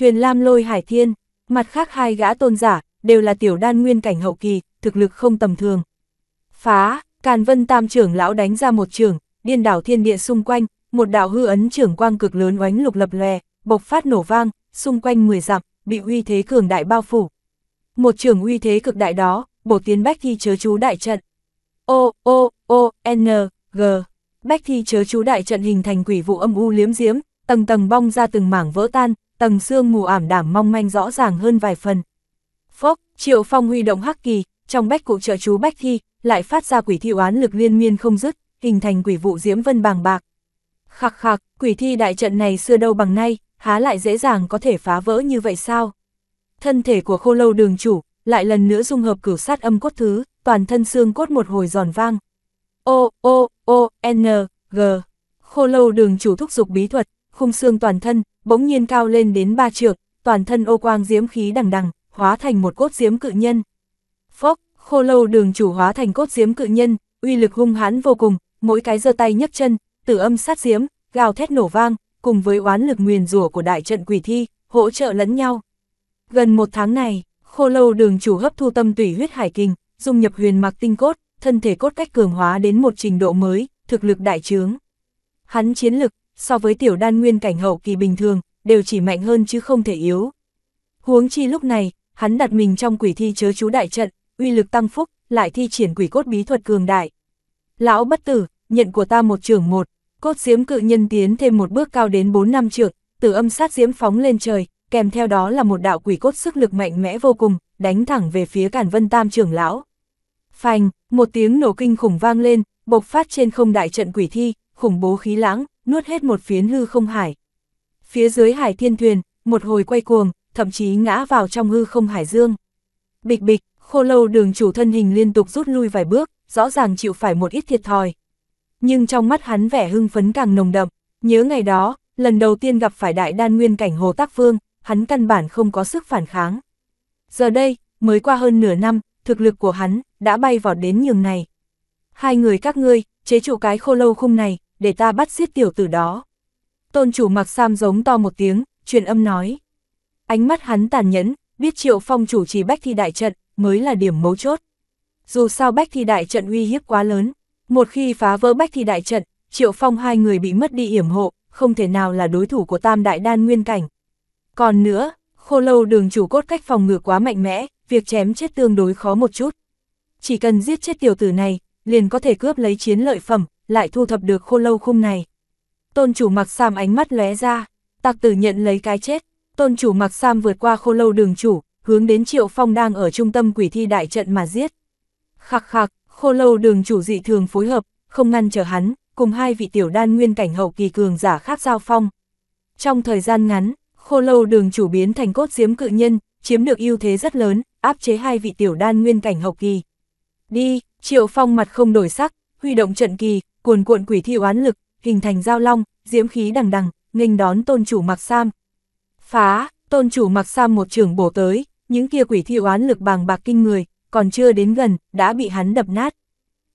Thuyền Lam Lôi Hải Thiên, mặt khác hai gã tôn giả, đều là tiểu đan nguyên cảnh hậu kỳ, thực lực không tầm thường. Phá, Càn Vân Tam trưởng lão đánh ra một trường, điên đảo thiên địa xung quanh, một đạo hư ấn trưởng quang cực lớn oánh lục lập lòe, bộc phát nổ vang, xung quanh 10 dặm, bị uy thế cường đại bao phủ. Một trường uy thế cực đại đó, bổ tiến bách thi chớ chú đại trận. O, O, O, N, G. Bách thi chớ chú đại trận hình thành quỷ vụ âm u liếm diếm tầng tầng bong ra từng mảng vỡ tan, tầng xương mù ảm đảm mong manh rõ ràng hơn vài phần. Phốc, Triệu Phong huy động hắc kỳ, trong bách cụ trợ chú bách thi, lại phát ra quỷ thi oán lực liên miên không dứt, hình thành quỷ vụ diễm vân bàng bạc. Khạc khạc, quỷ thi đại trận này xưa đâu bằng nay, há lại dễ dàng có thể phá vỡ như vậy sao? Thân thể của khô lâu đường chủ, lại lần nữa dung hợp cửu sát âm cốt thứ, toàn thân xương cốt một hồi giòn vang. O, O, O, N, G. Khô lâu đường chủ thúc dục bí thuật, khung xương toàn thân, bỗng nhiên cao lên đến ba trượng, toàn thân ô quang diễm khí đằng đằng, hóa thành một cốt diễm cự nhân. Phốc, khô lâu đường chủ hóa thành cốt diễm cự nhân, uy lực hung hãn vô cùng, mỗi cái giơ tay nhấc chân, tử âm sát diễm, gào thét nổ vang, cùng với oán lực nguyền rủa của đại trận quỷ thi, hỗ trợ lẫn nhau. Gần một tháng này, khô lâu đường chủ hấp thu tâm tủy huyết hải kinh, dung nhập huyền mạc tinh cốt, thân thể cốt cách cường hóa đến một trình độ mới, thực lực đại trướng. Hắn chiến lực, so với tiểu đan nguyên cảnh hậu kỳ bình thường, đều chỉ mạnh hơn chứ không thể yếu. Huống chi lúc này, hắn đặt mình trong quỷ thi chớ chú đại trận, uy lực tăng phúc, lại thi triển quỷ cốt bí thuật cường đại. Lão bất tử, nhận của ta một trưởng một, cốt diếm cự nhân tiến thêm một bước cao đến 4 năm trượng, từ âm sát diếm phóng lên trời, kèm theo đó là một đạo quỷ cốt sức lực mạnh mẽ vô cùng, đánh thẳng về phía Cản Vân Tam trưởng lão. Phành một tiếng nổ kinh khủng vang lên, bộc phát trên không đại trận quỷ thi, khủng bố khí lãng, nuốt hết một phiến hư không hải. Phía dưới hải thiên thuyền, một hồi quay cuồng, thậm chí ngã vào trong hư không hải dương. Bịch bịch, khô lâu đường chủ thân hình liên tục rút lui vài bước, rõ ràng chịu phải một ít thiệt thòi. Nhưng trong mắt hắn vẻ hưng phấn càng nồng đậm, nhớ ngày đó, lần đầu tiên gặp phải đại đan nguyên cảnh Hồ Tác phương hắn căn bản không có sức phản kháng. Giờ đây, mới qua hơn nửa năm, thực lực của hắn đã bay vọt đến nhường này. Hai người các ngươi, chế trụ cái khô lâu khung này, để ta bắt giết tiểu tử đó. Tôn chủ mặc sam giống to một tiếng, truyền âm nói. Ánh mắt hắn tàn nhẫn, biết triệu phong chủ trì bách thi đại trận, mới là điểm mấu chốt. Dù sao bách thi đại trận uy hiếp quá lớn, một khi phá vỡ bách thi đại trận, triệu phong hai người bị mất đi yểm hộ, không thể nào là đối thủ của tam đại đan nguyên cảnh. Còn nữa, khô lâu đường chủ cốt cách phòng ngự quá mạnh mẽ, việc chém chết tương đối khó một chút. Chỉ cần giết chết tiểu tử này, liền có thể cướp lấy chiến lợi phẩm, lại thu thập được khô lâu khung này. Tôn chủ mặc sam ánh mắt lóe ra, tặc tử nhận lấy cái chết, tôn chủ mặc sam vượt qua khô lâu đường chủ, hướng đến triệu phong đang ở trung tâm quỷ thi đại trận mà giết. Khạc khạc, khô lâu đường chủ dị thường phối hợp, không ngăn trở hắn, cùng hai vị tiểu đan nguyên cảnh hậu kỳ cường giả khác giao phong. Trong thời gian ngắn, khô lâu đường chủ biến thành cốt diếm cự nhân, chiếm được ưu thế rất lớn, áp chế hai vị tiểu đan nguyên cảnh hậu kỳ. Đi, triệu phong mặt không đổi sắc, huy động trận kỳ, cuồn cuộn quỷ thi oán lực, hình thành giao long, diễm khí đằng đằng, nghênh đón tôn chủ mặc sam. Phá, tôn chủ mặc sam một trường bổ tới, những kia quỷ thi oán lực bàng bạc kinh người, còn chưa đến gần, đã bị hắn đập nát.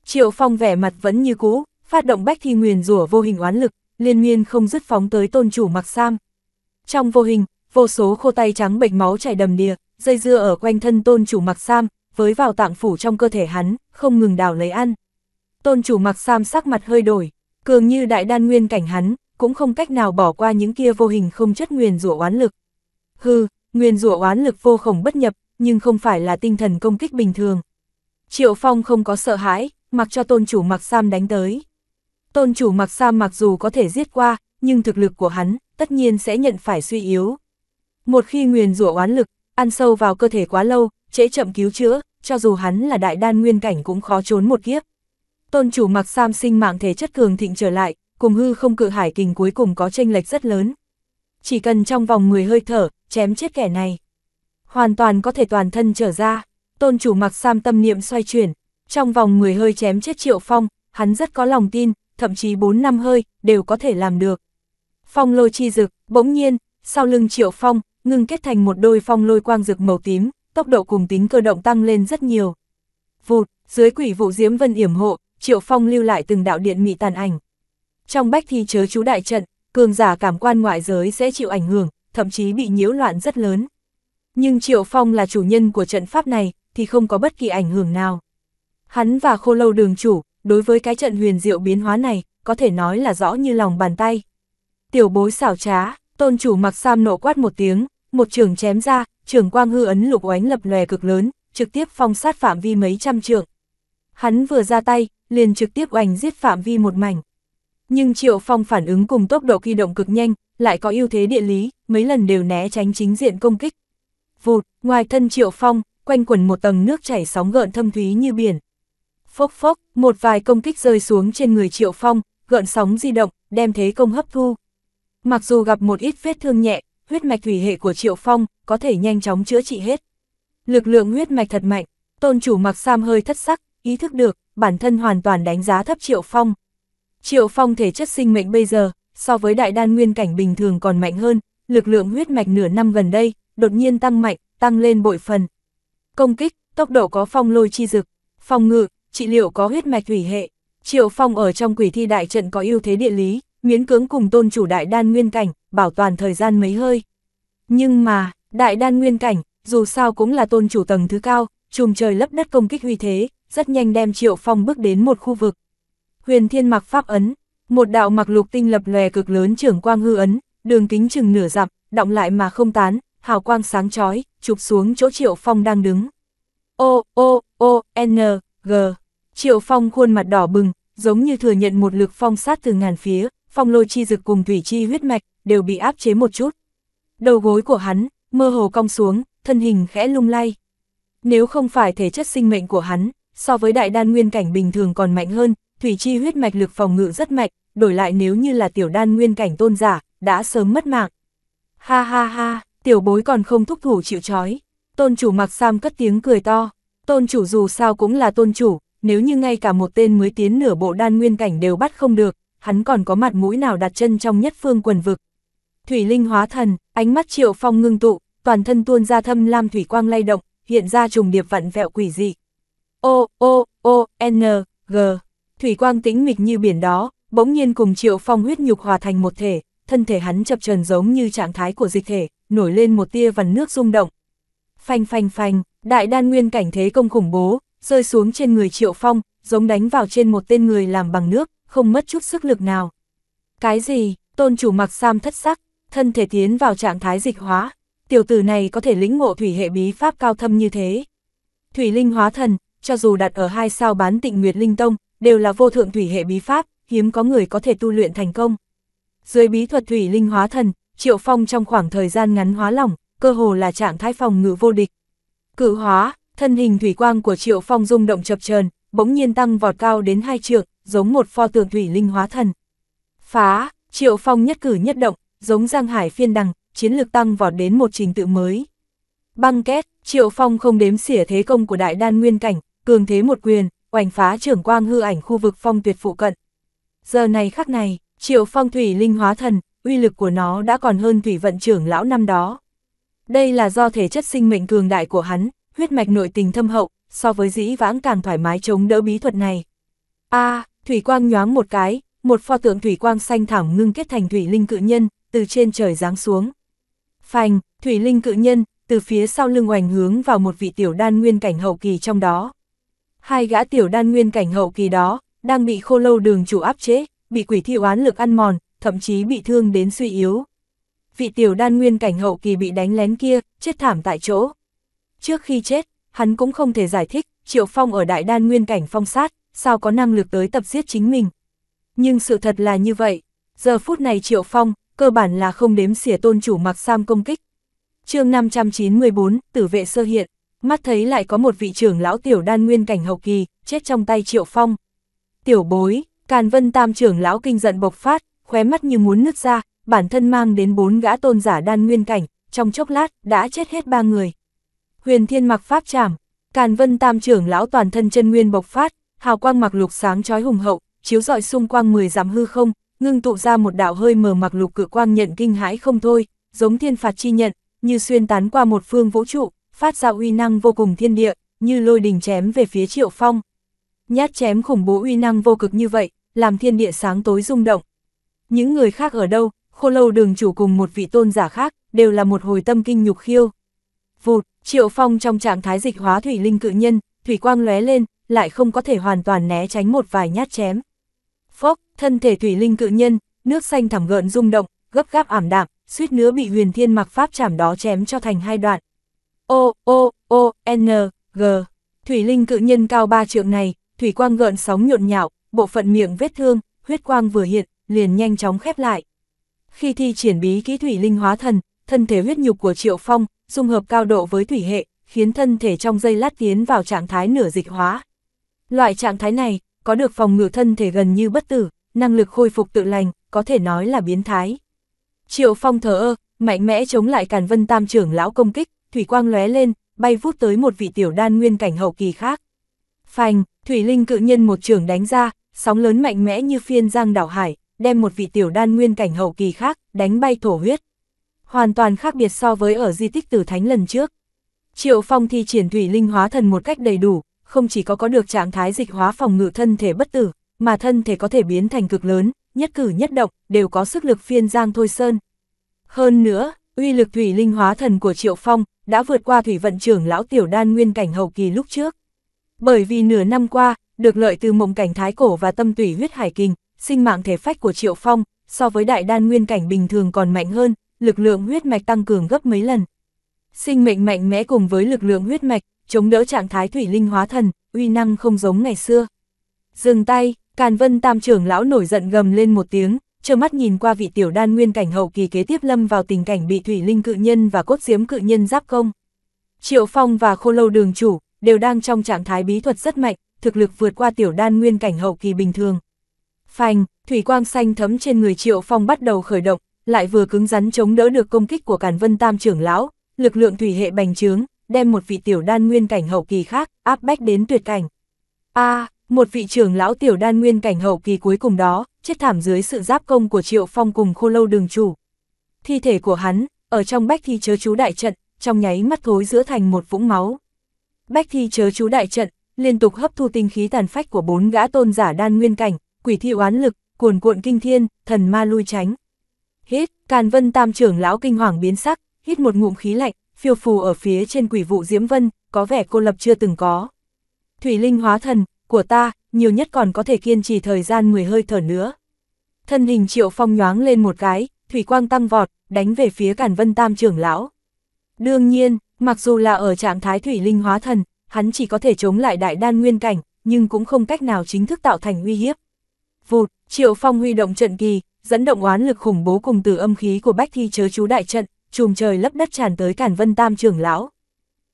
Triệu Phong vẻ mặt vẫn như cũ, phát động bách thi nguyền rủa vô hình oán lực, liên miên không dứt phóng tới tôn chủ mặc sam. Trong vô hình, vô số khô tay trắng bệnh máu chảy đầm đìa, dây dưa ở quanh thân tôn chủ mặc sam, với vào tạng phủ trong cơ thể hắn, không ngừng đào lấy ăn. Tôn chủ mặc sam sắc mặt hơi đổi, cường như đại đan nguyên cảnh hắn, cũng không cách nào bỏ qua những kia vô hình không chất nguyền rủa oán lực. Hư, nguyền rủa oán lực vô khổng bất nhập, nhưng không phải là tinh thần công kích bình thường. Triệu Phong không có sợ hãi, mặc cho tôn chủ mặc sam đánh tới. Tôn chủ mặc sam mặc dù có thể giết qua, nhưng thực lực của hắn tất nhiên sẽ nhận phải suy yếu. Một khi nguyền rủa oán lực, ăn sâu vào cơ thể quá lâu, trễ chậm cứu chữa, cho dù hắn là đại đan nguyên cảnh cũng khó trốn một kiếp. Tôn chủ mặc sam sinh mạng thể chất cường thịnh trở lại, cùng hư không cự hải kình cuối cùng có tranh lệch rất lớn. Chỉ cần trong vòng 10 hơi thở, chém chết kẻ này. Hoàn toàn có thể toàn thân trở ra, tôn chủ mặc sam tâm niệm xoay chuyển, trong vòng 10 hơi chém chết triệu phong, hắn rất có lòng tin, thậm chí 4 năm hơi, đều có thể làm được. Phong lôi chi dực, bỗng nhiên, sau lưng triệu phong, ngưng kết thành một đôi phong lôi quang dực màu tím, tốc độ cùng tính cơ động tăng lên rất nhiều. Vụt, dưới quỷ vụ diễm vân yểm hộ, Triệu Phong lưu lại từng đạo điện mị tàn ảnh. Trong bách thi chớ chú đại trận, cường giả cảm quan ngoại giới sẽ chịu ảnh hưởng, thậm chí bị nhiễu loạn rất lớn. Nhưng Triệu Phong là chủ nhân của trận pháp này, thì không có bất kỳ ảnh hưởng nào. Hắn và khô lâu đường chủ, đối với cái trận huyền diệu biến hóa này, có thể nói là rõ như lòng bàn tay. Tiểu bối xảo trá, tôn chủ mặc sam nộ quát một tiếng, một trường chém ra, trường quang hư ấn lục oánh lập lòe cực lớn, trực tiếp phong sát phạm vi mấy trăm trường Hắn vừa ra tay, liền trực tiếp oành giết phạm vi một mảnh. Nhưng Triệu Phong phản ứng cùng tốc độ di động cực nhanh, lại có ưu thế địa lý, mấy lần đều né tránh chính diện công kích. Vụt, ngoài thân Triệu Phong, quanh quần một tầng nước chảy sóng gợn thâm thúy như biển. Phốc phốc, một vài công kích rơi xuống trên người Triệu Phong, gợn sóng di động, đem thế công hấp thu. Mặc dù gặp một ít vết thương nhẹ, huyết mạch thủy hệ của Triệu Phong có thể nhanh chóng chữa trị hết. Lực lượng huyết mạch thật mạnh, tôn chủ mặc sam hơi thất sắc, ý thức được, bản thân hoàn toàn đánh giá thấp Triệu Phong. Triệu Phong thể chất sinh mệnh bây giờ, so với đại đan nguyên cảnh bình thường còn mạnh hơn, lực lượng huyết mạch nửa năm gần đây, đột nhiên tăng mạnh, tăng lên bội phần. Công kích, tốc độ có phong lôi chi dực, phong ngự, trị liệu có huyết mạch thủy hệ. Triệu Phong ở trong quỷ thi đại trận có ưu thế địa lý, miễn cưỡng cùng tôn chủ đại đan nguyên cảnh, bảo toàn thời gian mấy hơi. Nhưng mà, đại đan nguyên cảnh, dù sao cũng là tôn chủ tầng thứ cao, trùng trời lấp đất công kích huy thế, rất nhanh đem Triệu Phong bước đến một khu vực. Huyền Thiên mặc pháp ấn, một đạo mặc lục tinh lập lòe cực lớn trưởng quang hư ấn, đường kính chừng nửa dặm, động lại mà không tán, hào quang sáng chói, chụp xuống chỗ Triệu Phong đang đứng. O O O N G. Triệu Phong khuôn mặt đỏ bừng, giống như thừa nhận một lực phong sát từ ngàn phía, phong lôi chi dực cùng thủy chi huyết mạch đều bị áp chế một chút. Đầu gối của hắn mơ hồ cong xuống, thân hình khẽ lung lay. Nếu không phải thể chất sinh mệnh của hắn, so với đại đan nguyên cảnh bình thường còn mạnh hơn, thủy chi huyết mạch lực phòng ngự rất mạnh, đổi lại nếu như là tiểu đan nguyên cảnh tôn giả, đã sớm mất mạng. Ha ha ha, tiểu bối còn không thúc thủ chịu chói. Tôn chủ mặc sam cất tiếng cười to. Tôn chủ dù sao cũng là tôn chủ, nếu như ngay cả một tên mới tiến nửa bộ đan nguyên cảnh đều bắt không được, hắn còn có mặt mũi nào đặt chân trong nhất phương quần vực. Thủy linh hóa thần, ánh mắt triệu phong ngưng tụ, toàn thân tuôn ra thâm lam thủy quang lay động, hiện ra trùng điệp vặn vẹo quỷ dị. O, O, O, N, G. Thủy Quang tĩnh mịch như biển đó, bỗng nhiên cùng Triệu Phong huyết nhục hòa thành một thể, thân thể hắn chập trần giống như trạng thái của dịch thể, nổi lên một tia vằn nước rung động. Phanh phanh phanh, đại đan nguyên cảnh thế công khủng bố, rơi xuống trên người Triệu Phong, giống đánh vào trên một tên người làm bằng nước, không mất chút sức lực nào. Cái gì, tôn chủ mặc sam thất sắc, thân thể tiến vào trạng thái dịch hóa, tiểu tử này có thể lĩnh ngộ thủy hệ bí pháp cao thâm như thế. Thủy linh hóa thần, cho dù đặt ở hai sao bán tịnh Nguyệt Linh Tông, đều là vô thượng thủy hệ bí pháp, hiếm có người có thể tu luyện thành công. Dưới bí thuật thủy linh hóa thần, Triệu Phong trong khoảng thời gian ngắn hóa lỏng, cơ hồ là trạng thái phòng ngự vô địch. Cự hóa, thân hình thủy quang của Triệu Phong rung động chập chờn, bỗng nhiên tăng vọt cao đến hai trượng, giống một pho tượng thủy linh hóa thần. Phá, Triệu Phong nhất cử nhất động, giống Giang Hải phiên đằng, chiến lược tăng vọt đến một trình tự mới. Băng kết, Triệu Phong không đếm xỉa thế công của đại đan nguyên cảnh, cường thế một quyền, oành phá trưởng quang hư ảnh khu vực phong tuyệt phụ cận. Giờ này khắc này, triệu phong thủy linh hóa thần, uy lực của nó đã còn hơn thủy vận trưởng lão năm đó. Đây là do thể chất sinh mệnh cường đại của hắn, huyết mạch nội tình thâm hậu, so với dĩ vãng càng thoải mái chống đỡ bí thuật này. A, thủy quang nhoáng một cái, một pho tượng thủy quang xanh thẳm ngưng kết thành thủy linh cự nhân, từ trên trời giáng xuống. Phành, thủy linh cự nhân, từ phía sau lưng oành hướng vào một vị tiểu đan nguyên cảnh hậu kỳ trong đó hai gã tiểu đan nguyên cảnh hậu kỳ đó, đang bị khô lâu đường chủ áp chế, bị quỷ thi oán lực ăn mòn, thậm chí bị thương đến suy yếu. Vị tiểu đan nguyên cảnh hậu kỳ bị đánh lén kia, chết thảm tại chỗ. Trước khi chết, hắn cũng không thể giải thích, Triệu Phong ở đại đan nguyên cảnh phong sát, sao có năng lực tới tập giết chính mình. Nhưng sự thật là như vậy, giờ phút này Triệu Phong, cơ bản là không đếm xỉa tôn chủ mặc sam công kích. chương 594, tử vệ sơ hiện mắt thấy lại có một vị trưởng lão tiểu đan nguyên cảnh hậu kỳ, chết trong tay triệu phong. Tiểu bối, Càn Vân Tam trưởng lão kinh giận bộc phát, khóe mắt như muốn nứt ra, bản thân mang đến bốn gã tôn giả đan nguyên cảnh, trong chốc lát đã chết hết ba người. Huyền Thiên mặc pháp trảm, Càn Vân Tam trưởng lão toàn thân chân nguyên bộc phát, hào quang mặc lục sáng chói hùng hậu, chiếu rọi xung quanh mười dặm hư không, ngưng tụ ra một đạo hơi mờ mặc lục cự quang nhận kinh hãi không thôi, giống thiên phạt chi nhận, như xuyên tán qua một phương vũ trụ, phát ra uy năng vô cùng thiên địa, như lôi đình chém về phía Triệu Phong. Nhát chém khủng bố uy năng vô cực như vậy, làm thiên địa sáng tối rung động. Những người khác ở đâu, khô lâu đường chủ cùng một vị tôn giả khác, đều là một hồi tâm kinh nhục khiêu. Vụt, Triệu Phong trong trạng thái dịch hóa thủy linh cự nhân, thủy quang lóe lên, lại không có thể hoàn toàn né tránh một vài nhát chém. Phốc, thân thể thủy linh cự nhân, nước xanh thẳm gợn rung động, gấp gáp ảm đạm, suýt nữa bị huyền thiên mặc pháp chảm đó chém cho thành hai đoạn. O, O, O, N, G. Thủy linh cự nhân cao ba trượng này, thủy quang gợn sóng nhộn nhạo, bộ phận miệng vết thương, huyết quang vừa hiện, liền nhanh chóng khép lại. Khi thi triển bí kỹ thủy linh hóa thần, thân thể huyết nhục của Triệu Phong, dung hợp cao độ với thủy hệ, khiến thân thể trong dây lát tiến vào trạng thái nửa dịch hóa. Loại trạng thái này, có được phòng ngự thân thể gần như bất tử, năng lực khôi phục tự lành, có thể nói là biến thái. Triệu Phong thờ ơ, mạnh mẽ chống lại Càn Vân Tam trưởng lão công kích, thủy quang lóe lên, bay vút tới một vị tiểu đan nguyên cảnh hậu kỳ khác. phành thủy linh cự nhân một trường đánh ra, sóng lớn mạnh mẽ như phiên giang đảo hải, đem một vị tiểu đan nguyên cảnh hậu kỳ khác, đánh bay thổ huyết. Hoàn toàn khác biệt so với ở di tích tử thánh lần trước. Triệu Phong thi triển thủy linh hóa thần một cách đầy đủ, không chỉ có có được trạng thái dịch hóa phòng ngự thân thể bất tử, mà thân thể có thể biến thành cực lớn, nhất cử nhất động, đều có sức lực phiên giang thôi sơn. Hơn nữa, uy lực thủy linh hóa thần của Triệu Phong đã vượt qua thủy vận trưởng lão tiểu đan nguyên cảnh hậu kỳ lúc trước. Bởi vì nửa năm qua, được lợi từ mộng cảnh thái cổ và tâm tủy huyết hải kinh, sinh mạng thể phách của Triệu Phong, so với đại đan nguyên cảnh bình thường còn mạnh hơn, lực lượng huyết mạch tăng cường gấp mấy lần. Sinh mệnh mạnh mẽ cùng với lực lượng huyết mạch, chống đỡ trạng thái thủy linh hóa thần, uy năng không giống ngày xưa. Dừng tay, Càn Vân Tam trưởng lão nổi giận gầm lên một tiếng, trơ mắt nhìn qua vị tiểu đan nguyên cảnh hậu kỳ kế tiếp lâm vào tình cảnh bị thủy linh cự nhân và cốt diếm cự nhân giáp công. Triệu Phong và khô lâu đường chủ đều đang trong trạng thái bí thuật rất mạnh, thực lực vượt qua tiểu đan nguyên cảnh hậu kỳ bình thường. Phanh, thủy quang xanh thấm trên người Triệu Phong bắt đầu khởi động, lại vừa cứng rắn chống đỡ được công kích của Càn Vân Tam trưởng lão, lực lượng thủy hệ bành trướng, đem một vị tiểu đan nguyên cảnh hậu kỳ khác áp bách đến tuyệt cảnh. A, à, một vị trưởng lão tiểu đan nguyên cảnh hậu kỳ cuối cùng đó, chết thảm dưới sự giáp công của Triệu Phong cùng khô lâu đường chủ. Thi thể của hắn, ở trong bách thi chớ chú đại trận, trong nháy mắt thối giữa thành một vũng máu. Bách thi chớ chú đại trận, liên tục hấp thu tinh khí tàn phách của bốn gã tôn giả đan nguyên cảnh, quỷ thi oán lực, cuồn cuộn kinh thiên, thần ma lui tránh. Hít, Càn Vân Tam trưởng lão kinh hoàng biến sắc, hít một ngụm khí lạnh, phiêu phù ở phía trên quỷ vụ Diễm Vân, có vẻ cô lập chưa từng có. Thủy Linh hóa thần, của ta, nhiều nhất còn có thể kiên trì thời gian 10 hơi thở nữa. Thân hình triệu phong nhoáng lên một cái, thủy quang tăng vọt, đánh về phía Cản Vân Tam trưởng lão. Đương nhiên, mặc dù là ở trạng thái thủy linh hóa thần, hắn chỉ có thể chống lại đại đan nguyên cảnh, nhưng cũng không cách nào chính thức tạo thành uy hiếp. Vụt, triệu phong huy động trận kỳ, dẫn động oán lực khủng bố cùng từ âm khí của bách thi chớ chú đại trận, trùm trời lấp đất tràn tới Cản Vân Tam trưởng lão.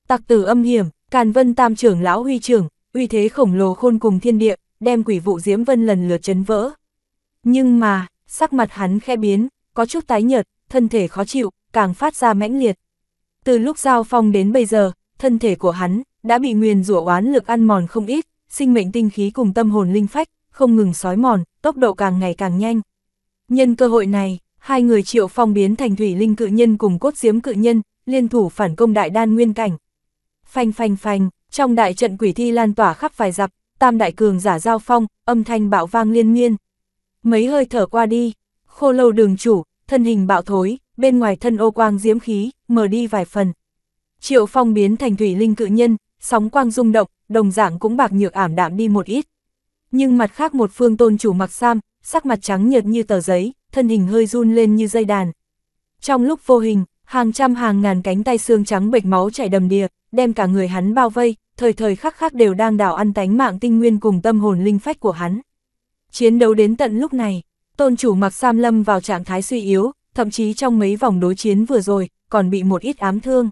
Tặc tử âm hiểm, Càn Vân Tam trưởng lão huy trưởng, uy thế khổng lồ khôn cùng thiên địa, đem quỷ vụ Diễm Vân lần lượt chấn vỡ. Nhưng mà, sắc mặt hắn khe biến, có chút tái nhợt, thân thể khó chịu, càng phát ra mãnh liệt. Từ lúc giao phong đến bây giờ, thân thể của hắn đã bị nguyền rủa oán lực ăn mòn không ít, sinh mệnh tinh khí cùng tâm hồn linh phách không ngừng sói mòn, tốc độ càng ngày càng nhanh. Nhân cơ hội này, hai người Triệu Phong biến thành thủy linh cự nhân cùng cốt diếm cự nhân, liên thủ phản công đại đan nguyên cảnh. Phanh phanh phanh, trong đại trận quỷ thi lan tỏa khắp vài dặm, tam đại cường giả giao phong, âm thanh bạo vang liên miên. Mấy hơi thở qua đi, khô lâu đường chủ, thân hình bạo thối, bên ngoài thân ô quang diễm khí, mở đi vài phần. Triệu phong biến thành thủy linh cự nhân, sóng quang rung động, đồng dạng cũng bạc nhược ảm đạm đi một ít. Nhưng mặt khác một phương tôn chủ mặc sam, sắc mặt trắng nhợt như tờ giấy, thân hình hơi run lên như dây đàn. Trong lúc vô hình, hàng trăm hàng ngàn cánh tay xương trắng bệch máu chảy đầm đìa, đem cả người hắn bao vây, thời thời khắc khắc đều đang đảo ăn tánh mạng tinh nguyên cùng tâm hồn linh phách của hắn. Chiến đấu đến tận lúc này, tôn chủ mặc Sam Lâm vào trạng thái suy yếu, thậm chí trong mấy vòng đối chiến vừa rồi, còn bị một ít ám thương.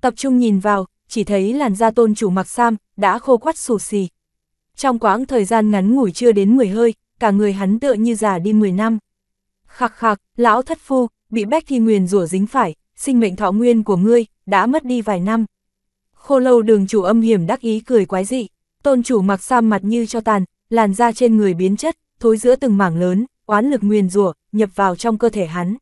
Tập trung nhìn vào, chỉ thấy làn da tôn chủ mặc Sam đã khô quắt xù xì. Trong quãng thời gian ngắn ngủi chưa đến 10 hơi, cả người hắn tựa như già đi 10 năm. Khạc khạc, lão thất phu, bị bách thi nguyền rủa dính phải, sinh mệnh thọ nguyên của ngươi, đã mất đi vài năm. Khô lâu đường chủ âm hiểm đắc ý cười quái dị, tôn chủ mặc sam mặt như cho tàn, làn da trên người biến chất, thối giữa từng mảng lớn, oán lực nguyền rủa nhập vào trong cơ thể hắn.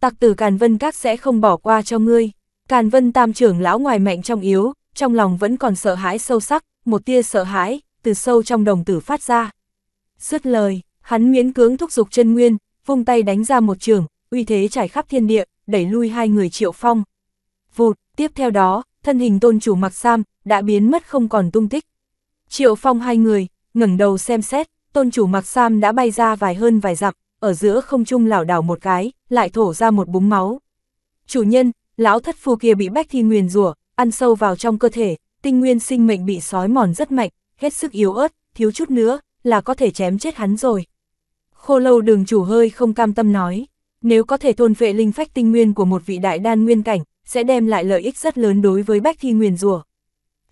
Tặc tử Càn Vân Các sẽ không bỏ qua cho ngươi. Càn Vân Tam trưởng lão ngoài mạnh trong yếu, trong lòng vẫn còn sợ hãi sâu sắc, một tia sợ hãi, từ sâu trong đồng tử phát ra. Dứt lời, hắn miễn cưỡng thúc giục chân nguyên, vung tay đánh ra một trường, uy thế trải khắp thiên địa, đẩy lui hai người triệu phong. Vụt, tiếp theo đó, thân hình tôn chủ mặc sam, đã biến mất không còn tung tích. Triệu Phong hai người, ngẩng đầu xem xét, tôn chủ mặc sam đã bay ra vài hơn vài dặm, ở giữa không trung lảo đảo một cái, lại thổ ra một búng máu. Chủ nhân, lão thất phu kia bị bách thi nguyền rủa, ăn sâu vào trong cơ thể, tinh nguyên sinh mệnh bị sói mòn rất mạnh, hết sức yếu ớt, thiếu chút nữa là có thể chém chết hắn rồi. Khô lâu đường chủ hơi không cam tâm nói, nếu có thể thôn vệ linh phách tinh nguyên của một vị đại đan nguyên cảnh, sẽ đem lại lợi ích rất lớn đối với Bách Thi Nguyền Rùa.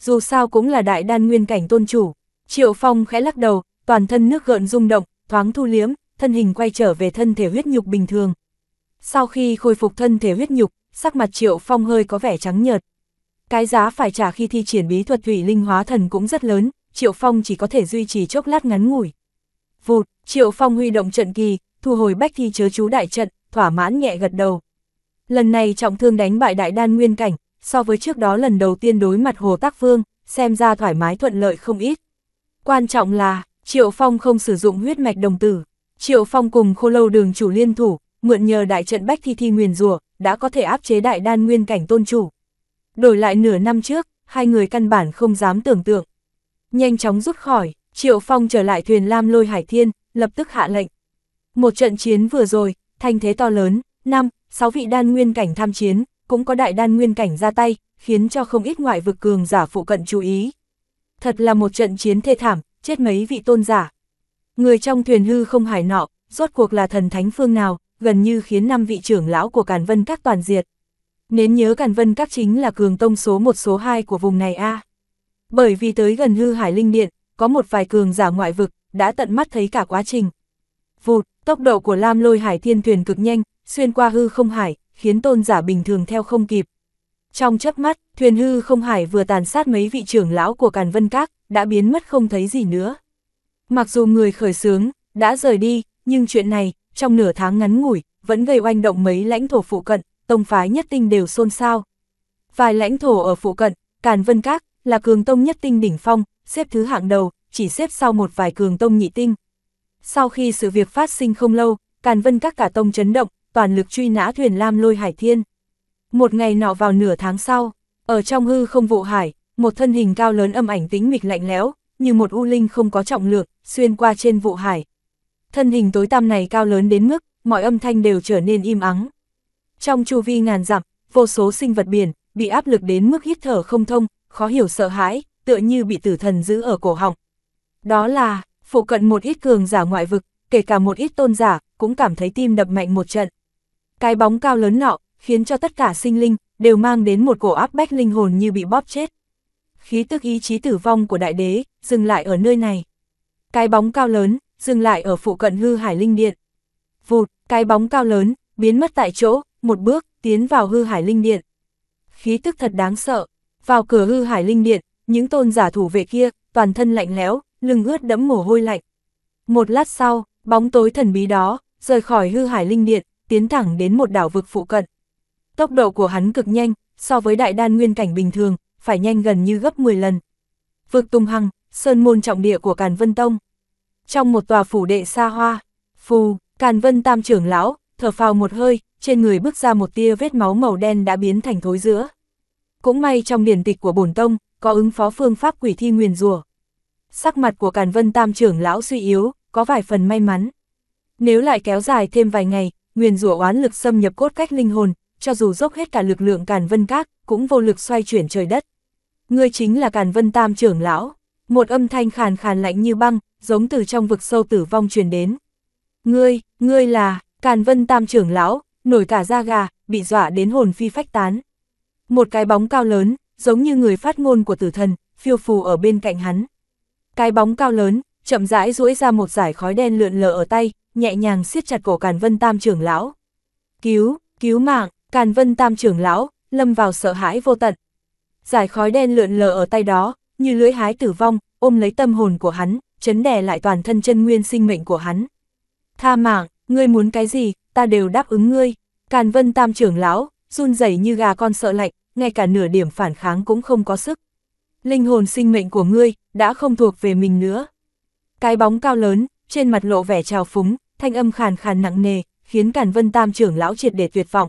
Dù sao cũng là đại đan nguyên cảnh tôn chủ, Triệu Phong khẽ lắc đầu, toàn thân nước gợn rung động, thoáng thu liếm, thân hình quay trở về thân thể huyết nhục bình thường. Sau khi khôi phục thân thể huyết nhục, sắc mặt Triệu Phong hơi có vẻ trắng nhợt. Cái giá phải trả khi thi triển bí thuật thủy linh hóa thần cũng rất lớn, Triệu Phong chỉ có thể duy trì chốc lát ngắn ngủi. Vụt, Triệu Phong huy động trận kỳ, thu hồi bách thi chớ chú đại trận, thỏa mãn nhẹ gật đầu. Lần này trọng thương đánh bại đại đan nguyên cảnh, so với trước đó lần đầu tiên đối mặt Hồ Tác Vương, xem ra thoải mái thuận lợi không ít. Quan trọng là, Triệu Phong không sử dụng huyết mạch đồng tử. Triệu Phong cùng khô lâu đường chủ liên thủ, mượn nhờ đại trận Bách Thi Thi nguyền rủa đã có thể áp chế đại đan nguyên cảnh tôn chủ. Đổi lại nửa năm trước, hai người căn bản không dám tưởng tượng. Nhanh chóng rút khỏi, Triệu Phong trở lại thuyền Lam Lôi Hải Thiên, lập tức hạ lệnh. Một trận chiến vừa rồi, thanh thế to lớn, năm sáu vị đan nguyên cảnh tham chiến, cũng có đại đan nguyên cảnh ra tay, khiến cho không ít ngoại vực cường giả phụ cận chú ý. Thật là một trận chiến thê thảm, chết mấy vị tôn giả. Người trong thuyền hư không hải nọ, rốt cuộc là thần thánh phương nào, gần như khiến năm vị trưởng lão của Càn Vân Các toàn diệt. Nến nhớ Càn Vân Các chính là cường tông số một số 2 của vùng này a. Bởi vì tới gần hư hải linh điện, có một vài cường giả ngoại vực, đã tận mắt thấy cả quá trình. Vụt, tốc độ của Lam Lôi Hải Thiên Thuyền cực nhanh, xuyên qua hư không hải, khiến tôn giả bình thường theo không kịp. Trong chớp mắt, thuyền hư không hải vừa tàn sát mấy vị trưởng lão của Càn Vân Các, đã biến mất không thấy gì nữa. Mặc dù người khởi sướng, đã rời đi, nhưng chuyện này, trong nửa tháng ngắn ngủi, vẫn gây oanh động mấy lãnh thổ phụ cận, tông phái nhất tinh đều xôn xao. Vài lãnh thổ ở phụ cận, Càn Vân Các, là cường tông nhất tinh đỉnh phong, xếp thứ hạng đầu, chỉ xếp sau một vài cường tông nhị tinh. Sau khi sự việc phát sinh không lâu, Càn Vân Các cả tông chấn động, toàn lực truy nã thuyền lam lôi hải thiên. Một ngày nọ vào nửa tháng sau, ở trong hư không vụ hải, một thân hình cao lớn âm ảnh tĩnh mịch lạnh lẽo, như một u linh không có trọng lượng, xuyên qua trên vụ hải. Thân hình tối tăm này cao lớn đến mức, mọi âm thanh đều trở nên im ắng. Trong chu vi ngàn dặm, vô số sinh vật biển, bị áp lực đến mức hít thở không thông, khó hiểu sợ hãi, tựa như bị tử thần giữ ở cổ họng. Đó là, phụ cận một ít cường giả ngoại vực, kể cả một ít tôn giả, cũng cảm thấy tim đập mạnh một trận. Cái bóng cao lớn nọ, khiến cho tất cả sinh linh, đều mang đến một cổ áp bách linh hồn như bị bóp chết. Khí tức ý chí tử vong của đại đế, dừng lại ở nơi này. Cái bóng cao lớn, dừng lại ở phụ cận hư hải linh điện. Vụt, cái bóng cao lớn, biến mất tại chỗ, một bước, tiến vào hư hải linh điện. Khí tức thật đáng sợ, vào cửa hư hải linh điện, những tôn giả thủ vệ kia, toàn thân lạnh lẽo, lưng ướt đẫm mồ hôi lạnh. Một lát sau, bóng tối thần bí đó, rời khỏi hư hải linh điện, tiến thẳng đến một đảo vực phụ cận. Tốc độ của hắn cực nhanh, so với đại đan nguyên cảnh bình thường, phải nhanh gần như gấp 10 lần. Vực Tung Hằng, sơn môn trọng địa của Càn Vân Tông. Trong một tòa phủ đệ xa hoa, phù, Càn Vân Tam trưởng lão, thở phào một hơi, trên người bước ra một tia vết máu màu đen đã biến thành thối giữa. Cũng may trong điển tịch của bổn tông, có ứng phó phương pháp quỷ thi nguyền rùa Sắc mặt của Càn Vân Tam trưởng lão suy yếu, có vài phần may mắn. Nếu lại kéo dài thêm vài ngày, nguyền rủa oán lực xâm nhập cốt cách linh hồn, cho dù dốc hết cả lực lượng Càn Vân Các, cũng vô lực xoay chuyển trời đất. Ngươi chính là Càn Vân Tam trưởng lão, một âm thanh khàn khàn lạnh như băng, giống từ trong vực sâu tử vong truyền đến. Ngươi, ngươi là, Càn Vân Tam trưởng lão, nổi cả da gà, bị dọa đến hồn phi phách tán. Một cái bóng cao lớn, giống như người phát ngôn của tử thần, phiêu phù ở bên cạnh hắn. Cái bóng cao lớn, chậm rãi duỗi ra một giải khói đen lượn lờ ở tay, nhẹ nhàng siết chặt cổ Càn Vân Tam trưởng lão. Cứu, cứu mạng, Càn Vân Tam trưởng lão, lâm vào sợ hãi vô tận. Giải khói đen lượn lờ ở tay đó, như lưỡi hái tử vong, ôm lấy tâm hồn của hắn, chấn đè lại toàn thân chân nguyên sinh mệnh của hắn. Tha mạng, ngươi muốn cái gì, ta đều đáp ứng ngươi. Càn Vân Tam trưởng lão, run rẩy như gà con sợ lạnh, ngay cả nửa điểm phản kháng cũng không có sức. Linh hồn sinh mệnh của ngươi đã không thuộc về mình nữa. Cái bóng cao lớn, trên mặt lộ vẻ trào phúng, thanh âm khàn khàn nặng nề, khiến Cản Vân Tam trưởng lão triệt để tuyệt vọng.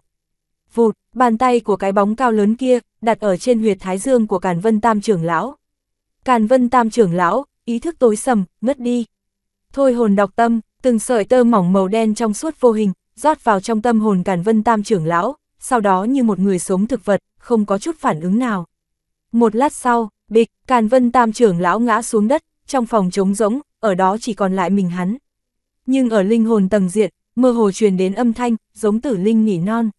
Vụt, bàn tay của cái bóng cao lớn kia, đặt ở trên huyệt thái dương của Càn Vân Tam trưởng lão. Càn Vân Tam trưởng lão, ý thức tối sầm, ngất đi. Thôi hồn đọc tâm, từng sợi tơ mỏng màu đen trong suốt vô hình, rót vào trong tâm hồn Càn Vân Tam trưởng lão, sau đó như một người sống thực vật, không có chút phản ứng nào. Một lát sau, bịch, Càn Vân Tam trưởng lão ngã xuống đất, trong phòng trống rỗng, ở đó chỉ còn lại mình hắn nhưng ở linh hồn tầng diện, mơ hồ truyền đến âm thanh, giống tử linh nỉ non.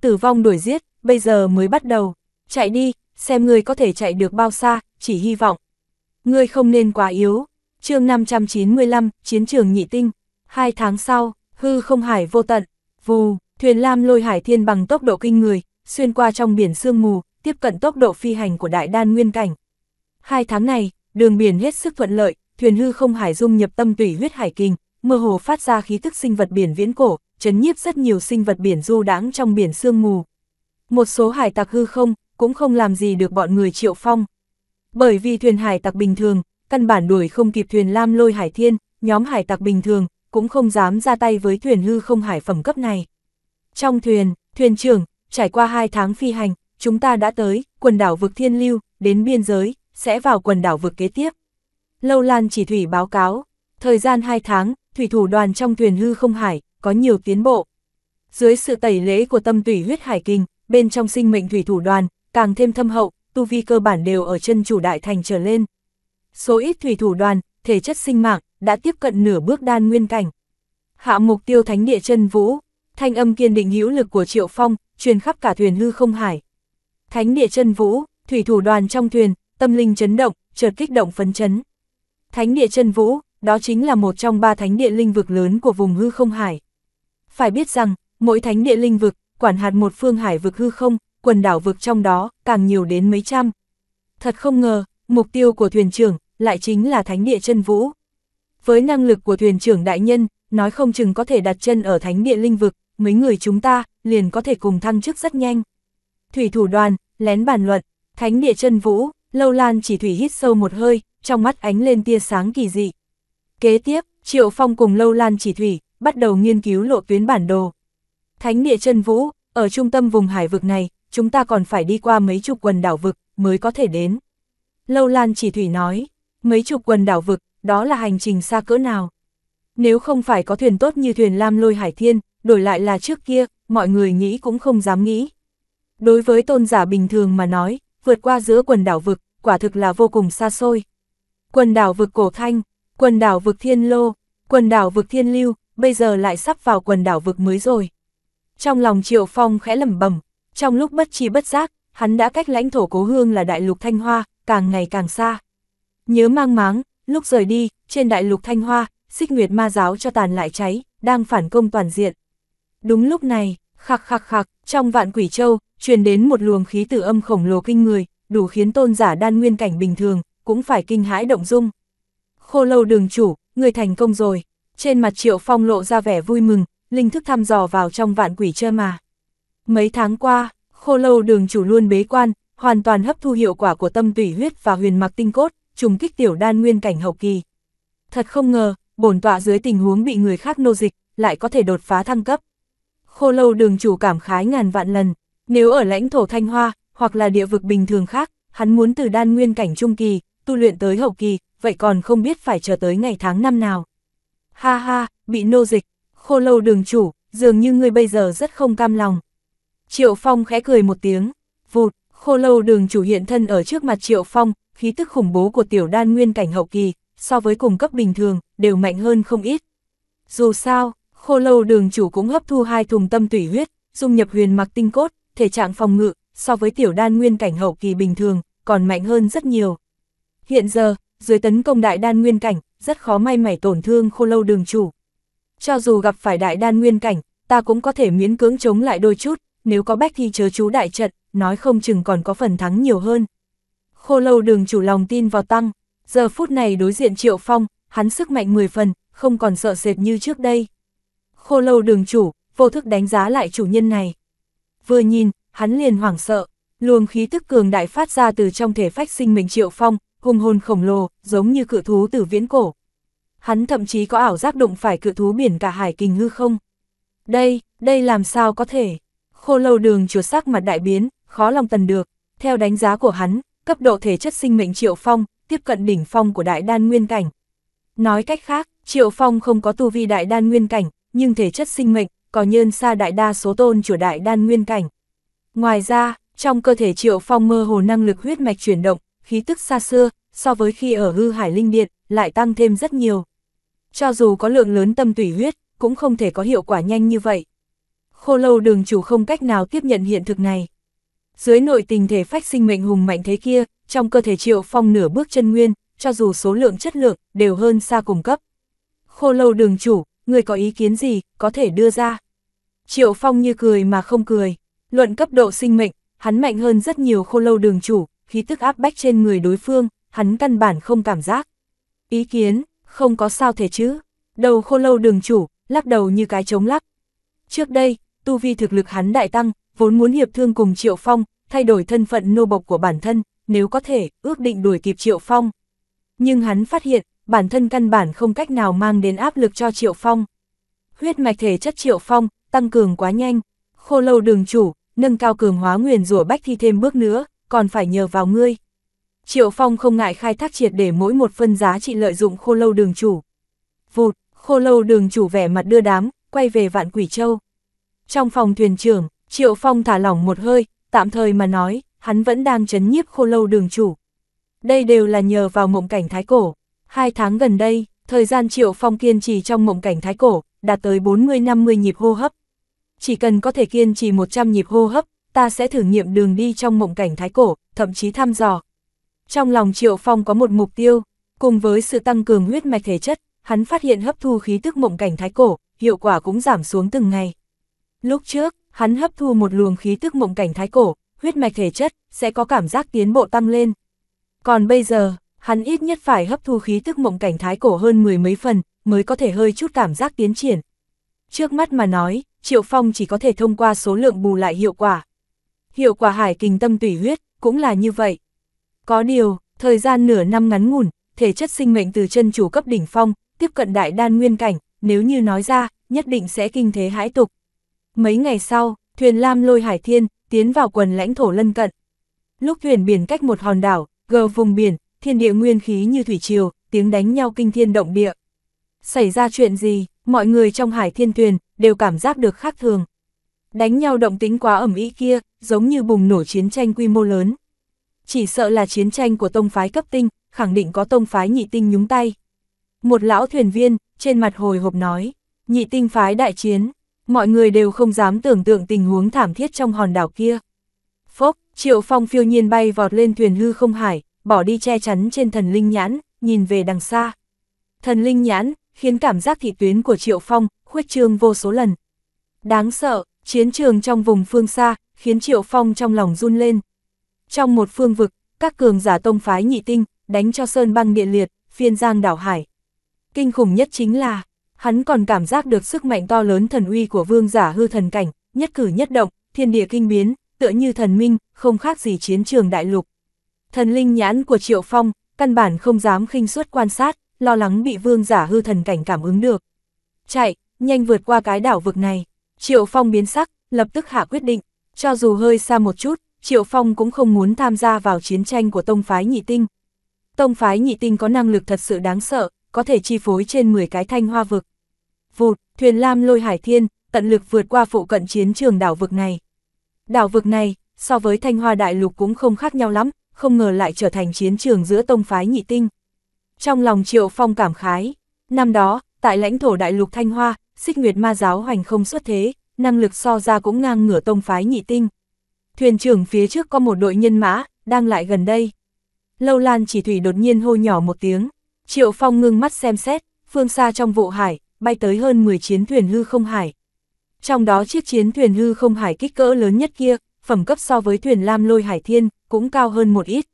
Tử vong đuổi giết, bây giờ mới bắt đầu, chạy đi, xem ngươi có thể chạy được bao xa, chỉ hy vọng. Ngươi không nên quá yếu. chương 595, Chiến trường nhị tinh. Hai tháng sau, hư không hải vô tận, vù, thuyền lam lôi hải thiên bằng tốc độ kinh người, xuyên qua trong biển sương mù, tiếp cận tốc độ phi hành của đại đan nguyên cảnh. Hai tháng này, đường biển hết sức thuận lợi, thuyền hư không hải dung nhập tâm tủy huyết hải kinh, mơ hồ phát ra khí thức sinh vật biển viễn cổ, chấn nhiếp rất nhiều sinh vật biển du đãng trong biển sương mù. Một số hải tặc hư không, cũng không làm gì được bọn người triệu phong. Bởi vì thuyền hải tặc bình thường, căn bản đuổi không kịp thuyền lam lôi hải thiên, nhóm hải tặc bình thường, cũng không dám ra tay với thuyền hư không hải phẩm cấp này. Trong thuyền, thuyền trưởng, trải qua hai tháng phi hành, chúng ta đã tới, quần đảo vực thiên lưu, đến biên giới, sẽ vào quần đảo vực kế tiếp. Lâu Lan chỉ thủy báo cáo, thời gian hai tháng, thủy thủ đoàn trong thuyền hư không hải, có nhiều tiến bộ. Dưới sự tẩy lễ của tâm tủy huyết hải kinh, bên trong sinh mệnh thủy thủ đoàn, càng thêm thâm hậu, tu vi cơ bản đều ở chân chủ đại thành trở lên. Số ít thủy thủ đoàn, thể chất sinh mạng, đã tiếp cận nửa bước đan nguyên cảnh. Hạ mục tiêu thánh địa chân vũ, thanh âm kiên định hữu lực của Triệu Phong, truyền khắp cả thuyền hư không hải. Thánh địa chân vũ, thủy thủ đoàn trong thuyền, tâm linh chấn động, chợt kích động phấn chấn. Thánh địa chân vũ, đó chính là một trong ba thánh địa linh vực lớn của vùng hư không hải. Phải biết rằng, mỗi thánh địa linh vực, quản hạt một phương hải vực hư không, quần đảo vực trong đó, càng nhiều đến mấy trăm. Thật không ngờ, mục tiêu của thuyền trưởng, lại chính là thánh địa chân vũ. Với năng lực của thuyền trưởng đại nhân, nói không chừng có thể đặt chân ở thánh địa linh vực, mấy người chúng ta, liền có thể cùng thăng chức rất nhanh. Thủy thủ đoàn, lén bàn luận, thánh địa chân vũ, lâu lan chỉ thủy hít sâu một hơi, trong mắt ánh lên tia sáng kỳ dị. Kế tiếp, Triệu Phong cùng Lâu Lan chỉ thủy, bắt đầu nghiên cứu lộ tuyến bản đồ. Thánh địa chân vũ, ở trung tâm vùng hải vực này, chúng ta còn phải đi qua mấy chục quần đảo vực mới có thể đến. Lâu Lan chỉ thủy nói, mấy chục quần đảo vực, đó là hành trình xa cỡ nào. Nếu không phải có thuyền tốt như thuyền Lam Lôi Hải Thiên, đổi lại là trước kia, mọi người nghĩ cũng không dám nghĩ. Đối với tôn giả bình thường mà nói, vượt qua giữa quần đảo vực, quả thực là vô cùng xa xôi. Quần đảo vực cổ thanh, Quần đảo vực thiên lô, quần đảo vực thiên lưu, bây giờ lại sắp vào quần đảo vực mới rồi. Trong lòng Triệu Phong khẽ lẩm bẩm, trong lúc bất chi bất giác, hắn đã cách lãnh thổ cố hương là đại lục Thanh Hoa, càng ngày càng xa. Nhớ mang máng, lúc rời đi, trên đại lục Thanh Hoa, xích nguyệt ma giáo cho tàn lại cháy, đang phản công toàn diện. Đúng lúc này, khạc khạc khạc, trong vạn quỷ châu, truyền đến một luồng khí tử âm khổng lồ kinh người, đủ khiến tôn giả đan nguyên cảnh bình thường, cũng phải kinh hãi động dung khô lâu đường chủ, người thành công rồi. Trên mặt Triệu Phong lộ ra vẻ vui mừng, linh thức thăm dò vào trong vạn quỷ chơ mà. Mấy tháng qua, khô lâu đường chủ luôn bế quan, hoàn toàn hấp thu hiệu quả của tâm tủy huyết và huyền mặc tinh cốt, trùng kích tiểu đan nguyên cảnh hậu kỳ. Thật không ngờ, bổn tọa dưới tình huống bị người khác nô dịch, lại có thể đột phá thăng cấp. Khô lâu đường chủ cảm khái ngàn vạn lần, nếu ở lãnh thổ Thanh Hoa, hoặc là địa vực bình thường khác, hắn muốn từ đan nguyên cảnh trung kỳ, tu luyện tới hậu kỳ, vậy còn không biết phải chờ tới ngày tháng năm nào. Ha ha, bị nô dịch, khô lâu đường chủ, dường như ngươi bây giờ rất không cam lòng. Triệu Phong khẽ cười một tiếng, vụt, khô lâu đường chủ hiện thân ở trước mặt Triệu Phong, khí tức khủng bố của tiểu đan nguyên cảnh hậu kỳ, so với cùng cấp bình thường, đều mạnh hơn không ít. Dù sao, khô lâu đường chủ cũng hấp thu hai thùng tâm tủy huyết, dung nhập huyền mặc tinh cốt, thể trạng phòng ngự, so với tiểu đan nguyên cảnh hậu kỳ bình thường, còn mạnh hơn rất nhiều. Hiện giờ, dưới tấn công đại đan nguyên cảnh, rất khó may mảy tổn thương khô lâu đường chủ. Cho dù gặp phải đại đan nguyên cảnh, ta cũng có thể miễn cưỡng chống lại đôi chút, nếu có bách thì chớ chú đại trận, nói không chừng còn có phần thắng nhiều hơn. Khô lâu đường chủ lòng tin vào tăng, giờ phút này đối diện triệu phong, hắn sức mạnh 10 phần, không còn sợ sệt như trước đây. Khô lâu đường chủ, vô thức đánh giá lại chủ nhân này. Vừa nhìn, hắn liền hoảng sợ, luồng khí tức cường đại phát ra từ trong thể phách sinh mình triệu phong, hung hồn khổng lồ, giống như cự thú từ viễn cổ. Hắn thậm chí có ảo giác đụng phải cự thú biển cả hải kình hư không. Đây, đây làm sao có thể? Khô lâu đường chuột sắc mặt đại biến, khó lòng tần được. Theo đánh giá của hắn, cấp độ thể chất sinh mệnh Triệu Phong, tiếp cận đỉnh phong của đại đan nguyên cảnh. Nói cách khác, Triệu Phong không có tu vi đại đan nguyên cảnh, nhưng thể chất sinh mệnh, có nhân xa đại đa số tôn chủ đại đan nguyên cảnh. Ngoài ra, trong cơ thể Triệu Phong mơ hồ năng lực huyết mạch chuyển động, khí tức xa xưa, so với khi ở hư hải linh điện, lại tăng thêm rất nhiều. Cho dù có lượng lớn tâm tủy huyết, cũng không thể có hiệu quả nhanh như vậy. Khô lâu đường chủ không cách nào tiếp nhận hiện thực này. Dưới nội tình thể phách sinh mệnh hùng mạnh thế kia, trong cơ thể triệu phong nửa bước chân nguyên, cho dù số lượng chất lượng, đều hơn xa cùng cấp. Khô lâu đường chủ, người có ý kiến gì, có thể đưa ra. Triệu phong như cười mà không cười, luận cấp độ sinh mệnh, hắn mạnh hơn rất nhiều khô lâu đường chủ, khí tức áp bách trên người đối phương, hắn căn bản không cảm giác. Ý kiến, không có sao thể chứ. Đầu khô lâu đường chủ, lắc đầu như cái chống lắc. Trước đây, tu vi thực lực hắn đại tăng, vốn muốn hiệp thương cùng Triệu Phong, thay đổi thân phận nô bộc của bản thân, nếu có thể, ước định đuổi kịp Triệu Phong. Nhưng hắn phát hiện, bản thân căn bản không cách nào mang đến áp lực cho Triệu Phong. Huyết mạch thể chất Triệu Phong, tăng cường quá nhanh. Khô lâu đường chủ, nâng cao cường hóa nguyền rủa bách thi thêm bước nữa, còn phải nhờ vào ngươi. Triệu Phong không ngại khai thác triệt để mỗi một phân giá trị lợi dụng khô lâu đường chủ. Vụt, khô lâu đường chủ vẻ mặt đưa đám, quay về vạn quỷ châu. Trong phòng thuyền trưởng, Triệu Phong thả lỏng một hơi, tạm thời mà nói, hắn vẫn đang chấn nhiếp khô lâu đường chủ. Đây đều là nhờ vào mộng cảnh thái cổ. Hai tháng gần đây, thời gian Triệu Phong kiên trì trong mộng cảnh thái cổ, đạt tới 40-50 nhịp hô hấp. Chỉ cần có thể kiên trì 100 nhịp hô hấp, ta sẽ thử nghiệm đường đi trong mộng cảnh thái cổ, thậm chí thăm dò. Trong lòng Triệu Phong có một mục tiêu, cùng với sự tăng cường huyết mạch thể chất, hắn phát hiện hấp thu khí tức mộng cảnh thái cổ, hiệu quả cũng giảm xuống từng ngày. Lúc trước, hắn hấp thu một luồng khí tức mộng cảnh thái cổ, huyết mạch thể chất, sẽ có cảm giác tiến bộ tăng lên. Còn bây giờ, hắn ít nhất phải hấp thu khí tức mộng cảnh thái cổ hơn mười mấy phần, mới có thể hơi chút cảm giác tiến triển. Trước mắt mà nói, Triệu Phong chỉ có thể thông qua số lượng bù lại hiệu quả hiệu quả hải kình tâm tủy huyết, cũng là như vậy. Có điều, thời gian nửa năm ngắn ngủn, thể chất sinh mệnh từ chân chủ cấp đỉnh phong, tiếp cận đại đan nguyên cảnh, nếu như nói ra, nhất định sẽ kinh thế hãi tục. Mấy ngày sau, thuyền lam lôi hải thiên, tiến vào quần lãnh thổ lân cận. Lúc thuyền biển cách một hòn đảo, gờ vùng biển, thiên địa nguyên khí như thủy triều, tiếng đánh nhau kinh thiên động địa. Xảy ra chuyện gì, mọi người trong hải thiên thuyền đều cảm giác được khác thường. Đánh nhau động tính quá ẩm ý kia, giống như bùng nổ chiến tranh quy mô lớn. Chỉ sợ là chiến tranh của tông phái cấp tinh, khẳng định có tông phái nhị tinh nhúng tay. Một lão thuyền viên, trên mặt hồi hộp nói, nhị tinh phái đại chiến, mọi người đều không dám tưởng tượng tình huống thảm thiết trong hòn đảo kia. Phốc, Triệu Phong phiêu nhiên bay vọt lên thuyền hư không hải, bỏ đi che chắn trên thần linh nhãn, nhìn về đằng xa. Thần linh nhãn, khiến cảm giác thị tuyến của Triệu Phong, khuếch trương vô số lần. Đáng sợ, chiến trường trong vùng phương xa, khiến Triệu Phong trong lòng run lên. Trong một phương vực, các cường giả tông phái nhị tinh, đánh cho sơn băng địa liệt, phiên giang đảo hải. Kinh khủng nhất chính là, hắn còn cảm giác được sức mạnh to lớn thần uy của vương giả hư thần cảnh, nhất cử nhất động, thiên địa kinh biến, tựa như thần minh, không khác gì chiến trường đại lục. Thần linh nhãn của Triệu Phong, căn bản không dám khinh suất quan sát, lo lắng bị vương giả hư thần cảnh cảm ứng được. Chạy, nhanh vượt qua cái đảo vực này. Triệu Phong biến sắc, lập tức hạ quyết định. Cho dù hơi xa một chút, Triệu Phong cũng không muốn tham gia vào chiến tranh của tông phái nhị tinh. Tông phái nhị tinh có năng lực thật sự đáng sợ, có thể chi phối trên 10 cái thanh hoa vực. Vụt, thuyền lam lôi hải thiên, tận lực vượt qua phụ cận chiến trường đảo vực này. Đảo vực này, so với thanh hoa đại lục cũng không khác nhau lắm, không ngờ lại trở thành chiến trường giữa tông phái nhị tinh. Trong lòng Triệu Phong cảm khái, năm đó, tại lãnh thổ đại lục Thanh Hoa, xích nguyệt ma giáo hoành không xuất thế, năng lực so ra cũng ngang ngửa tông phái nhị tinh. Thuyền trưởng phía trước có một đội nhân mã, đang lại gần đây. Lâu Lan chỉ thủy đột nhiên hô nhỏ một tiếng, Triệu Phong ngưng mắt xem xét, phương xa trong vụ hải, bay tới hơn 10 chiến thuyền hư không hải. Trong đó chiếc chiến thuyền hư không hải kích cỡ lớn nhất kia, phẩm cấp so với thuyền lam lôi hải thiên, cũng cao hơn một ít.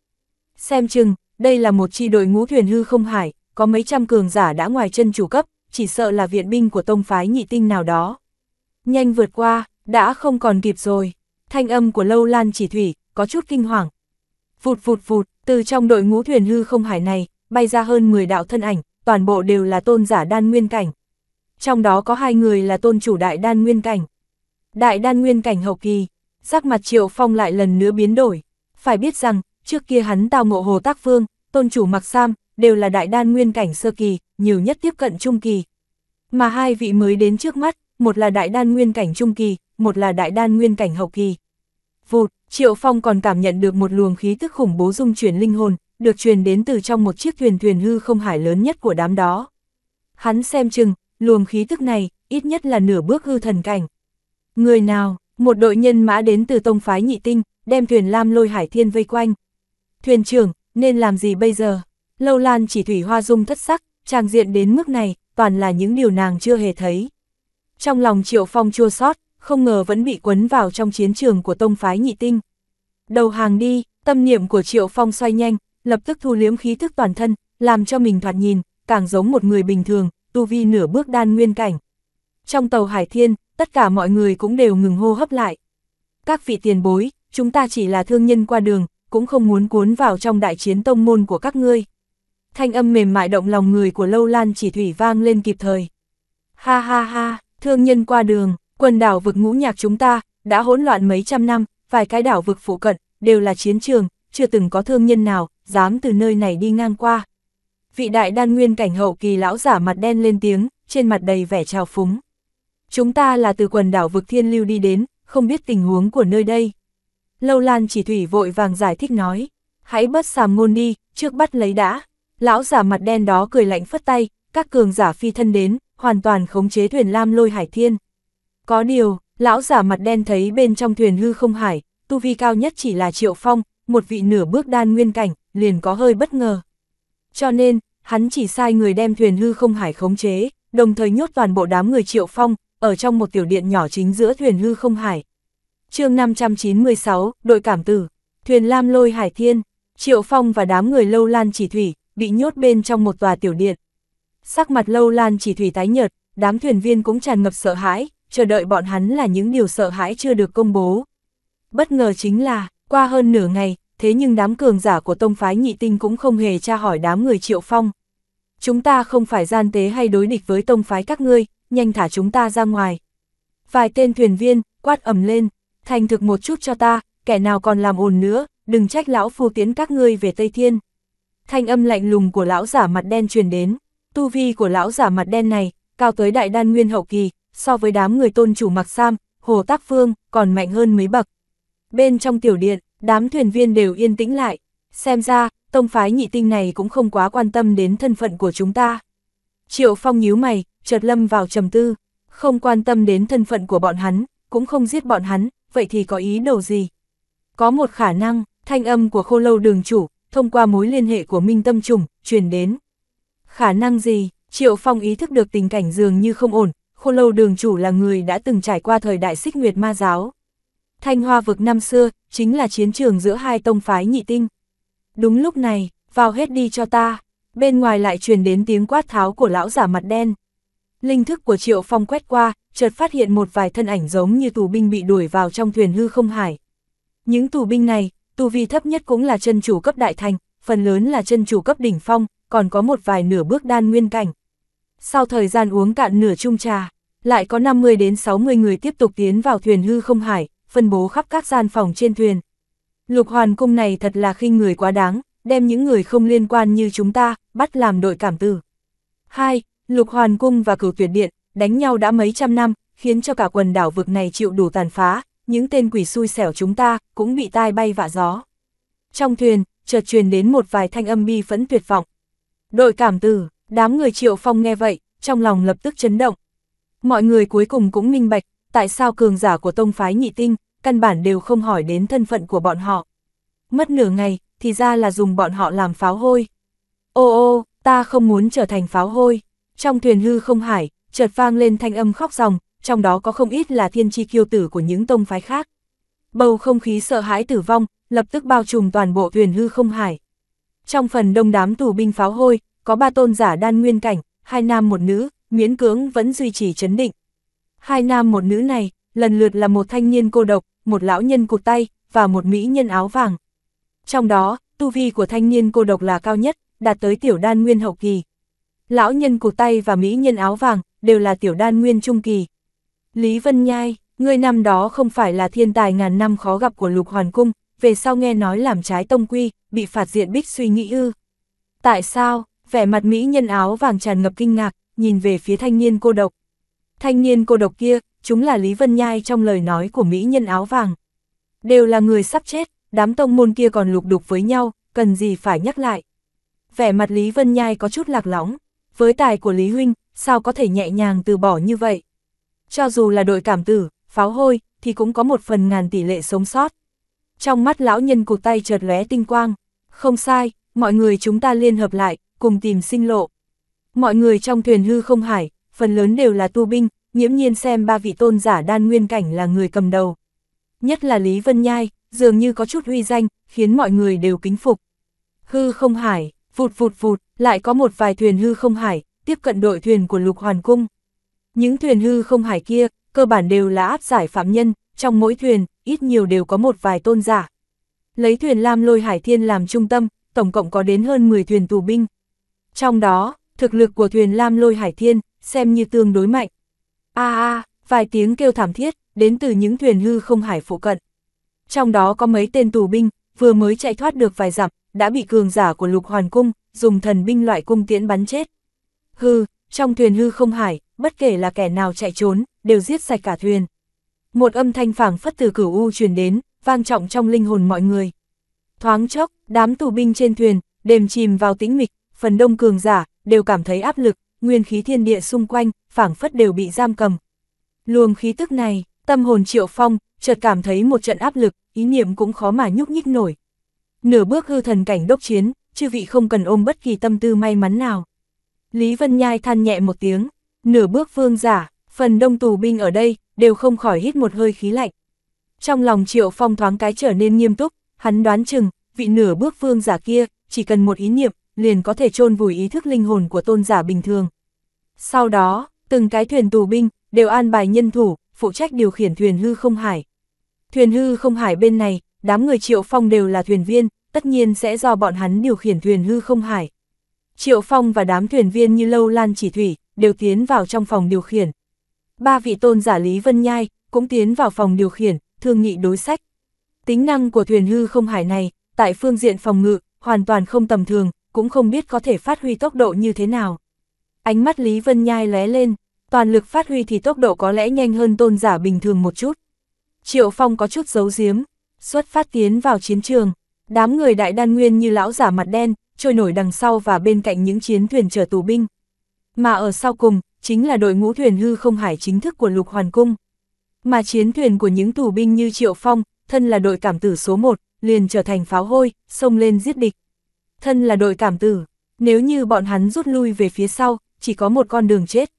Xem chừng, đây là một chi đội ngũ thuyền hư không hải, có mấy trăm cường giả đã ngoài chân chủ cấp, chỉ sợ là viện binh của tông phái nhị tinh nào đó nhanh vượt qua, đã không còn kịp rồi. Thanh âm của lâu lan chỉ thủy, có chút kinh hoàng. Vụt vụt vụt, từ trong đội ngũ thuyền hư không hải này, bay ra hơn 10 đạo thân ảnh, toàn bộ đều là tôn giả đan nguyên cảnh. Trong đó có hai người là tôn chủ đại đan nguyên cảnh. Đại đan nguyên cảnh hậu kỳ, sắc mặt triệu phong lại lần nữa biến đổi. Phải biết rằng, trước kia hắn tào ngộ hồ tác phương, tôn chủ mặc sam, đều là đại đan nguyên cảnh sơ kỳ, nhiều nhất tiếp cận trung kỳ. Mà hai vị mới đến trước mắt, một là đại đan nguyên cảnh trung kỳ, một là đại đan nguyên cảnh hậu kỳ. Vụt, Triệu Phong còn cảm nhận được một luồng khí tức khủng bố dung chuyển linh hồn, được truyền đến từ trong một chiếc thuyền thuyền hư không hải lớn nhất của đám đó. Hắn xem chừng, luồng khí tức này, ít nhất là nửa bước hư thần cảnh. Người nào, một đội nhân mã đến từ tông phái nhị tinh, đem thuyền lam lôi hải thiên vây quanh. Thuyền trưởng, nên làm gì bây giờ? Lâu lan chỉ thủy hoa dung thất sắc, trang diện đến mức này, toàn là những điều nàng chưa hề thấy. Trong lòng Triệu Phong chua sót, không ngờ vẫn bị quấn vào trong chiến trường của tông phái nhị tinh. Đầu hàng đi, tâm niệm của Triệu Phong xoay nhanh, lập tức thu liếm khí thức toàn thân, làm cho mình thoạt nhìn, càng giống một người bình thường, tu vi nửa bước đan nguyên cảnh. Trong tàu Hải Thiên, tất cả mọi người cũng đều ngừng hô hấp lại. Các vị tiền bối, chúng ta chỉ là thương nhân qua đường, cũng không muốn cuốn vào trong đại chiến tông môn của các ngươi. Thanh âm mềm mại động lòng người của Lâu Lan chỉ thủy vang lên kịp thời. Ha ha ha, Thương nhân qua đường, quần đảo vực ngũ nhạc chúng ta, đã hỗn loạn mấy trăm năm, vài cái đảo vực phụ cận, đều là chiến trường, chưa từng có thương nhân nào, dám từ nơi này đi ngang qua. Vị đại đan nguyên cảnh hậu kỳ lão giả mặt đen lên tiếng, trên mặt đầy vẻ trào phúng. Chúng ta là từ quần đảo vực thiên lưu đi đến, không biết tình huống của nơi đây. Lâu lan chỉ thủy vội vàng giải thích nói, hãy bất sàm ngôn đi, trước bắt lấy đã. Lão giả mặt đen đó cười lạnh phất tay, các cường giả phi thân đến, hoàn toàn khống chế thuyền lam lôi hải thiên. Có điều, lão giả mặt đen thấy bên trong thuyền hư không hải, tu vi cao nhất chỉ là triệu phong, một vị nửa bước đan nguyên cảnh, liền có hơi bất ngờ. Cho nên, hắn chỉ sai người đem thuyền hư không hải khống chế, đồng thời nhốt toàn bộ đám người triệu phong, ở trong một tiểu điện nhỏ chính giữa thuyền hư không hải. chương 596, đội cảm tử, thuyền lam lôi hải thiên, triệu phong và đám người lâu lan chỉ thủy, bị nhốt bên trong một tòa tiểu điện. Sắc mặt lâu lan chỉ thủy tái nhợt, đám thuyền viên cũng tràn ngập sợ hãi, chờ đợi bọn hắn là những điều sợ hãi chưa được công bố. Bất ngờ chính là, qua hơn nửa ngày, thế nhưng đám cường giả của tông phái nhị tinh cũng không hề tra hỏi đám người triệu phong. Chúng ta không phải gian tế hay đối địch với tông phái các ngươi, nhanh thả chúng ta ra ngoài. Vài tên thuyền viên, quát ẩm lên, thành thực một chút cho ta, kẻ nào còn làm ồn nữa, đừng trách lão phu tiến các ngươi về Tây Thiên. Thanh âm lạnh lùng của lão giả mặt đen truyền đến. Tu vi của lão giả mặt đen này, cao tới đại đan nguyên hậu kỳ, so với đám người tôn chủ mặc sam, hồ tác phương, còn mạnh hơn mấy bậc. Bên trong tiểu điện, đám thuyền viên đều yên tĩnh lại, xem ra, tông phái nhị tinh này cũng không quá quan tâm đến thân phận của chúng ta. Triệu Phong nhíu mày, chợt lâm vào trầm tư, không quan tâm đến thân phận của bọn hắn, cũng không giết bọn hắn, vậy thì có ý đồ gì? Có một khả năng, thanh âm của khô lâu đường chủ, thông qua mối liên hệ của minh tâm trùng, truyền đến khả năng gì, Triệu Phong ý thức được tình cảnh dường như không ổn, khô lâu đường chủ là người đã từng trải qua thời đại xích nguyệt ma giáo. Thanh hoa vực năm xưa, chính là chiến trường giữa hai tông phái nhị tinh. Đúng lúc này, vào hết đi cho ta, bên ngoài lại truyền đến tiếng quát tháo của lão giả mặt đen. Linh thức của Triệu Phong quét qua, chợt phát hiện một vài thân ảnh giống như tù binh bị đuổi vào trong thuyền hư không hải. Những tù binh này, tù vi thấp nhất cũng là chân chủ cấp đại thành, phần lớn là chân chủ cấp đỉnh phong, còn có một vài nửa bước đan nguyên cảnh. Sau thời gian uống cạn nửa chung trà, lại có 50 đến 60 người tiếp tục tiến vào thuyền hư không hải, phân bố khắp các gian phòng trên thuyền. Lục hoàn cung này thật là khinh người quá đáng, đem những người không liên quan như chúng ta, bắt làm đội cảm tử. 2. Lục hoàn cung và cửu tuyệt điện, đánh nhau đã mấy trăm năm, khiến cho cả quần đảo vực này chịu đủ tàn phá, những tên quỷ xui xẻo chúng ta cũng bị tai bay vạ gió. Trong thuyền, chợt truyền đến một vài thanh âm bi phẫn tuyệt vọng, Đội cảm tử, đám người triệu phong nghe vậy, trong lòng lập tức chấn động. Mọi người cuối cùng cũng minh bạch, tại sao cường giả của tông phái nhị tinh, căn bản đều không hỏi đến thân phận của bọn họ. Mất nửa ngày, thì ra là dùng bọn họ làm pháo hôi. Ô ô, ta không muốn trở thành pháo hôi. Trong thuyền hư không hải, chợt vang lên thanh âm khóc ròng, trong đó có không ít là thiên chi kiêu tử của những tông phái khác. Bầu không khí sợ hãi tử vong, lập tức bao trùm toàn bộ thuyền hư không hải. Trong phần đông đám tù binh pháo hôi, có ba tôn giả đan nguyên cảnh, hai nam một nữ, miễn cưỡng vẫn duy trì chấn định. Hai nam một nữ này, lần lượt là một thanh niên cô độc, một lão nhân cụt tay, và một mỹ nhân áo vàng. Trong đó, tu vi của thanh niên cô độc là cao nhất, đạt tới tiểu đan nguyên hậu kỳ. Lão nhân cụt tay và mỹ nhân áo vàng, đều là tiểu đan nguyên trung kỳ. Lý Vân Nhai, người năm đó không phải là thiên tài ngàn năm khó gặp của lục hoàn cung, về sau nghe nói làm trái tông quy, bị phạt diện bích suy nghĩ ư. Tại sao, vẻ mặt Mỹ nhân áo vàng tràn ngập kinh ngạc, nhìn về phía thanh niên cô độc. Thanh niên cô độc kia, chúng là Lý Vân Nhai trong lời nói của Mỹ nhân áo vàng. Đều là người sắp chết, đám tông môn kia còn lục đục với nhau, cần gì phải nhắc lại. Vẻ mặt Lý Vân Nhai có chút lạc lõng, với tài của Lý Huynh, sao có thể nhẹ nhàng từ bỏ như vậy. Cho dù là đội cảm tử, pháo hôi, thì cũng có một phần ngàn tỷ lệ sống sót trong mắt lão nhân cụt tay chợt lóe tinh quang. Không sai, mọi người chúng ta liên hợp lại, cùng tìm sinh lộ. Mọi người trong thuyền hư không hải, phần lớn đều là tu binh, nhiễm nhiên xem ba vị tôn giả đan nguyên cảnh là người cầm đầu. Nhất là Lý Vân Nhai, dường như có chút uy danh, khiến mọi người đều kính phục. Hư không hải, vụt vụt vụt, lại có một vài thuyền hư không hải, tiếp cận đội thuyền của lục hoàn cung. Những thuyền hư không hải kia, cơ bản đều là áp giải phạm nhân, trong mỗi thuyền, ít nhiều đều có một vài tôn giả. Lấy thuyền Lam Lôi Hải Thiên làm trung tâm, tổng cộng có đến hơn 10 thuyền tù binh. Trong đó, thực lực của thuyền Lam Lôi Hải Thiên xem như tương đối mạnh. A a, vài tiếng kêu thảm thiết đến từ những thuyền hư không hải phụ cận. Trong đó có mấy tên tù binh vừa mới chạy thoát được vài dặm, đã bị cường giả của Lục Hoàn cung dùng thần binh loại cung tiễn bắn chết. Hư, trong thuyền hư không hải, bất kể là kẻ nào chạy trốn, đều giết sạch cả thuyền một âm thanh phảng phất từ cửu u truyền đến, vang trọng trong linh hồn mọi người. Thoáng chốc, đám tù binh trên thuyền, đềm chìm vào tĩnh mịch, phần đông cường giả, đều cảm thấy áp lực, nguyên khí thiên địa xung quanh, phảng phất đều bị giam cầm. Luồng khí tức này, tâm hồn triệu phong, chợt cảm thấy một trận áp lực, ý niệm cũng khó mà nhúc nhích nổi. Nửa bước hư thần cảnh đốc chiến, chư vị không cần ôm bất kỳ tâm tư may mắn nào. Lý Vân Nhai than nhẹ một tiếng, nửa bước vương giả, phần đông tù binh ở đây, đều không khỏi hít một hơi khí lạnh. Trong lòng Triệu Phong thoáng cái trở nên nghiêm túc, hắn đoán chừng, vị nửa bước vương giả kia, chỉ cần một ý niệm, liền có thể chôn vùi ý thức linh hồn của tôn giả bình thường. Sau đó, từng cái thuyền tù binh, đều an bài nhân thủ, phụ trách điều khiển thuyền hư không hải. Thuyền hư không hải bên này, đám người Triệu Phong đều là thuyền viên, tất nhiên sẽ do bọn hắn điều khiển thuyền hư không hải. Triệu Phong và đám thuyền viên như Lâu Lan Chỉ Thủy đều tiến vào trong phòng điều khiển. Ba vị tôn giả Lý Vân Nhai cũng tiến vào phòng điều khiển, thương nghị đối sách. Tính năng của thuyền hư không hải này, tại phương diện phòng ngự, hoàn toàn không tầm thường, cũng không biết có thể phát huy tốc độ như thế nào. Ánh mắt Lý Vân Nhai lé lên, toàn lực phát huy thì tốc độ có lẽ nhanh hơn tôn giả bình thường một chút. Triệu Phong có chút giấu giếm, xuất phát tiến vào chiến trường, đám người đại đan nguyên như lão giả mặt đen, trôi nổi đằng sau và bên cạnh những chiến thuyền chở tù binh. Mà ở sau cùng, chính là đội ngũ thuyền hư không hải chính thức của lục hoàn cung. Mà chiến thuyền của những tù binh như Triệu Phong, thân là đội cảm tử số 1, liền trở thành pháo hôi, xông lên giết địch. Thân là đội cảm tử, nếu như bọn hắn rút lui về phía sau, chỉ có một con đường chết.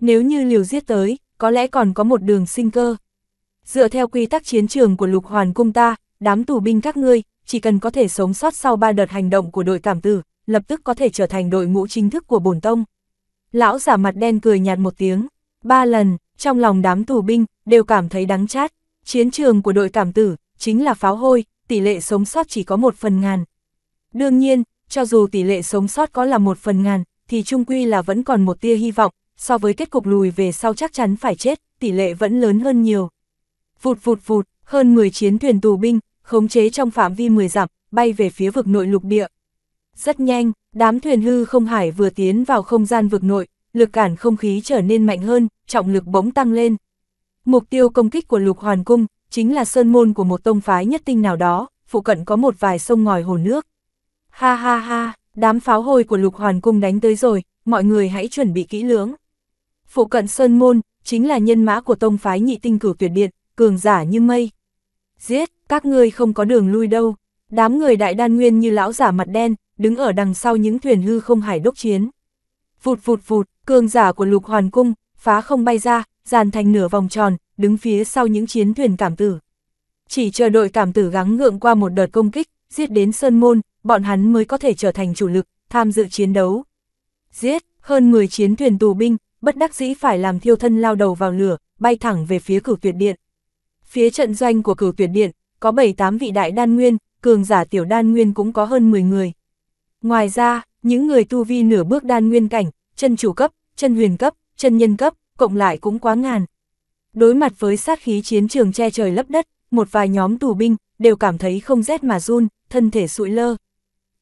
Nếu như liều giết tới, có lẽ còn có một đường sinh cơ. Dựa theo quy tắc chiến trường của lục hoàn cung ta, đám tù binh các ngươi, chỉ cần có thể sống sót sau ba đợt hành động của đội cảm tử, lập tức có thể trở thành đội ngũ chính thức của bổn tông. Lão giả mặt đen cười nhạt một tiếng, ba lần, trong lòng đám tù binh, đều cảm thấy đắng chát. Chiến trường của đội cảm tử, chính là pháo hôi, tỷ lệ sống sót chỉ có một phần ngàn. Đương nhiên, cho dù tỷ lệ sống sót có là một phần ngàn, thì trung quy là vẫn còn một tia hy vọng, so với kết cục lùi về sau chắc chắn phải chết, tỷ lệ vẫn lớn hơn nhiều. Vụt vụt vụt, hơn 10 chiến thuyền tù binh, khống chế trong phạm vi 10 dặm, bay về phía vực nội lục địa. Rất nhanh, đám thuyền hư không hải vừa tiến vào không gian vực nội, lực cản không khí trở nên mạnh hơn, trọng lực bỗng tăng lên. Mục tiêu công kích của lục hoàn cung chính là sơn môn của một tông phái nhất tinh nào đó, phụ cận có một vài sông ngòi hồ nước. Ha ha ha, đám pháo hồi của lục hoàn cung đánh tới rồi, mọi người hãy chuẩn bị kỹ lưỡng. Phụ cận sơn môn, chính là nhân mã của tông phái nhị tinh cửu tuyệt điện, cường giả như mây. Giết, các ngươi không có đường lui đâu. Đám người đại đan nguyên như lão giả mặt đen, đứng ở đằng sau những thuyền hư không hải đốc chiến. Vụt vụt vụt, cường giả của lục hoàn cung, phá không bay ra, dàn thành nửa vòng tròn, đứng phía sau những chiến thuyền cảm tử. Chỉ chờ đội cảm tử gắng ngượng qua một đợt công kích, giết đến Sơn Môn, bọn hắn mới có thể trở thành chủ lực, tham dự chiến đấu. Giết, hơn 10 chiến thuyền tù binh, bất đắc dĩ phải làm thiêu thân lao đầu vào lửa, bay thẳng về phía cửu tuyệt điện. Phía trận doanh của cửu tuyệt điện, có 7-8 vị đại đan nguyên, cường giả tiểu đan nguyên cũng có hơn 10 người. Ngoài ra, những người tu vi nửa bước đan nguyên cảnh, chân chủ cấp, chân huyền cấp, chân nhân cấp, cộng lại cũng quá ngàn. Đối mặt với sát khí chiến trường che trời lấp đất, một vài nhóm tù binh đều cảm thấy không rét mà run, thân thể sụi lơ.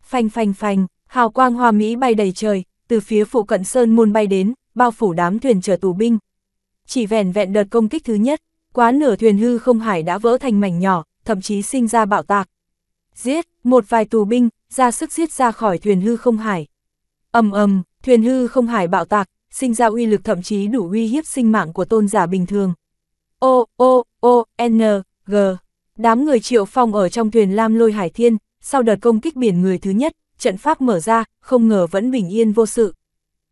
Phanh phanh phanh, hào quang hoa mỹ bay đầy trời, từ phía phụ cận sơn môn bay đến, bao phủ đám thuyền chở tù binh. Chỉ vẻn vẹn đợt công kích thứ nhất, quá nửa thuyền hư không hải đã vỡ thành mảnh nhỏ, thậm chí sinh ra bạo tạc. Giết, một vài tù binh, ra sức giết ra khỏi thuyền hư không hải. ầm ầm, thuyền hư không hải bạo tạc, sinh ra uy lực thậm chí đủ uy hiếp sinh mạng của tôn giả bình thường. O, O, O, N, G. Đám người triệu phong ở trong thuyền lam lôi hải thiên, sau đợt công kích biển người thứ nhất, trận pháp mở ra, không ngờ vẫn bình yên vô sự.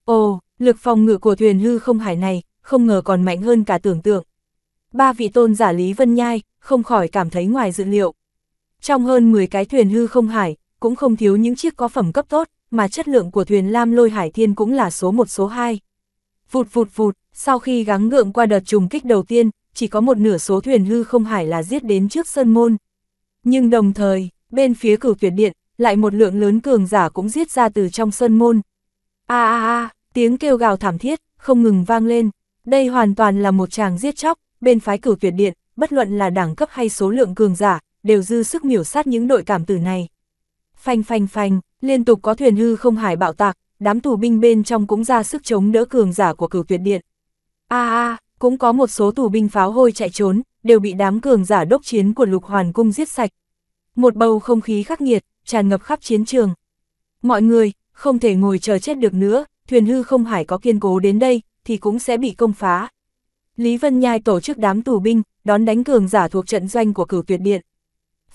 Ồ, lực phòng ngự của thuyền hư không hải này, không ngờ còn mạnh hơn cả tưởng tượng. Ba vị tôn giả Lý Vân Nhai, không khỏi cảm thấy ngoài dự liệu. Trong hơn 10 cái thuyền hư không hải, cũng không thiếu những chiếc có phẩm cấp tốt, mà chất lượng của thuyền lam lôi hải thiên cũng là số 1 số 2. Vụt vụt vụt, sau khi gắng ngượng qua đợt trùng kích đầu tiên, chỉ có một nửa số thuyền hư không hải là giết đến trước Sơn Môn. Nhưng đồng thời, bên phía cửu tuyệt điện, lại một lượng lớn cường giả cũng giết ra từ trong Sơn Môn. a a a tiếng kêu gào thảm thiết, không ngừng vang lên. Đây hoàn toàn là một chàng giết chóc, bên phái cửu tuyệt điện, bất luận là đẳng cấp hay số lượng cường giả, đều dư sức miểu sát những đội cảm tử này. Phanh phanh phanh, liên tục có thuyền hư không hải bạo tạc, đám tù binh bên trong cũng ra sức chống đỡ cường giả của cửu tuyệt điện. a a cũng có một số tù binh pháo hôi chạy trốn, đều bị đám cường giả đốc chiến của lục hoàn cung giết sạch. Một bầu không khí khắc nghiệt, tràn ngập khắp chiến trường. Mọi người, không thể ngồi chờ chết được nữa, thuyền hư không hải có kiên cố đến đây, thì cũng sẽ bị công phá. Lý Vân Nhai tổ chức đám tù binh, đón đánh cường giả thuộc trận doanh của cửu tuyệt điện.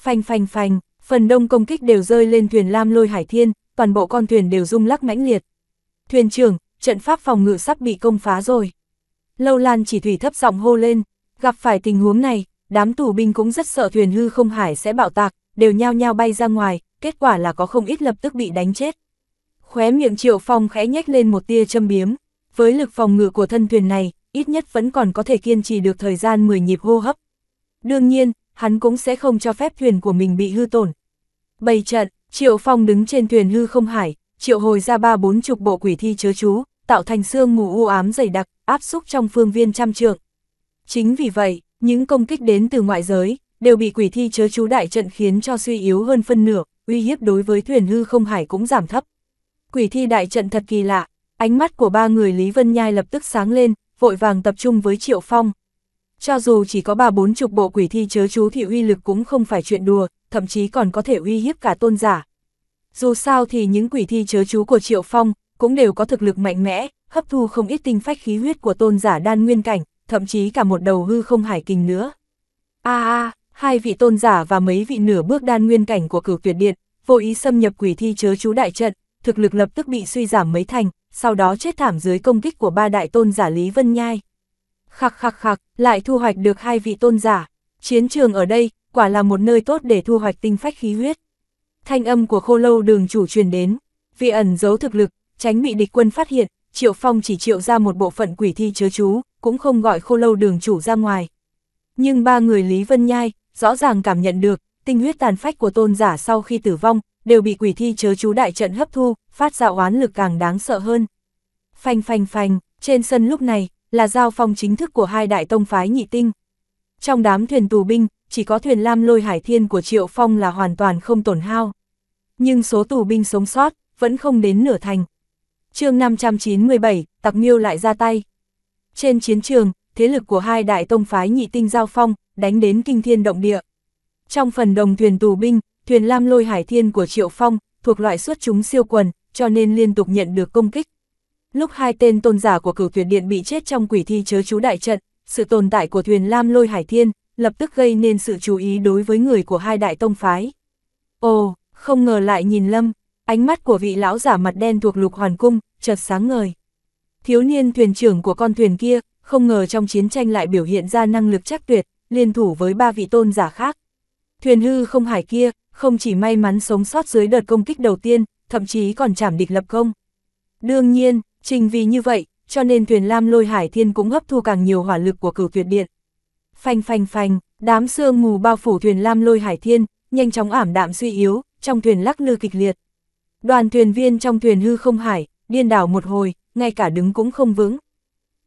Phanh phanh phanh, phần đông công kích đều rơi lên thuyền lam lôi hải thiên, toàn bộ con thuyền đều rung lắc mãnh liệt. Thuyền trưởng, trận pháp phòng ngự sắp bị công phá rồi. Lâu lan chỉ thủy thấp giọng hô lên, gặp phải tình huống này, đám tù binh cũng rất sợ thuyền hư không hải sẽ bạo tạc, đều nhao nhao bay ra ngoài, kết quả là có không ít lập tức bị đánh chết. Khóe miệng triệu phong khẽ nhếch lên một tia châm biếm, với lực phòng ngự của thân thuyền này, ít nhất vẫn còn có thể kiên trì được thời gian 10 nhịp hô hấp. Đương nhiên, hắn cũng sẽ không cho phép thuyền của mình bị hư tổn. Bày trận, Triệu Phong đứng trên thuyền hư không hải, triệu hồi ra ba bốn chục bộ quỷ thi chớ chú, tạo thành xương mù u ám dày đặc, áp xúc trong phương viên trăm trượng. Chính vì vậy, những công kích đến từ ngoại giới, đều bị quỷ thi chớ chú đại trận khiến cho suy yếu hơn phân nửa, uy hiếp đối với thuyền hư không hải cũng giảm thấp. Quỷ thi đại trận thật kỳ lạ, ánh mắt của ba người Lý Vân Nhai lập tức sáng lên, vội vàng tập trung với Triệu Phong. Cho dù chỉ có ba bốn chục bộ quỷ thi chớ chú thì uy lực cũng không phải chuyện đùa, thậm chí còn có thể uy hiếp cả tôn giả. Dù sao thì những quỷ thi chớ chú của Triệu Phong cũng đều có thực lực mạnh mẽ, hấp thu không ít tinh phách khí huyết của tôn giả đan nguyên cảnh, thậm chí cả một đầu hư không hải kình nữa. A a, hai vị tôn giả và mấy vị nửa bước đan nguyên cảnh của cửu tuyệt điện, vô ý xâm nhập quỷ thi chớ chú đại trận, thực lực lập tức bị suy giảm mấy thành, sau đó chết thảm dưới công kích của ba đại tôn giả Lý Vân Nhai khắc khắc khắc, lại thu hoạch được hai vị tôn giả. Chiến trường ở đây, quả là một nơi tốt để thu hoạch tinh phách khí huyết. Thanh âm của khô lâu đường chủ truyền đến, vì ẩn giấu thực lực, tránh bị địch quân phát hiện, Triệu Phong chỉ triệu ra một bộ phận quỷ thi chớ chú, cũng không gọi khô lâu đường chủ ra ngoài. Nhưng ba người Lý Vân Nhai, rõ ràng cảm nhận được, tinh huyết tàn phách của tôn giả sau khi tử vong, đều bị quỷ thi chớ chú đại trận hấp thu, phát ra oán lực càng đáng sợ hơn. Phanh phanh phanh, trên sân lúc này, là giao phong chính thức của hai đại tông phái nhị tinh. Trong đám thuyền tù binh, chỉ có thuyền lam lôi hải thiên của Triệu Phong là hoàn toàn không tổn hao. Nhưng số tù binh sống sót vẫn không đến nửa thành. chương 597, Tặc Miêu lại ra tay. Trên chiến trường, thế lực của hai đại tông phái nhị tinh giao phong, đánh đến kinh thiên động địa. Trong phần đồng thuyền tù binh, thuyền lam lôi hải thiên của Triệu Phong, thuộc loại xuất chúng siêu quần, cho nên liên tục nhận được công kích. Lúc hai tên tôn giả của cửu tuyệt điện bị chết trong quỷ thi chớ chú đại trận, sự tồn tại của thuyền lam lôi hải thiên, lập tức gây nên sự chú ý đối với người của hai đại tông phái. Ồ, không ngờ lại nhìn lâm, ánh mắt của vị lão giả mặt đen thuộc lục hoàn cung, chợt sáng ngời. Thiếu niên thuyền trưởng của con thuyền kia, không ngờ trong chiến tranh lại biểu hiện ra năng lực chắc tuyệt, liên thủ với ba vị tôn giả khác. Thuyền hư không hải kia, không chỉ may mắn sống sót dưới đợt công kích đầu tiên, thậm chí còn chảm địch lập công. Đương nhiên, chính vì như vậy, cho nên thuyền lam lôi hải thiên cũng hấp thu càng nhiều hỏa lực của cửu tuyệt điện. Phanh phanh phanh, đám sương mù bao phủ thuyền lam lôi hải thiên, nhanh chóng ảm đạm suy yếu, trong thuyền lắc lư kịch liệt. Đoàn thuyền viên trong thuyền hư không hải, điên đảo một hồi, ngay cả đứng cũng không vững.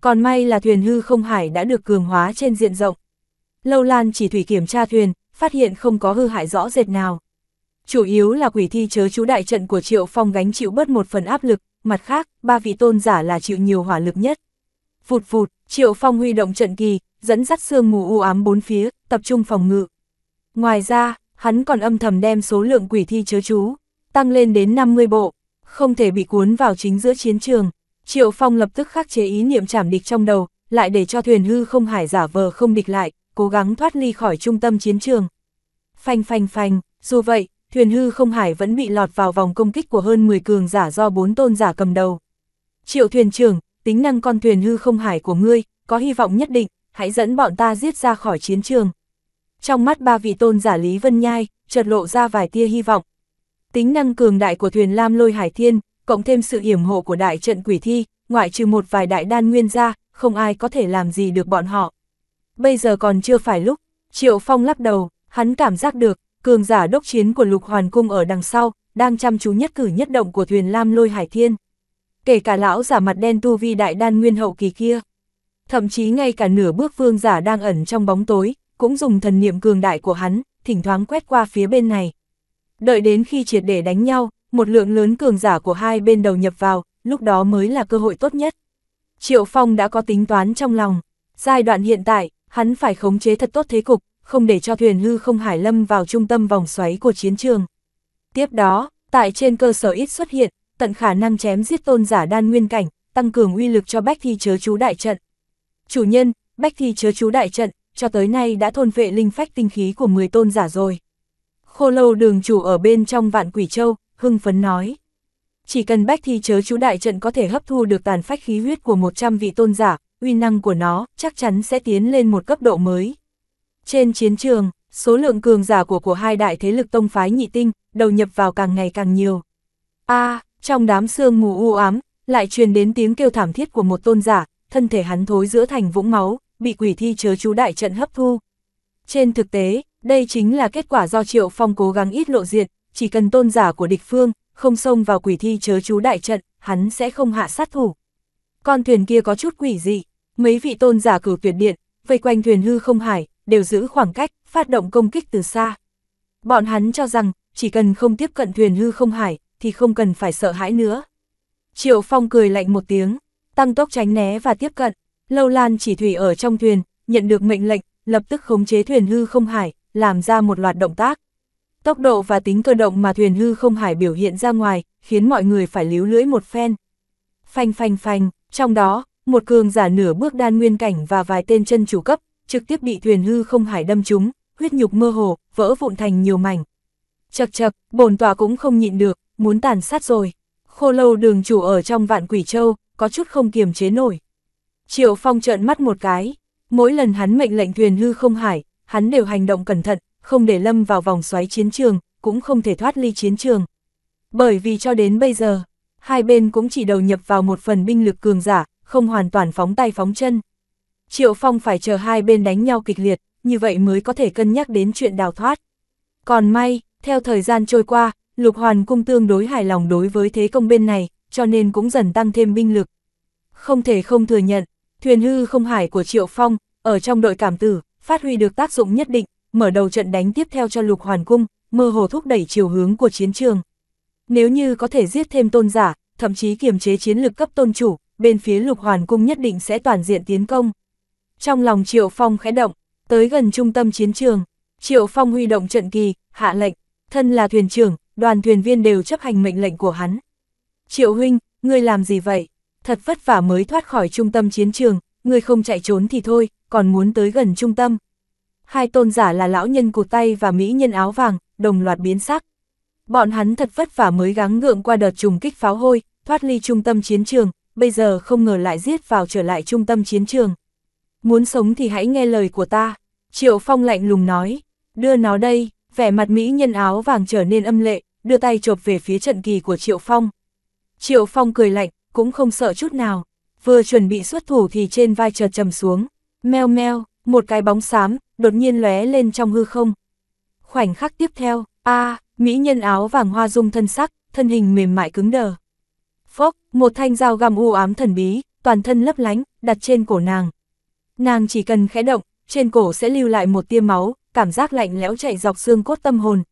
Còn may là thuyền hư không hải đã được cường hóa trên diện rộng. Lâu Lan chỉ thủy kiểm tra thuyền, phát hiện không có hư hại rõ rệt nào. Chủ yếu là quỷ thi chớ chú đại trận của Triệu Phong gánh chịu bớt một phần áp lực, mặt khác, ba vị tôn giả là chịu nhiều hỏa lực nhất. Vụt vụt, Triệu Phong huy động trận kỳ, dẫn dắt sương mù u ám bốn phía, tập trung phòng ngự. Ngoài ra, hắn còn âm thầm đem số lượng quỷ thi chớ chú, tăng lên đến 50 bộ, không thể bị cuốn vào chính giữa chiến trường. Triệu Phong lập tức khắc chế ý niệm chảm địch trong đầu, lại để cho thuyền hư không hải giả vờ không địch lại, cố gắng thoát ly khỏi trung tâm chiến trường. Phanh phanh phanh, dù vậy, thuyền hư không hải vẫn bị lọt vào vòng công kích của hơn 10 cường giả do bốn tôn giả cầm đầu. Triệu thuyền trưởng, tính năng con thuyền hư không hải của ngươi, có hy vọng nhất định, hãy dẫn bọn ta giết ra khỏi chiến trường. Trong mắt ba vị tôn giả Lý Vân Nhai, chợt lộ ra vài tia hy vọng. Tính năng cường đại của thuyền Lam Lôi Hải Thiên, cộng thêm sự yểm hộ của đại trận quỷ thi, ngoại trừ một vài đại đan nguyên gia không ai có thể làm gì được bọn họ. Bây giờ còn chưa phải lúc, Triệu Phong lắc đầu, hắn cảm giác được, cường giả đốc chiến của lục hoàn cung ở đằng sau, đang chăm chú nhất cử nhất động của thuyền lam lôi hải thiên. Kể cả lão giả mặt đen tu vi đại đan nguyên hậu kỳ kia. Thậm chí ngay cả nửa bước vương giả đang ẩn trong bóng tối, cũng dùng thần niệm cường đại của hắn, thỉnh thoáng quét qua phía bên này. Đợi đến khi triệt để đánh nhau, một lượng lớn cường giả của hai bên đầu nhập vào, lúc đó mới là cơ hội tốt nhất. Triệu Phong đã có tính toán trong lòng. Giai đoạn hiện tại, hắn phải khống chế thật tốt thế cục, không để cho thuyền hư không hải lâm vào trung tâm vòng xoáy của chiến trường. Tiếp đó, tại trên cơ sở ít xuất hiện, tận khả năng chém giết tôn giả đan nguyên cảnh, tăng cường uy lực cho Bách Thi chớ chú đại trận. Chủ nhân, Bách Thi chớ chú đại trận, cho tới nay đã thôn vệ linh phách tinh khí của 10 tôn giả rồi. Khô lâu đường chủ ở bên trong vạn quỷ châu, hưng phấn nói. Chỉ cần Bách Thi chớ chú đại trận có thể hấp thu được tàn phách khí huyết của 100 vị tôn giả, uy năng của nó chắc chắn sẽ tiến lên một cấp độ mới. Trên chiến trường, số lượng cường giả của của hai đại thế lực tông phái nhị tinh, đầu nhập vào càng ngày càng nhiều. a trong đám sương mù u ám, lại truyền đến tiếng kêu thảm thiết của một tôn giả, thân thể hắn thối giữa thành vũng máu, bị quỷ thi chớ chú đại trận hấp thu. Trên thực tế, đây chính là kết quả do Triệu Phong cố gắng ít lộ diện, chỉ cần tôn giả của địch phương, không xông vào quỷ thi chớ chú đại trận, hắn sẽ không hạ sát thủ. Con thuyền kia có chút quỷ dị, mấy vị tôn giả cửu tuyệt điện, vây quanh thuyền hư không hải, đều giữ khoảng cách, phát động công kích từ xa. Bọn hắn cho rằng, chỉ cần không tiếp cận thuyền hư không hải, thì không cần phải sợ hãi nữa. Triệu Phong cười lạnh một tiếng, tăng tốc tránh né và tiếp cận. Lâu Lan chỉ thủy ở trong thuyền, nhận được mệnh lệnh, lập tức khống chế thuyền hư không hải, làm ra một loạt động tác. Tốc độ và tính cơ động mà thuyền hư không hải biểu hiện ra ngoài, khiến mọi người phải líu lưỡi một phen. Phanh phanh phanh, trong đó, một cường giả nửa bước đan nguyên cảnh và vài tên chân chủ cấp, trực tiếp bị thuyền hư không hải đâm trúng, huyết nhục mơ hồ, vỡ vụn thành nhiều mảnh. Chật chật, bổn tòa cũng không nhịn được, muốn tàn sát rồi. Khô lâu đường chủ ở trong vạn quỷ châu, có chút không kiềm chế nổi. Triệu Phong trợn mắt một cái, mỗi lần hắn mệnh lệnh thuyền hư không hải, hắn đều hành động cẩn thận, không để lâm vào vòng xoáy chiến trường, cũng không thể thoát ly chiến trường. Bởi vì cho đến bây giờ, hai bên cũng chỉ đầu nhập vào một phần binh lực cường giả, không hoàn toàn phóng tay phóng chân. Triệu Phong phải chờ hai bên đánh nhau kịch liệt, như vậy mới có thể cân nhắc đến chuyện đào thoát. Còn may, theo thời gian trôi qua, Lục Hoàn Cung tương đối hài lòng đối với thế công bên này, cho nên cũng dần tăng thêm binh lực. Không thể không thừa nhận, thuyền hư không hải của Triệu Phong, ở trong đội cảm tử, phát huy được tác dụng nhất định, mở đầu trận đánh tiếp theo cho Lục Hoàn Cung, mơ hồ thúc đẩy chiều hướng của chiến trường. Nếu như có thể giết thêm tôn giả, thậm chí kiềm chế chiến lực cấp tôn chủ, bên phía Lục Hoàn Cung nhất định sẽ toàn diện tiến công. Trong lòng Triệu Phong khẽ động, tới gần trung tâm chiến trường, Triệu Phong huy động trận kỳ, hạ lệnh, thân là thuyền trưởng, đoàn thuyền viên đều chấp hành mệnh lệnh của hắn. Triệu huynh, ngươi làm gì vậy? Thật vất vả mới thoát khỏi trung tâm chiến trường, ngươi không chạy trốn thì thôi, còn muốn tới gần trung tâm. Hai tôn giả là lão nhân cụt tay và mỹ nhân áo vàng, đồng loạt biến sắc. Bọn hắn thật vất vả mới gắng ngượng qua đợt trùng kích pháo hôi, thoát ly trung tâm chiến trường, bây giờ không ngờ lại giết vào trở lại trung tâm chiến trường muốn sống thì hãy nghe lời của ta. Triệu Phong lạnh lùng nói, đưa nó đây, vẻ mặt Mỹ nhân áo vàng trở nên âm lệ, đưa tay chộp về phía trận kỳ của Triệu Phong. Triệu Phong cười lạnh, cũng không sợ chút nào, vừa chuẩn bị xuất thủ thì trên vai chợt trầm xuống, meo meo, một cái bóng xám, đột nhiên lóe lên trong hư không. Khoảnh khắc tiếp theo, a Mỹ nhân áo vàng hoa dung thân sắc, thân hình mềm mại cứng đờ. Phốc, một thanh dao găm u ám thần bí, toàn thân lấp lánh, đặt trên cổ nàng, Nàng chỉ cần khẽ động, trên cổ sẽ lưu lại một tia máu, cảm giác lạnh lẽo chạy dọc xương cốt tâm hồn.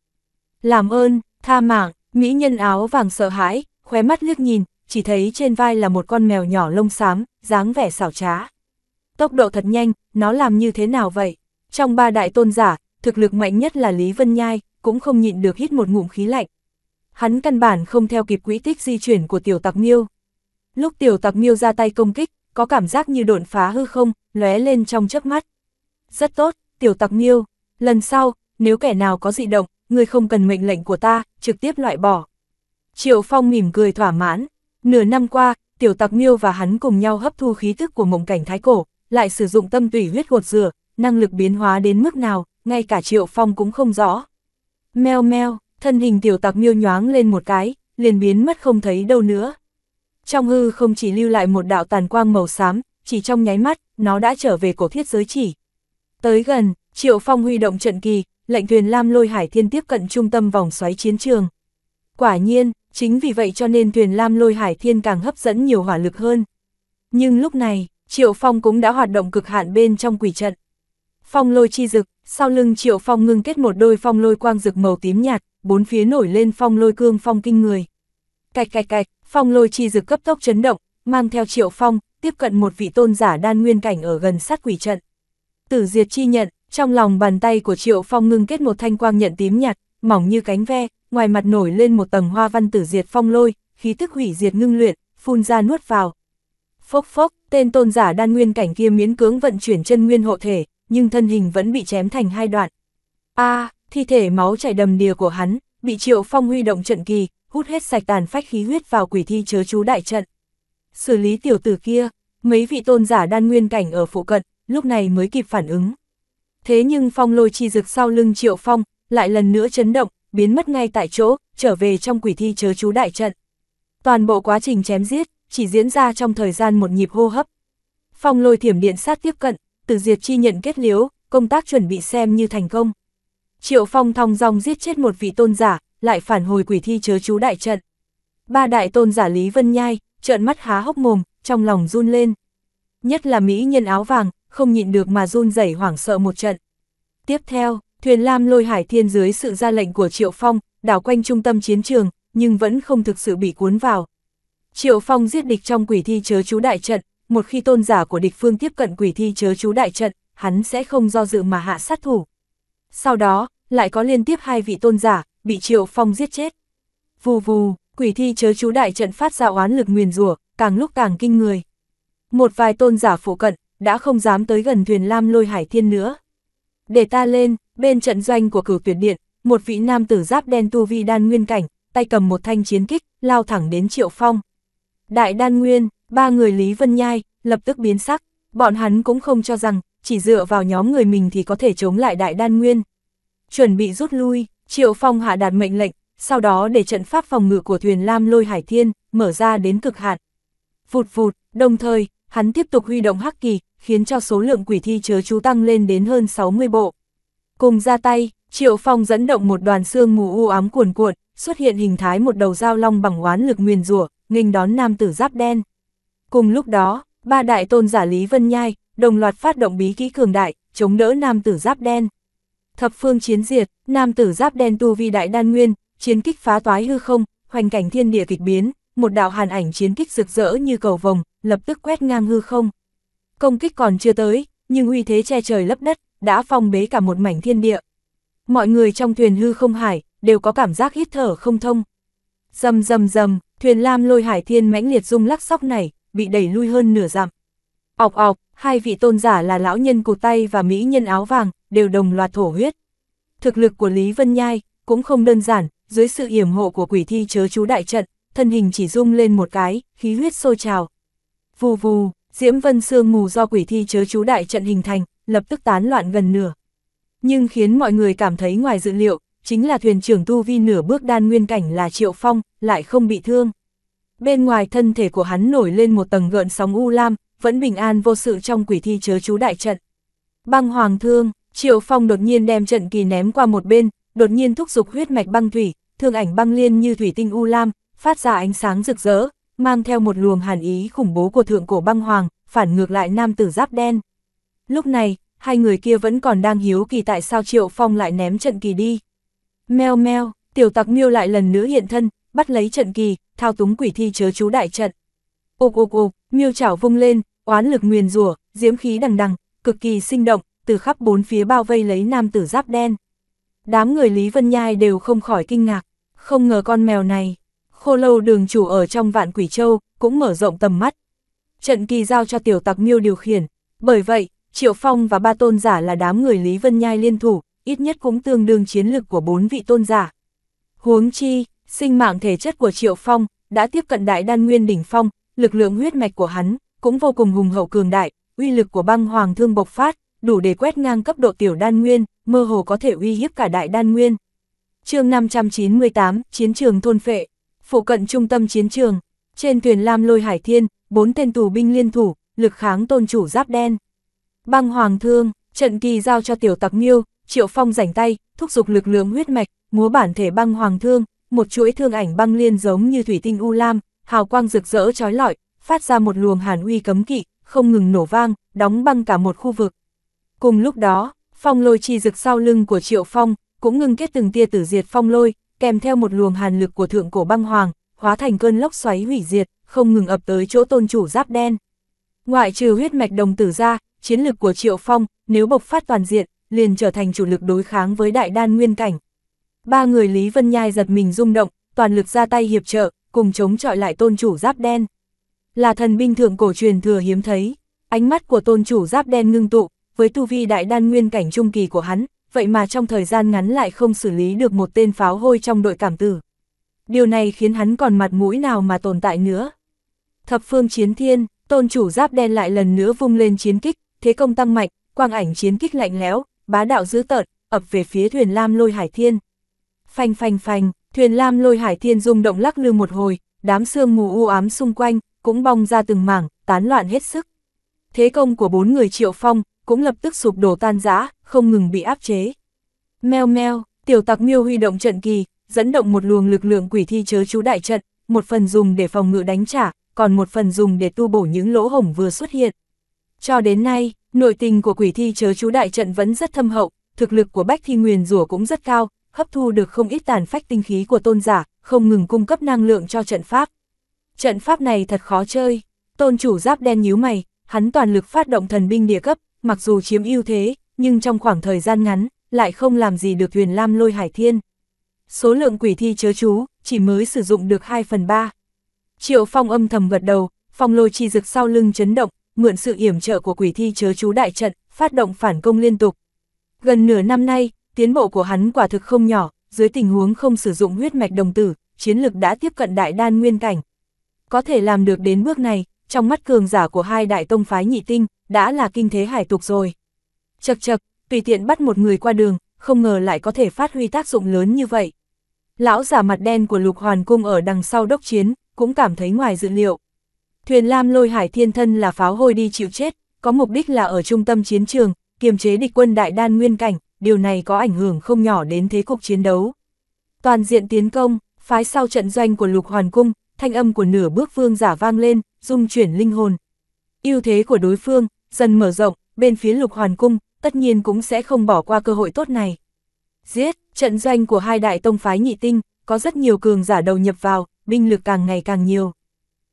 Làm ơn, tha mạng, mỹ nhân áo vàng sợ hãi, khóe mắt liếc nhìn, chỉ thấy trên vai là một con mèo nhỏ lông xám, dáng vẻ xảo trá. Tốc độ thật nhanh, nó làm như thế nào vậy? Trong ba đại tôn giả, thực lực mạnh nhất là Lý Vân Nhai, cũng không nhịn được hít một ngụm khí lạnh. Hắn căn bản không theo kịp quỹ tích di chuyển của tiểu tặc miêu. Lúc tiểu tặc miêu ra tay công kích, có cảm giác như độn phá hư không, lóe lên trong chớp mắt. Rất tốt, tiểu tặc miêu, lần sau, nếu kẻ nào có dị động, người không cần mệnh lệnh của ta, trực tiếp loại bỏ. Triệu Phong mỉm cười thỏa mãn, nửa năm qua, tiểu tặc miêu và hắn cùng nhau hấp thu khí thức của mộng cảnh thái cổ, lại sử dụng tâm tủy huyết gột rửa, năng lực biến hóa đến mức nào, ngay cả Triệu Phong cũng không rõ. Meo meo, thân hình tiểu tặc miêu nhoáng lên một cái, liền biến mất không thấy đâu nữa. Trong hư không chỉ lưu lại một đạo tàn quang màu xám, chỉ trong nháy mắt, nó đã trở về cổ thiết giới chỉ. Tới gần, Triệu Phong huy động trận kỳ, lệnh thuyền Lam Lôi Hải Thiên tiếp cận trung tâm vòng xoáy chiến trường. Quả nhiên, chính vì vậy cho nên thuyền Lam Lôi Hải Thiên càng hấp dẫn nhiều hỏa lực hơn. Nhưng lúc này, Triệu Phong cũng đã hoạt động cực hạn bên trong quỷ trận. Phong lôi chi dực, sau lưng Triệu Phong ngưng kết một đôi phong lôi quang dực màu tím nhạt, bốn phía nổi lên phong lôi cương phong kinh người. Cạch cạch cạch, phong lôi chi dực cấp tốc chấn động, mang theo triệu phong, tiếp cận một vị tôn giả đan nguyên cảnh ở gần sát quỷ trận. Tử diệt chi nhận, trong lòng bàn tay của triệu phong ngưng kết một thanh quang nhận tím nhạt, mỏng như cánh ve, ngoài mặt nổi lên một tầng hoa văn tử diệt phong lôi, khí tức hủy diệt ngưng luyện, phun ra nuốt vào. Phốc phốc, tên tôn giả đan nguyên cảnh kia miễn cưỡng vận chuyển chân nguyên hộ thể, nhưng thân hình vẫn bị chém thành hai đoạn. A, thi thể máu chảy đầm đìa của hắn, bị Triệu Phong huy động trận kỳ, hút hết sạch tàn phách khí huyết vào quỷ thi chớ chú đại trận. Xử lý tiểu tử kia, mấy vị tôn giả đan nguyên cảnh ở phụ cận, lúc này mới kịp phản ứng. Thế nhưng phong lôi chi rực sau lưng triệu phong, lại lần nữa chấn động, biến mất ngay tại chỗ, trở về trong quỷ thi chớ chú đại trận. Toàn bộ quá trình chém giết, chỉ diễn ra trong thời gian một nhịp hô hấp. Phong lôi thiểm điện sát tiếp cận, từ diệt chi nhận kết liếu, công tác chuẩn bị xem như thành công. Triệu Phong thong dong giết chết một vị tôn giả, lại phản hồi quỷ thi chớ chú đại trận. Ba đại tôn giả Lý Vân Nhai, trợn mắt há hốc mồm, trong lòng run lên. Nhất là Mỹ nhân áo vàng, không nhịn được mà run rẩy hoảng sợ một trận. Tiếp theo, thuyền lam lôi hải thiên dưới sự ra lệnh của Triệu Phong, đảo quanh trung tâm chiến trường, nhưng vẫn không thực sự bị cuốn vào. Triệu Phong giết địch trong quỷ thi chớ chú đại trận, một khi tôn giả của địch phương tiếp cận quỷ thi chớ chú đại trận, hắn sẽ không do dự mà hạ sát thủ. Sau đó, lại có liên tiếp hai vị tôn giả, bị Triệu Phong giết chết. Vù vù, quỷ thi chớ chú đại trận phát ra oán lực nguyền rủa, càng lúc càng kinh người. Một vài tôn giả phụ cận, đã không dám tới gần thuyền lam lôi hải thiên nữa. Để ta lên, bên trận doanh của cửu tuyệt điện, một vị nam tử giáp đen tu vi đan nguyên cảnh, tay cầm một thanh chiến kích, lao thẳng đến Triệu Phong. Đại đan nguyên, ba người Lý Vân Nhai, lập tức biến sắc, bọn hắn cũng không cho rằng, chỉ dựa vào nhóm người mình thì có thể chống lại đại đan nguyên. Chuẩn bị rút lui, Triệu Phong hạ đạt mệnh lệnh, sau đó để trận pháp phòng ngự của thuyền Lam Lôi Hải Thiên mở ra đến cực hạn. Vụt vụt, đồng thời, hắn tiếp tục huy động hắc kỳ, khiến cho số lượng quỷ thi chớ chú tăng lên đến hơn 60 bộ. Cùng ra tay, Triệu Phong dẫn động một đoàn xương mù u ám cuồn cuộn, xuất hiện hình thái một đầu dao long bằng oán lực nguyền rủa, nghênh đón nam tử giáp đen. Cùng lúc đó, ba đại tôn giả Lý Vân Nhai, đồng loạt phát động bí kỹ cường đại, chống đỡ nam tử giáp đen. Thập phương chiến diệt, nam tử giáp đen tu vi đại đan nguyên, chiến kích phá toái hư không, hoành cảnh thiên địa kịch biến, một đạo hàn ảnh chiến kích rực rỡ như cầu vồng, lập tức quét ngang hư không. Công kích còn chưa tới, nhưng uy thế che trời lấp đất, đã phong bế cả một mảnh thiên địa. Mọi người trong thuyền hư không hải, đều có cảm giác hít thở không thông. Dầm dầm dầm, thuyền lam lôi hải thiên mãnh liệt rung lắc sóc này, bị đẩy lui hơn nửa dặm. Ọc ọc, hai vị tôn giả là lão nhân cụt tay và mỹ nhân áo vàng, đều đồng loạt thổ huyết. Thực lực của Lý Vân Nhai cũng không đơn giản, dưới sự yểm hộ của quỷ thi chớ chú đại trận, thân hình chỉ rung lên một cái, khí huyết sôi trào. Vù vù, diễm vân sương mù do quỷ thi chớ chú đại trận hình thành, lập tức tán loạn gần nửa. Nhưng khiến mọi người cảm thấy ngoài dự liệu, chính là thuyền trưởng tu vi nửa bước đan nguyên cảnh là Triệu Phong, lại không bị thương. Bên ngoài thân thể của hắn nổi lên một tầng gợn sóng u lam, vẫn bình an vô sự trong quỷ thi chớ chú đại trận. Băng hoàng thương, Triệu Phong đột nhiên đem trận kỳ ném qua một bên, đột nhiên thúc giục huyết mạch băng thủy, thương ảnh băng liên như thủy tinh u lam, phát ra ánh sáng rực rỡ, mang theo một luồng hàn ý khủng bố của thượng cổ băng hoàng, phản ngược lại nam tử giáp đen. Lúc này, hai người kia vẫn còn đang hiếu kỳ tại sao Triệu Phong lại ném trận kỳ đi. Meo meo, tiểu tặc miêu lại lần nữa hiện thân, bắt lấy trận kỳ, thao túng quỷ thi chớ chú đại trận. Ục ục ục, miêu chảo vung lên, oán lực nguyền rủa, diễm khí đằng đằng, cực kỳ sinh động, từ khắp bốn phía bao vây lấy nam tử giáp đen. Đám người Lý Vân Nhai đều không khỏi kinh ngạc, không ngờ con mèo này, khô lâu đường chủ ở trong vạn quỷ châu, cũng mở rộng tầm mắt. Trận kỳ giao cho tiểu tặc miêu điều khiển, bởi vậy, Triệu Phong và ba tôn giả là đám người Lý Vân Nhai liên thủ, ít nhất cũng tương đương chiến lực của bốn vị tôn giả. Huống chi, sinh mạng thể chất của Triệu Phong đã tiếp cận đại đan nguyên đỉnh phong, lực lượng huyết mạch của hắn cũng vô cùng hùng hậu cường đại, uy lực của băng hoàng thương bộc phát, đủ để quét ngang cấp độ tiểu đan nguyên, mơ hồ có thể uy hiếp cả đại đan nguyên. chương 598, Chiến trường thôn phệ, phụ cận trung tâm chiến trường, trên thuyền lam lôi hải thiên, bốn tên tù binh liên thủ, lực kháng tôn chủ giáp đen. Băng hoàng thương, trận kỳ giao cho tiểu tặc nghiêu triệu phong rảnh tay, thúc giục lực lượng huyết mạch, múa bản thể băng hoàng thương, một chuỗi thương ảnh băng liên giống như thủy tinh u lam, hào quang rực rỡ trói lọi, phát ra một luồng hàn uy cấm kỵ, không ngừng nổ vang, đóng băng cả một khu vực. Cùng lúc đó, phong lôi chi rực sau lưng của Triệu Phong, cũng ngừng kết từng tia tử diệt phong lôi, kèm theo một luồng hàn lực của thượng cổ băng hoàng, hóa thành cơn lốc xoáy hủy diệt, không ngừng ập tới chỗ tôn chủ giáp đen. Ngoại trừ huyết mạch đồng tử ra, chiến lực của Triệu Phong, nếu bộc phát toàn diện, liền trở thành chủ lực đối kháng với đại đan nguyên cảnh. Ba người Lý Vân Nhai giật mình rung động, toàn lực ra tay hiệp trợ, cùng chống chọi lại tôn chủ giáp đen là thần binh thượng cổ truyền thừa hiếm thấy. Ánh mắt của tôn chủ giáp đen ngưng tụ, với tu vi đại đan nguyên cảnh trung kỳ của hắn, vậy mà trong thời gian ngắn lại không xử lý được một tên pháo hôi trong đội cảm tử. Điều này khiến hắn còn mặt mũi nào mà tồn tại nữa. Thập phương chiến thiên, tôn chủ giáp đen lại lần nữa vung lên chiến kích, thế công tăng mạnh, quang ảnh chiến kích lạnh lẽo, bá đạo dữ tợn, ập về phía thuyền lam lôi hải thiên. Phanh phanh phanh, thuyền lam lôi hải thiên rung động lắc lư một hồi, đám sương mù u ám xung quanh, cũng bong ra từng mảng, tán loạn hết sức. Thế công của bốn người triệu phong, cũng lập tức sụp đổ tan rã, không ngừng bị áp chế. Meo meo, tiểu tặc miêu huy động trận kỳ, dẫn động một luồng lực lượng quỷ thi chớ chú đại trận, một phần dùng để phòng ngự đánh trả, còn một phần dùng để tu bổ những lỗ hổng vừa xuất hiện. Cho đến nay, nội tình của quỷ thi chớ chú đại trận vẫn rất thâm hậu, thực lực của bách thi nguyền rủa cũng rất cao, hấp thu được không ít tàn phách tinh khí của tôn giả, không ngừng cung cấp năng lượng cho trận pháp. Trận pháp này thật khó chơi. Tôn chủ giáp đen nhíu mày, hắn toàn lực phát động thần binh địa cấp, mặc dù chiếm ưu thế, nhưng trong khoảng thời gian ngắn, lại không làm gì được huyền lam lôi hải thiên. Số lượng quỷ thi chớ chú, chỉ mới sử dụng được 2 phần 3. Triệu phong âm thầm gật đầu, phong lôi chi rực sau lưng chấn động, mượn sự yểm trợ của quỷ thi chớ chú đại trận, phát động phản công liên tục. Gần nửa năm nay, tiến bộ của hắn quả thực không nhỏ, dưới tình huống không sử dụng huyết mạch đồng tử, chiến lực đã tiếp cận đại đan nguyên cảnh, có thể làm được đến bước này, trong mắt cường giả của hai đại tông phái nhị tinh, đã là kinh thế hải tục rồi. Chật chật, tùy tiện bắt một người qua đường, không ngờ lại có thể phát huy tác dụng lớn như vậy. Lão giả mặt đen của lục hoàn cung ở đằng sau đốc chiến, cũng cảm thấy ngoài dự liệu. Thuyền lam lôi hải thiên thân là pháo hôi đi chịu chết, có mục đích là ở trung tâm chiến trường, kiềm chế địch quân đại đan nguyên cảnh, điều này có ảnh hưởng không nhỏ đến thế cục chiến đấu. Toàn diện tiến công, phái sau trận doanh của lục hoàn cung, thanh âm của nửa bước vương giả vang lên, dung chuyển linh hồn. Ưu thế của đối phương, dần mở rộng, bên phía lục hoàn cung, tất nhiên cũng sẽ không bỏ qua cơ hội tốt này. Giết, trận doanh của hai đại tông phái nhị tinh, có rất nhiều cường giả đầu nhập vào, binh lực càng ngày càng nhiều.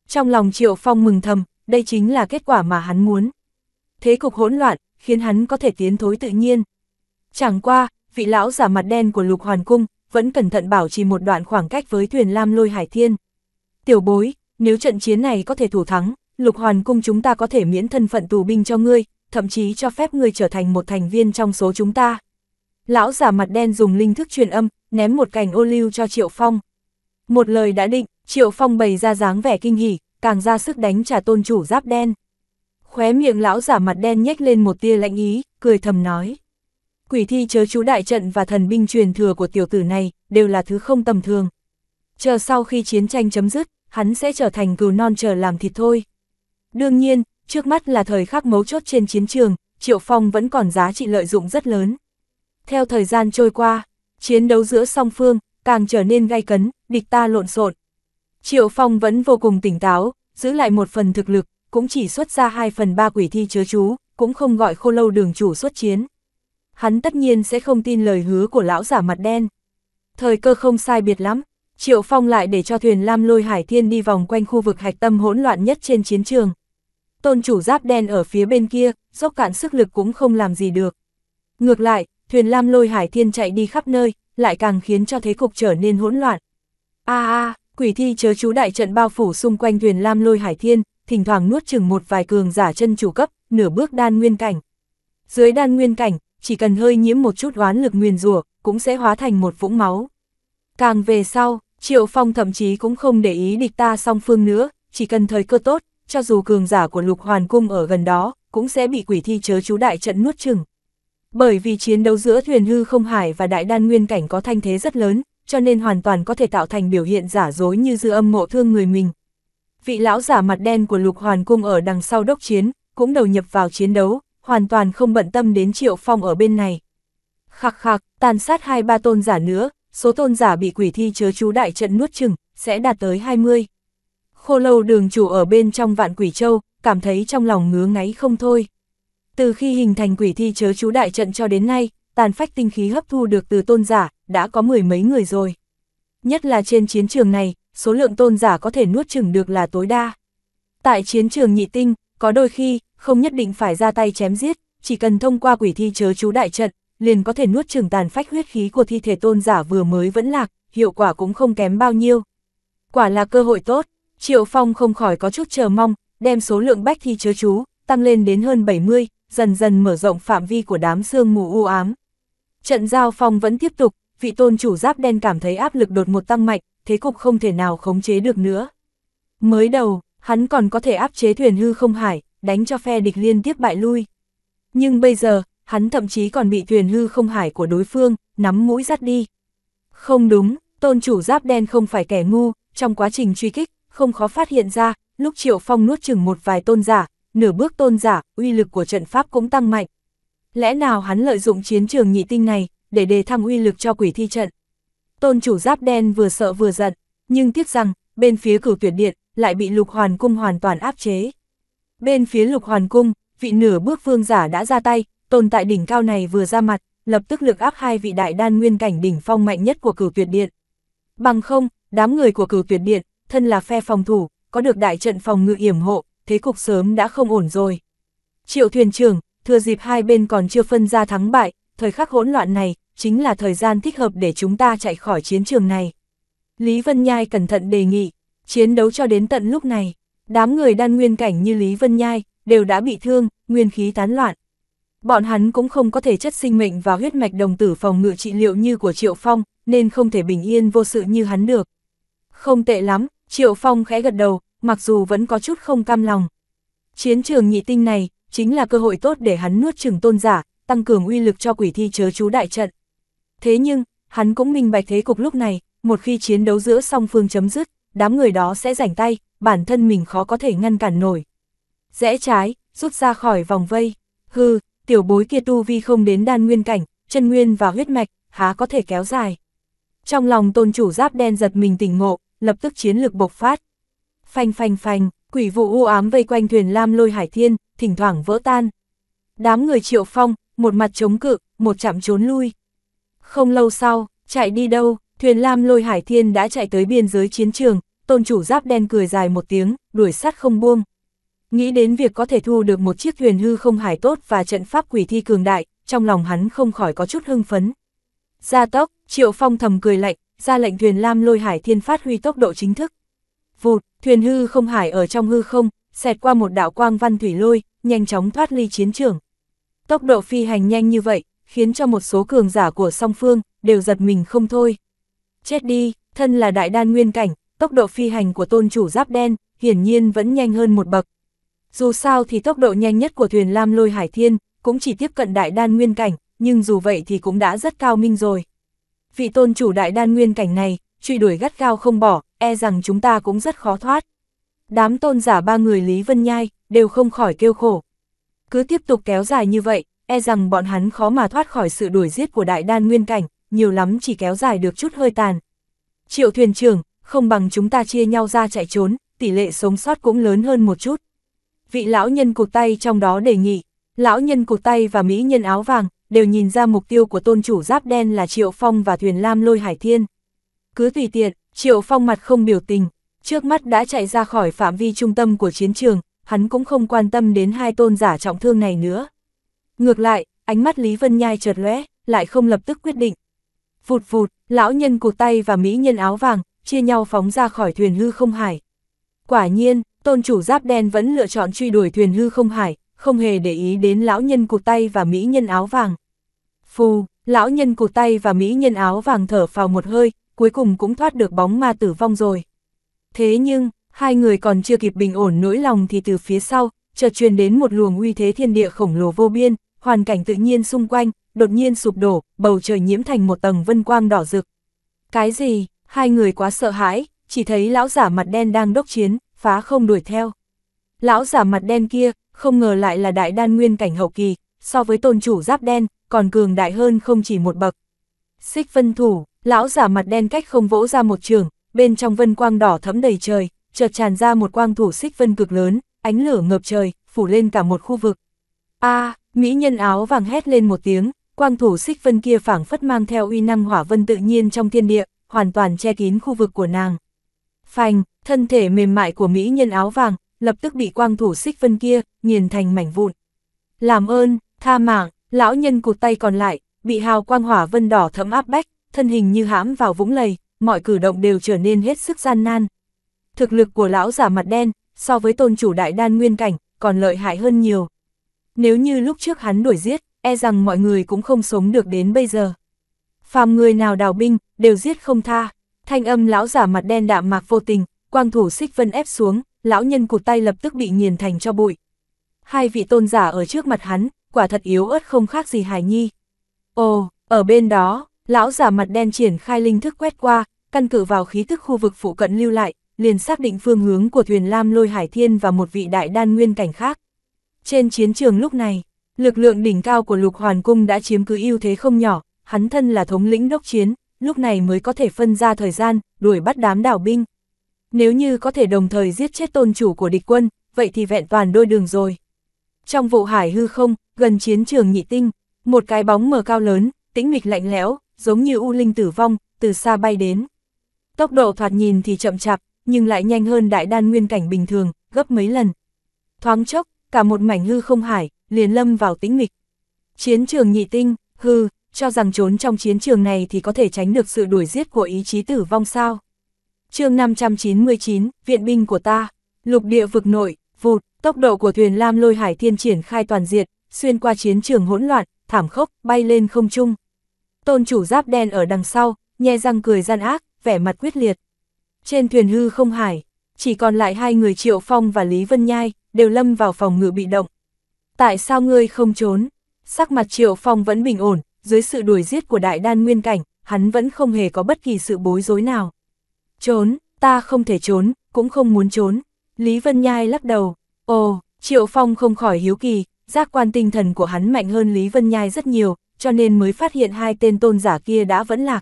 Trong lòng Triệu Phong mừng thầm, đây chính là kết quả mà hắn muốn. Thế cục hỗn loạn, khiến hắn có thể tiến thối tự nhiên. Chẳng qua, vị lão giả mặt đen của lục hoàn cung, vẫn cẩn thận bảo trì một đoạn khoảng cách với thuyền lam lôi hải thiên. Tiểu bối, nếu trận chiến này có thể thủ thắng, lục hoàn cung chúng ta có thể miễn thân phận tù binh cho ngươi, thậm chí cho phép ngươi trở thành một thành viên trong số chúng ta. Lão giả mặt đen dùng linh thức truyền âm, ném một cành ô lưu cho Triệu Phong. Một lời đã định, Triệu Phong bày ra dáng vẻ kinh hỉ, càng ra sức đánh trả tôn chủ giáp đen. Khóe miệng lão giả mặt đen nhếch lên một tia lạnh ý, cười thầm nói. Quỷ thi chớ chú đại trận và thần binh truyền thừa của tiểu tử này đều là thứ không tầm thường chờ sau khi chiến tranh chấm dứt, hắn sẽ trở thành cừu non chờ làm thịt thôi. Đương nhiên, trước mắt là thời khắc mấu chốt trên chiến trường, Triệu Phong vẫn còn giá trị lợi dụng rất lớn. Theo thời gian trôi qua, chiến đấu giữa song phương càng trở nên gay cấn, địch ta lộn xộn. Triệu Phong vẫn vô cùng tỉnh táo, giữ lại một phần thực lực, cũng chỉ xuất ra 2 phần 3 quỷ thi chứa chú, cũng không gọi khô lâu đường chủ xuất chiến. Hắn tất nhiên sẽ không tin lời hứa của lão giả mặt đen. Thời cơ không sai biệt lắm, Triệu Phong lại để cho thuyền Lam Lôi Hải Thiên đi vòng quanh khu vực hạch tâm hỗn loạn nhất trên chiến trường. Tôn chủ giáp đen ở phía bên kia, dốc cạn sức lực cũng không làm gì được. Ngược lại, thuyền Lam Lôi Hải Thiên chạy đi khắp nơi, lại càng khiến cho thế cục trở nên hỗn loạn. A a, quỷ thi chớ chú đại trận bao phủ xung quanh thuyền Lam Lôi Hải Thiên, thỉnh thoảng nuốt chừng một vài cường giả chân chủ cấp, nửa bước đan nguyên cảnh. Dưới đan nguyên cảnh, chỉ cần hơi nhiễm một chút oán lực nguyên rủa, cũng sẽ hóa thành một vũng máu. Càng về sau, Triệu Phong thậm chí cũng không để ý địch ta song phương nữa, chỉ cần thời cơ tốt, cho dù cường giả của lục hoàn cung ở gần đó, cũng sẽ bị quỷ thi chớ chú đại trận nuốt chừng. Bởi vì chiến đấu giữa thuyền hư không hải và đại đan nguyên cảnh có thanh thế rất lớn, cho nên hoàn toàn có thể tạo thành biểu hiện giả dối như dư âm mộ thương người mình. Vị lão giả mặt đen của lục hoàn cung ở đằng sau đốc chiến, cũng đầu nhập vào chiến đấu, hoàn toàn không bận tâm đến triệu phong ở bên này. Khắc khắc, tàn sát hai ba tôn giả nữa, số tôn giả bị quỷ thi chớ chú đại trận nuốt chừng, sẽ đạt tới 20. Khô lâu đường chủ ở bên trong vạn quỷ châu, cảm thấy trong lòng ngứa ngáy không thôi. Từ khi hình thành quỷ thi chớ chú đại trận cho đến nay, tàn phách tinh khí hấp thu được từ tôn giả, đã có mười mấy người rồi. Nhất là trên chiến trường này, số lượng tôn giả có thể nuốt chừng được là tối đa. Tại chiến trường nhị tinh, có đôi khi, không nhất định phải ra tay chém giết, chỉ cần thông qua quỷ thi chớ chú đại trận, liền có thể nuốt chừng tàn phách huyết khí của thi thể tôn giả vừa mới vẫn lạc, hiệu quả cũng không kém bao nhiêu. Quả là cơ hội tốt, Triệu Phong không khỏi có chút chờ mong, đem số lượng bách thi chứa chú, tăng lên đến hơn 70, dần dần mở rộng phạm vi của đám sương mù u ám. Trận giao phong vẫn tiếp tục, vị tôn chủ giáp đen cảm thấy áp lực đột một tăng mạnh, thế cục không thể nào khống chế được nữa. Mới đầu, hắn còn có thể áp chế thuyền hư không hải, đánh cho phe địch liên tiếp bại lui. Nhưng bây giờ, hắn thậm chí còn bị thuyền hư không hải của đối phương, nắm mũi dắt đi. Không đúng, tôn chủ giáp đen không phải kẻ ngu, trong quá trình truy kích, không khó phát hiện ra, lúc Triệu Phong nuốt chừng một vài tôn giả, nửa bước tôn giả, uy lực của trận pháp cũng tăng mạnh. Lẽ nào hắn lợi dụng chiến trường nhị tinh này, để đề thăng uy lực cho quỷ thi trận? Tôn chủ giáp đen vừa sợ vừa giận, nhưng tiếc rằng, bên phía cửu tuyệt điện, lại bị lục hoàn cung hoàn toàn áp chế. Bên phía lục hoàn cung, vị nửa bước vương giả đã ra tay, Tồn tại đỉnh cao này vừa ra mặt, lập tức lực áp hai vị đại đan nguyên cảnh đỉnh phong mạnh nhất của cửu tuyệt điện. Bằng không, đám người của cửu tuyệt điện, thân là phe phòng thủ, có được đại trận phòng ngự yểm hộ, thế cục sớm đã không ổn rồi. Triệu thuyền trưởng, thừa dịp hai bên còn chưa phân ra thắng bại, thời khắc hỗn loạn này, chính là thời gian thích hợp để chúng ta chạy khỏi chiến trường này. Lý Vân Nhai cẩn thận đề nghị, chiến đấu cho đến tận lúc này, đám người đan nguyên cảnh như Lý Vân Nhai, đều đã bị thương, nguyên khí tán loạn. Bọn hắn cũng không có thể chất sinh mệnh và huyết mạch đồng tử phòng ngự trị liệu như của Triệu Phong, nên không thể bình yên vô sự như hắn được. Không tệ lắm, Triệu Phong khẽ gật đầu, mặc dù vẫn có chút không cam lòng. Chiến trường nhị tinh này, chính là cơ hội tốt để hắn nuốt chừng tôn giả, tăng cường uy lực cho quỷ thi chớ chú đại trận. Thế nhưng, hắn cũng minh bạch thế cục lúc này, một khi chiến đấu giữa song phương chấm dứt, đám người đó sẽ rảnh tay, bản thân mình khó có thể ngăn cản nổi. Rẽ trái, rút ra khỏi vòng vây, hư, tiểu bối kia tu vi không đến đan nguyên cảnh, chân nguyên và huyết mạch, há có thể kéo dài. Trong lòng tôn chủ giáp đen giật mình tỉnh ngộ, lập tức chiến lược bộc phát. Phanh phanh phanh, quỷ vụ u ám vây quanh thuyền lam lôi hải thiên, thỉnh thoảng vỡ tan. Đám người triệu phong, một mặt chống cự, một chạm trốn lui. Không lâu sau, chạy đi đâu, thuyền lam lôi hải thiên đã chạy tới biên giới chiến trường, tôn chủ giáp đen cười dài một tiếng, đuổi sát không buông. Nghĩ đến việc có thể thu được một chiếc thuyền hư không hải tốt và trận pháp quỷ thi cường đại, trong lòng hắn không khỏi có chút hưng phấn. gia tốc, Triệu Phong thầm cười lạnh, ra lệnh thuyền Lam Lôi Hải Thiên phát huy tốc độ chính thức. Vụt, thuyền hư không hải ở trong hư không, xẹt qua một đạo quang văn thủy lôi, nhanh chóng thoát ly chiến trường. Tốc độ phi hành nhanh như vậy, khiến cho một số cường giả của song phương đều giật mình không thôi. Chết đi, thân là đại đan nguyên cảnh, tốc độ phi hành của tôn chủ giáp đen hiển nhiên vẫn nhanh hơn một bậc, dù sao thì tốc độ nhanh nhất của thuyền Lam Lôi Hải Thiên cũng chỉ tiếp cận đại đan nguyên cảnh, nhưng dù vậy thì cũng đã rất cao minh rồi. Vị tôn chủ đại đan nguyên cảnh này, truy đuổi gắt gao không bỏ, e rằng chúng ta cũng rất khó thoát. Đám tôn giả ba người Lý Vân Nhai đều không khỏi kêu khổ. Cứ tiếp tục kéo dài như vậy, e rằng bọn hắn khó mà thoát khỏi sự đuổi giết của đại đan nguyên cảnh, nhiều lắm chỉ kéo dài được chút hơi tàn. Triệu thuyền trưởng, không bằng chúng ta chia nhau ra chạy trốn, tỷ lệ sống sót cũng lớn hơn một chút vị lão nhân cụt tay trong đó đề nghị, lão nhân cụt tay và mỹ nhân áo vàng, đều nhìn ra mục tiêu của tôn chủ giáp đen là Triệu Phong và thuyền lam lôi hải thiên. Cứ tùy tiện, Triệu Phong mặt không biểu tình, trước mắt đã chạy ra khỏi phạm vi trung tâm của chiến trường, hắn cũng không quan tâm đến hai tôn giả trọng thương này nữa. Ngược lại, ánh mắt Lý Vân Nhai chợt lóe, lại không lập tức quyết định. Vụt vụt, lão nhân cụt tay và mỹ nhân áo vàng, chia nhau phóng ra khỏi thuyền hư không hải. Quả nhiên, tôn chủ giáp đen vẫn lựa chọn truy đuổi thuyền hư không hải, không hề để ý đến lão nhân cụt tay và mỹ nhân áo vàng. Phù, lão nhân cụt tay và mỹ nhân áo vàng thở vào một hơi, cuối cùng cũng thoát được bóng ma tử vong rồi. Thế nhưng, hai người còn chưa kịp bình ổn nỗi lòng thì từ phía sau, chợt truyền đến một luồng uy thế thiên địa khổng lồ vô biên, hoàn cảnh tự nhiên xung quanh, đột nhiên sụp đổ, bầu trời nhiễm thành một tầng vân quang đỏ rực. Cái gì? Hai người quá sợ hãi, chỉ thấy lão giả mặt đen đang đốc chiến, phá không đuổi theo. Lão giả mặt đen kia, không ngờ lại là đại đan nguyên cảnh hậu kỳ, so với tôn chủ giáp đen, còn cường đại hơn không chỉ một bậc. Xích vân thủ, lão giả mặt đen cách không vỗ ra một trường, bên trong vân quang đỏ thẫm đầy trời, chợt tràn ra một quang thủ xích vân cực lớn, ánh lửa ngập trời, phủ lên cả một khu vực. A, mỹ nhân áo vàng hét lên một tiếng, quang thủ xích vân kia phảng phất mang theo uy năng hỏa vân tự nhiên trong thiên địa, hoàn toàn che kín khu vực của nàng. Phanh, thân thể mềm mại của mỹ nhân áo vàng, lập tức bị quang thủ xích vân kia, nghiền thành mảnh vụn. Làm ơn, tha mạng, lão nhân cụt tay còn lại, bị hào quang hỏa vân đỏ thấm áp bách, thân hình như hãm vào vũng lầy, mọi cử động đều trở nên hết sức gian nan. Thực lực của lão giả mặt đen, so với tôn chủ đại đan nguyên cảnh, còn lợi hại hơn nhiều. Nếu như lúc trước hắn đuổi giết, e rằng mọi người cũng không sống được đến bây giờ. Phàm người nào đào binh, đều giết không tha. Thanh âm lão giả mặt đen đạm mạc vô tình, quang thủ xích vân ép xuống, lão nhân cụt tay lập tức bị nghiền thành cho bụi. Hai vị tôn giả ở trước mặt hắn, quả thật yếu ớt không khác gì hài nhi. Ồ, ở bên đó, lão giả mặt đen triển khai linh thức quét qua, căn cự vào khí thức khu vực phụ cận lưu lại, liền xác định phương hướng của thuyền Lam Lôi Hải Thiên và một vị đại đan nguyên cảnh khác. Trên chiến trường lúc này, lực lượng đỉnh cao của Lục Hoàn Cung đã chiếm cứ ưu thế không nhỏ, hắn thân là thống lĩnh đốc chiến, lúc này mới có thể phân ra thời gian, đuổi bắt đám đảo binh. Nếu như có thể đồng thời giết chết tôn chủ của địch quân, vậy thì vẹn toàn đôi đường rồi. Trong vụ hải hư không, gần chiến trường nhị tinh, một cái bóng mờ cao lớn, tĩnh mịch lạnh lẽo, giống như u linh tử vong, từ xa bay đến. Tốc độ thoạt nhìn thì chậm chạp, nhưng lại nhanh hơn đại đan nguyên cảnh bình thường, gấp mấy lần. Thoáng chốc, cả một mảnh hư không hải, liền lâm vào tĩnh mịch. Chiến trường nhị tinh, hư, cho rằng trốn trong chiến trường này thì có thể tránh được sự đuổi giết của ý chí tử vong sao chương 599, viện binh của ta, lục địa vực nội, vụt, tốc độ của thuyền lam lôi hải thiên triển khai toàn diệt xuyên qua chiến trường hỗn loạn, thảm khốc, bay lên không trung. Tôn chủ giáp đen ở đằng sau, nhe răng cười gian ác, vẻ mặt quyết liệt. Trên thuyền hư không hải, chỉ còn lại hai người Triệu Phong và Lý Vân Nhai, đều lâm vào phòng ngự bị động. Tại sao ngươi không trốn? Sắc mặt Triệu Phong vẫn bình ổn, dưới sự đuổi giết của đại đan nguyên cảnh, hắn vẫn không hề có bất kỳ sự bối rối nào. Trốn, ta không thể trốn, cũng không muốn trốn. Lý Vân Nhai lắc đầu. Ồ, Triệu Phong không khỏi hiếu kỳ, giác quan tinh thần của hắn mạnh hơn Lý Vân Nhai rất nhiều, cho nên mới phát hiện hai tên tôn giả kia đã vẫn lạc.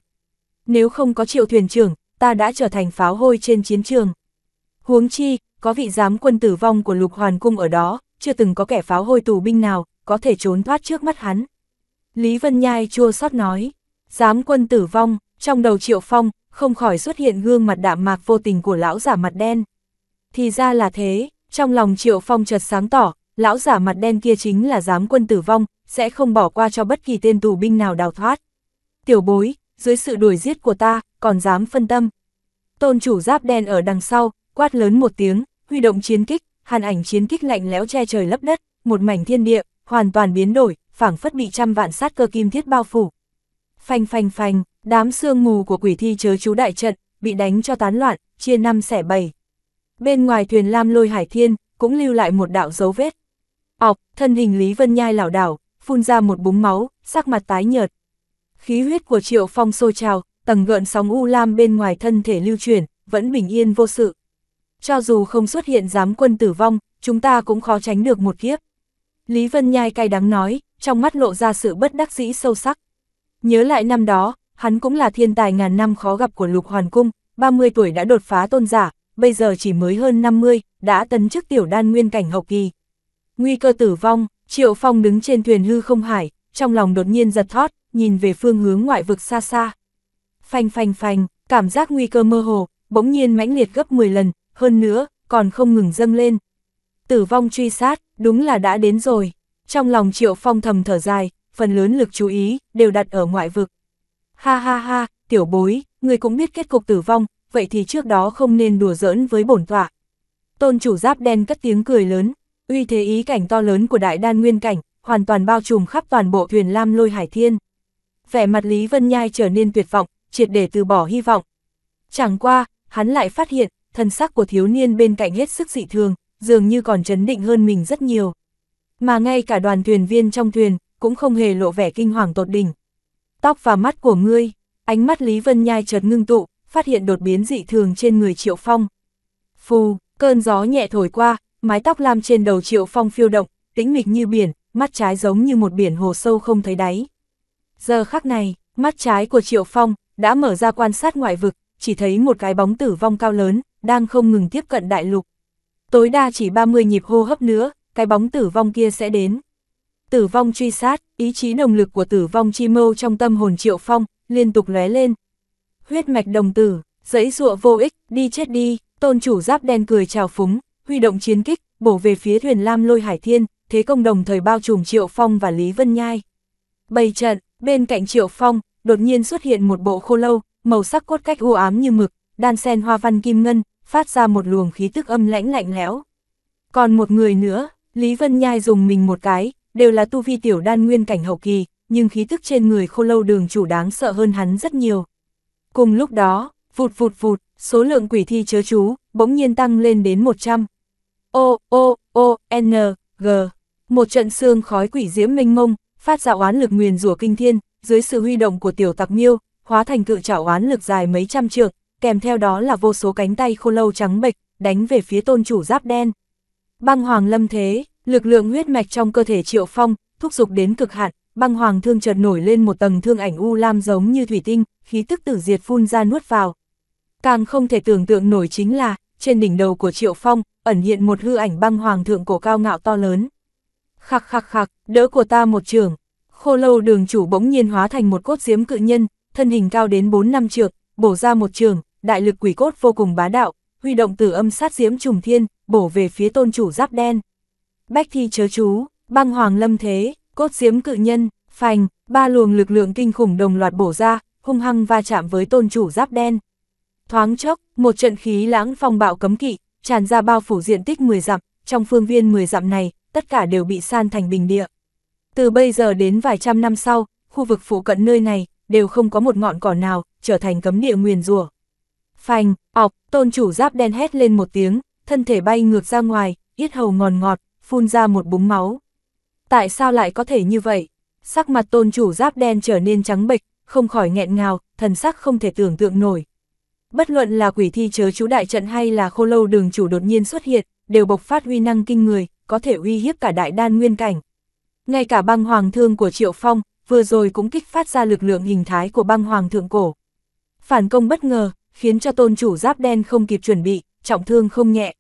Nếu không có Triệu thuyền trưởng, ta đã trở thành pháo hôi trên chiến trường. Huống chi, có vị giám quân tử vong của Lục Hoàn Cung ở đó, chưa từng có kẻ pháo hôi tù binh nào, có thể trốn thoát trước mắt hắn. Lý Vân Nhai chua xót nói, giám quân tử vong, trong đầu Triệu Phong, không khỏi xuất hiện gương mặt đạm mạc vô tình của lão giả mặt đen. Thì ra là thế, trong lòng Triệu Phong chợt sáng tỏ, lão giả mặt đen kia chính là giám quân tử vong, sẽ không bỏ qua cho bất kỳ tên tù binh nào đào thoát. Tiểu bối, dưới sự đuổi giết của ta, còn dám phân tâm. Tôn chủ giáp đen ở đằng sau, quát lớn một tiếng, huy động chiến kích, hàn ảnh chiến kích lạnh lẽo che trời lấp đất, một mảnh thiên địa, hoàn toàn biến đổi, phảng phất bị trăm vạn sát cơ kim thiết bao phủ. Phanh phanh phanh, Đám sương mù của quỷ thi chớ chú đại trận, bị đánh cho tán loạn, chia năm xẻ bảy. Bên ngoài thuyền lam lôi hải thiên, cũng lưu lại một đạo dấu vết. Ọc, thân hình Lý Vân Nhai lảo đảo, phun ra một búng máu, sắc mặt tái nhợt. Khí huyết của Triệu Phong sôi trào, tầng gợn sóng u lam bên ngoài thân thể lưu chuyển, vẫn bình yên vô sự. Cho dù không xuất hiện giám quân tử vong, chúng ta cũng khó tránh được một kiếp. Lý Vân Nhai cay đắng nói, trong mắt lộ ra sự bất đắc dĩ sâu sắc. Nhớ lại năm đó, hắn cũng là thiên tài ngàn năm khó gặp của lục hoàn cung, 30 tuổi đã đột phá tôn giả, bây giờ chỉ mới hơn 50, đã tấn chức tiểu đan nguyên cảnh hậu kỳ. Nguy cơ tử vong, Triệu Phong đứng trên thuyền hư không hải, trong lòng đột nhiên giật thót, nhìn về phương hướng ngoại vực xa xa. Phanh phanh phanh, cảm giác nguy cơ mơ hồ, bỗng nhiên mãnh liệt gấp 10 lần, hơn nữa, còn không ngừng dâng lên. Tử vong truy sát, đúng là đã đến rồi. Trong lòng Triệu Phong thầm thở dài, phần lớn lực chú ý, đều đặt ở ngoại vực. Ha ha ha, tiểu bối, người cũng biết kết cục tử vong, vậy thì trước đó không nên đùa giỡn với bổn tọa. Tôn chủ giáp đen cất tiếng cười lớn, uy thế ý cảnh to lớn của đại đan nguyên cảnh, hoàn toàn bao trùm khắp toàn bộ thuyền lam lôi hải thiên. Vẻ mặt Lý Vân Nhai trở nên tuyệt vọng, triệt để từ bỏ hy vọng. Chẳng qua, hắn lại phát hiện, thân sắc của thiếu niên bên cạnh hết sức dị thường, dường như còn chấn định hơn mình rất nhiều. Mà ngay cả đoàn thuyền viên trong thuyền, cũng không hề lộ vẻ kinh hoàng tột đỉnh tóc và mắt của ngươi, ánh mắt Lý Vân Nhai chợt ngưng tụ, phát hiện đột biến dị thường trên người Triệu Phong. Phù, cơn gió nhẹ thổi qua, mái tóc lam trên đầu Triệu Phong phiêu động, tĩnh mịch như biển, mắt trái giống như một biển hồ sâu không thấy đáy. Giờ khắc này, mắt trái của Triệu Phong đã mở ra quan sát ngoại vực, chỉ thấy một cái bóng tử vong cao lớn, đang không ngừng tiếp cận đại lục. Tối đa chỉ 30 nhịp hô hấp nữa, cái bóng tử vong kia sẽ đến. Tử vong truy sát, ý chí nồng lực của tử vong chi mâu trong tâm hồn triệu phong, liên tục lóe lên. Huyết mạch đồng tử, dẫy ruộng vô ích, đi chết đi, tôn chủ giáp đen cười trào phúng, huy động chiến kích, bổ về phía thuyền lam lôi hải thiên, thế công đồng thời bao trùm triệu phong và Lý Vân Nhai. Bày trận, bên cạnh triệu phong, đột nhiên xuất hiện một bộ khô lâu, màu sắc cốt cách u ám như mực, đan sen hoa văn kim ngân, phát ra một luồng khí tức âm lãnh lạnh lẽo. Còn một người nữa, Lý Vân Nhai dùng mình một cái, đều là tu vi tiểu đan nguyên cảnh hậu kỳ, nhưng khí tức trên người khô lâu đường chủ đáng sợ hơn hắn rất nhiều. Cùng lúc đó, vụt vụt vụt, số lượng quỷ thi chớ chú, bỗng nhiên tăng lên đến 100. O, O, O, N, G. Một trận xương khói quỷ diễm mênh mông, phát ra oán lực nguyền rủa kinh thiên, dưới sự huy động của tiểu tặc miêu, hóa thành cự trảo oán lực dài mấy trăm trượng, kèm theo đó là vô số cánh tay khô lâu trắng bệch, đánh về phía tôn chủ giáp đen. Băng hoàng lâm thế, Lực lượng huyết mạch trong cơ thể Triệu Phong, thúc giục đến cực hạn, băng hoàng thương chợt nổi lên một tầng thương ảnh u lam giống như thủy tinh, khí tức tử diệt phun ra nuốt vào. Càng không thể tưởng tượng nổi chính là, trên đỉnh đầu của Triệu Phong, ẩn hiện một hư ảnh băng hoàng thượng cổ cao ngạo to lớn. Khắc khắc khắc, đỡ của ta một trường. Khô lâu đường chủ bỗng nhiên hóa thành một cốt diếm cự nhân, thân hình cao đến 4 năm trượng, bổ ra một trường, đại lực quỷ cốt vô cùng bá đạo, huy động từ âm sát diếm trùng thiên, bổ về phía tôn chủ giáp đen bách thi chớ chú, băng hoàng lâm thế, cốt diếm cự nhân, phành, ba luồng lực lượng kinh khủng đồng loạt bổ ra, hung hăng va chạm với tôn chủ giáp đen. Thoáng chốc, một trận khí lãng phong bạo cấm kỵ, tràn ra bao phủ diện tích 10 dặm, trong phương viên 10 dặm này, tất cả đều bị san thành bình địa. Từ bây giờ đến vài trăm năm sau, khu vực phụ cận nơi này, đều không có một ngọn cỏ nào, trở thành cấm địa nguyền rủa. phành ọc, tôn chủ giáp đen hét lên một tiếng, thân thể bay ngược ra ngoài, yết hầu ngòn ngọt, phun ra một búng máu. Tại sao lại có thể như vậy? Sắc mặt tôn chủ giáp đen trở nên trắng bệch, không khỏi nghẹn ngào, thần sắc không thể tưởng tượng nổi. Bất luận là quỷ thi chớ chú đại trận hay là khô lâu đường chủ đột nhiên xuất hiện, đều bộc phát huy năng kinh người, có thể uy hiếp cả đại đan nguyên cảnh. Ngay cả băng hoàng thương của Triệu Phong, vừa rồi cũng kích phát ra lực lượng hình thái của băng hoàng thượng cổ. Phản công bất ngờ, khiến cho tôn chủ giáp đen không kịp chuẩn bị, trọng thương không nhẹ.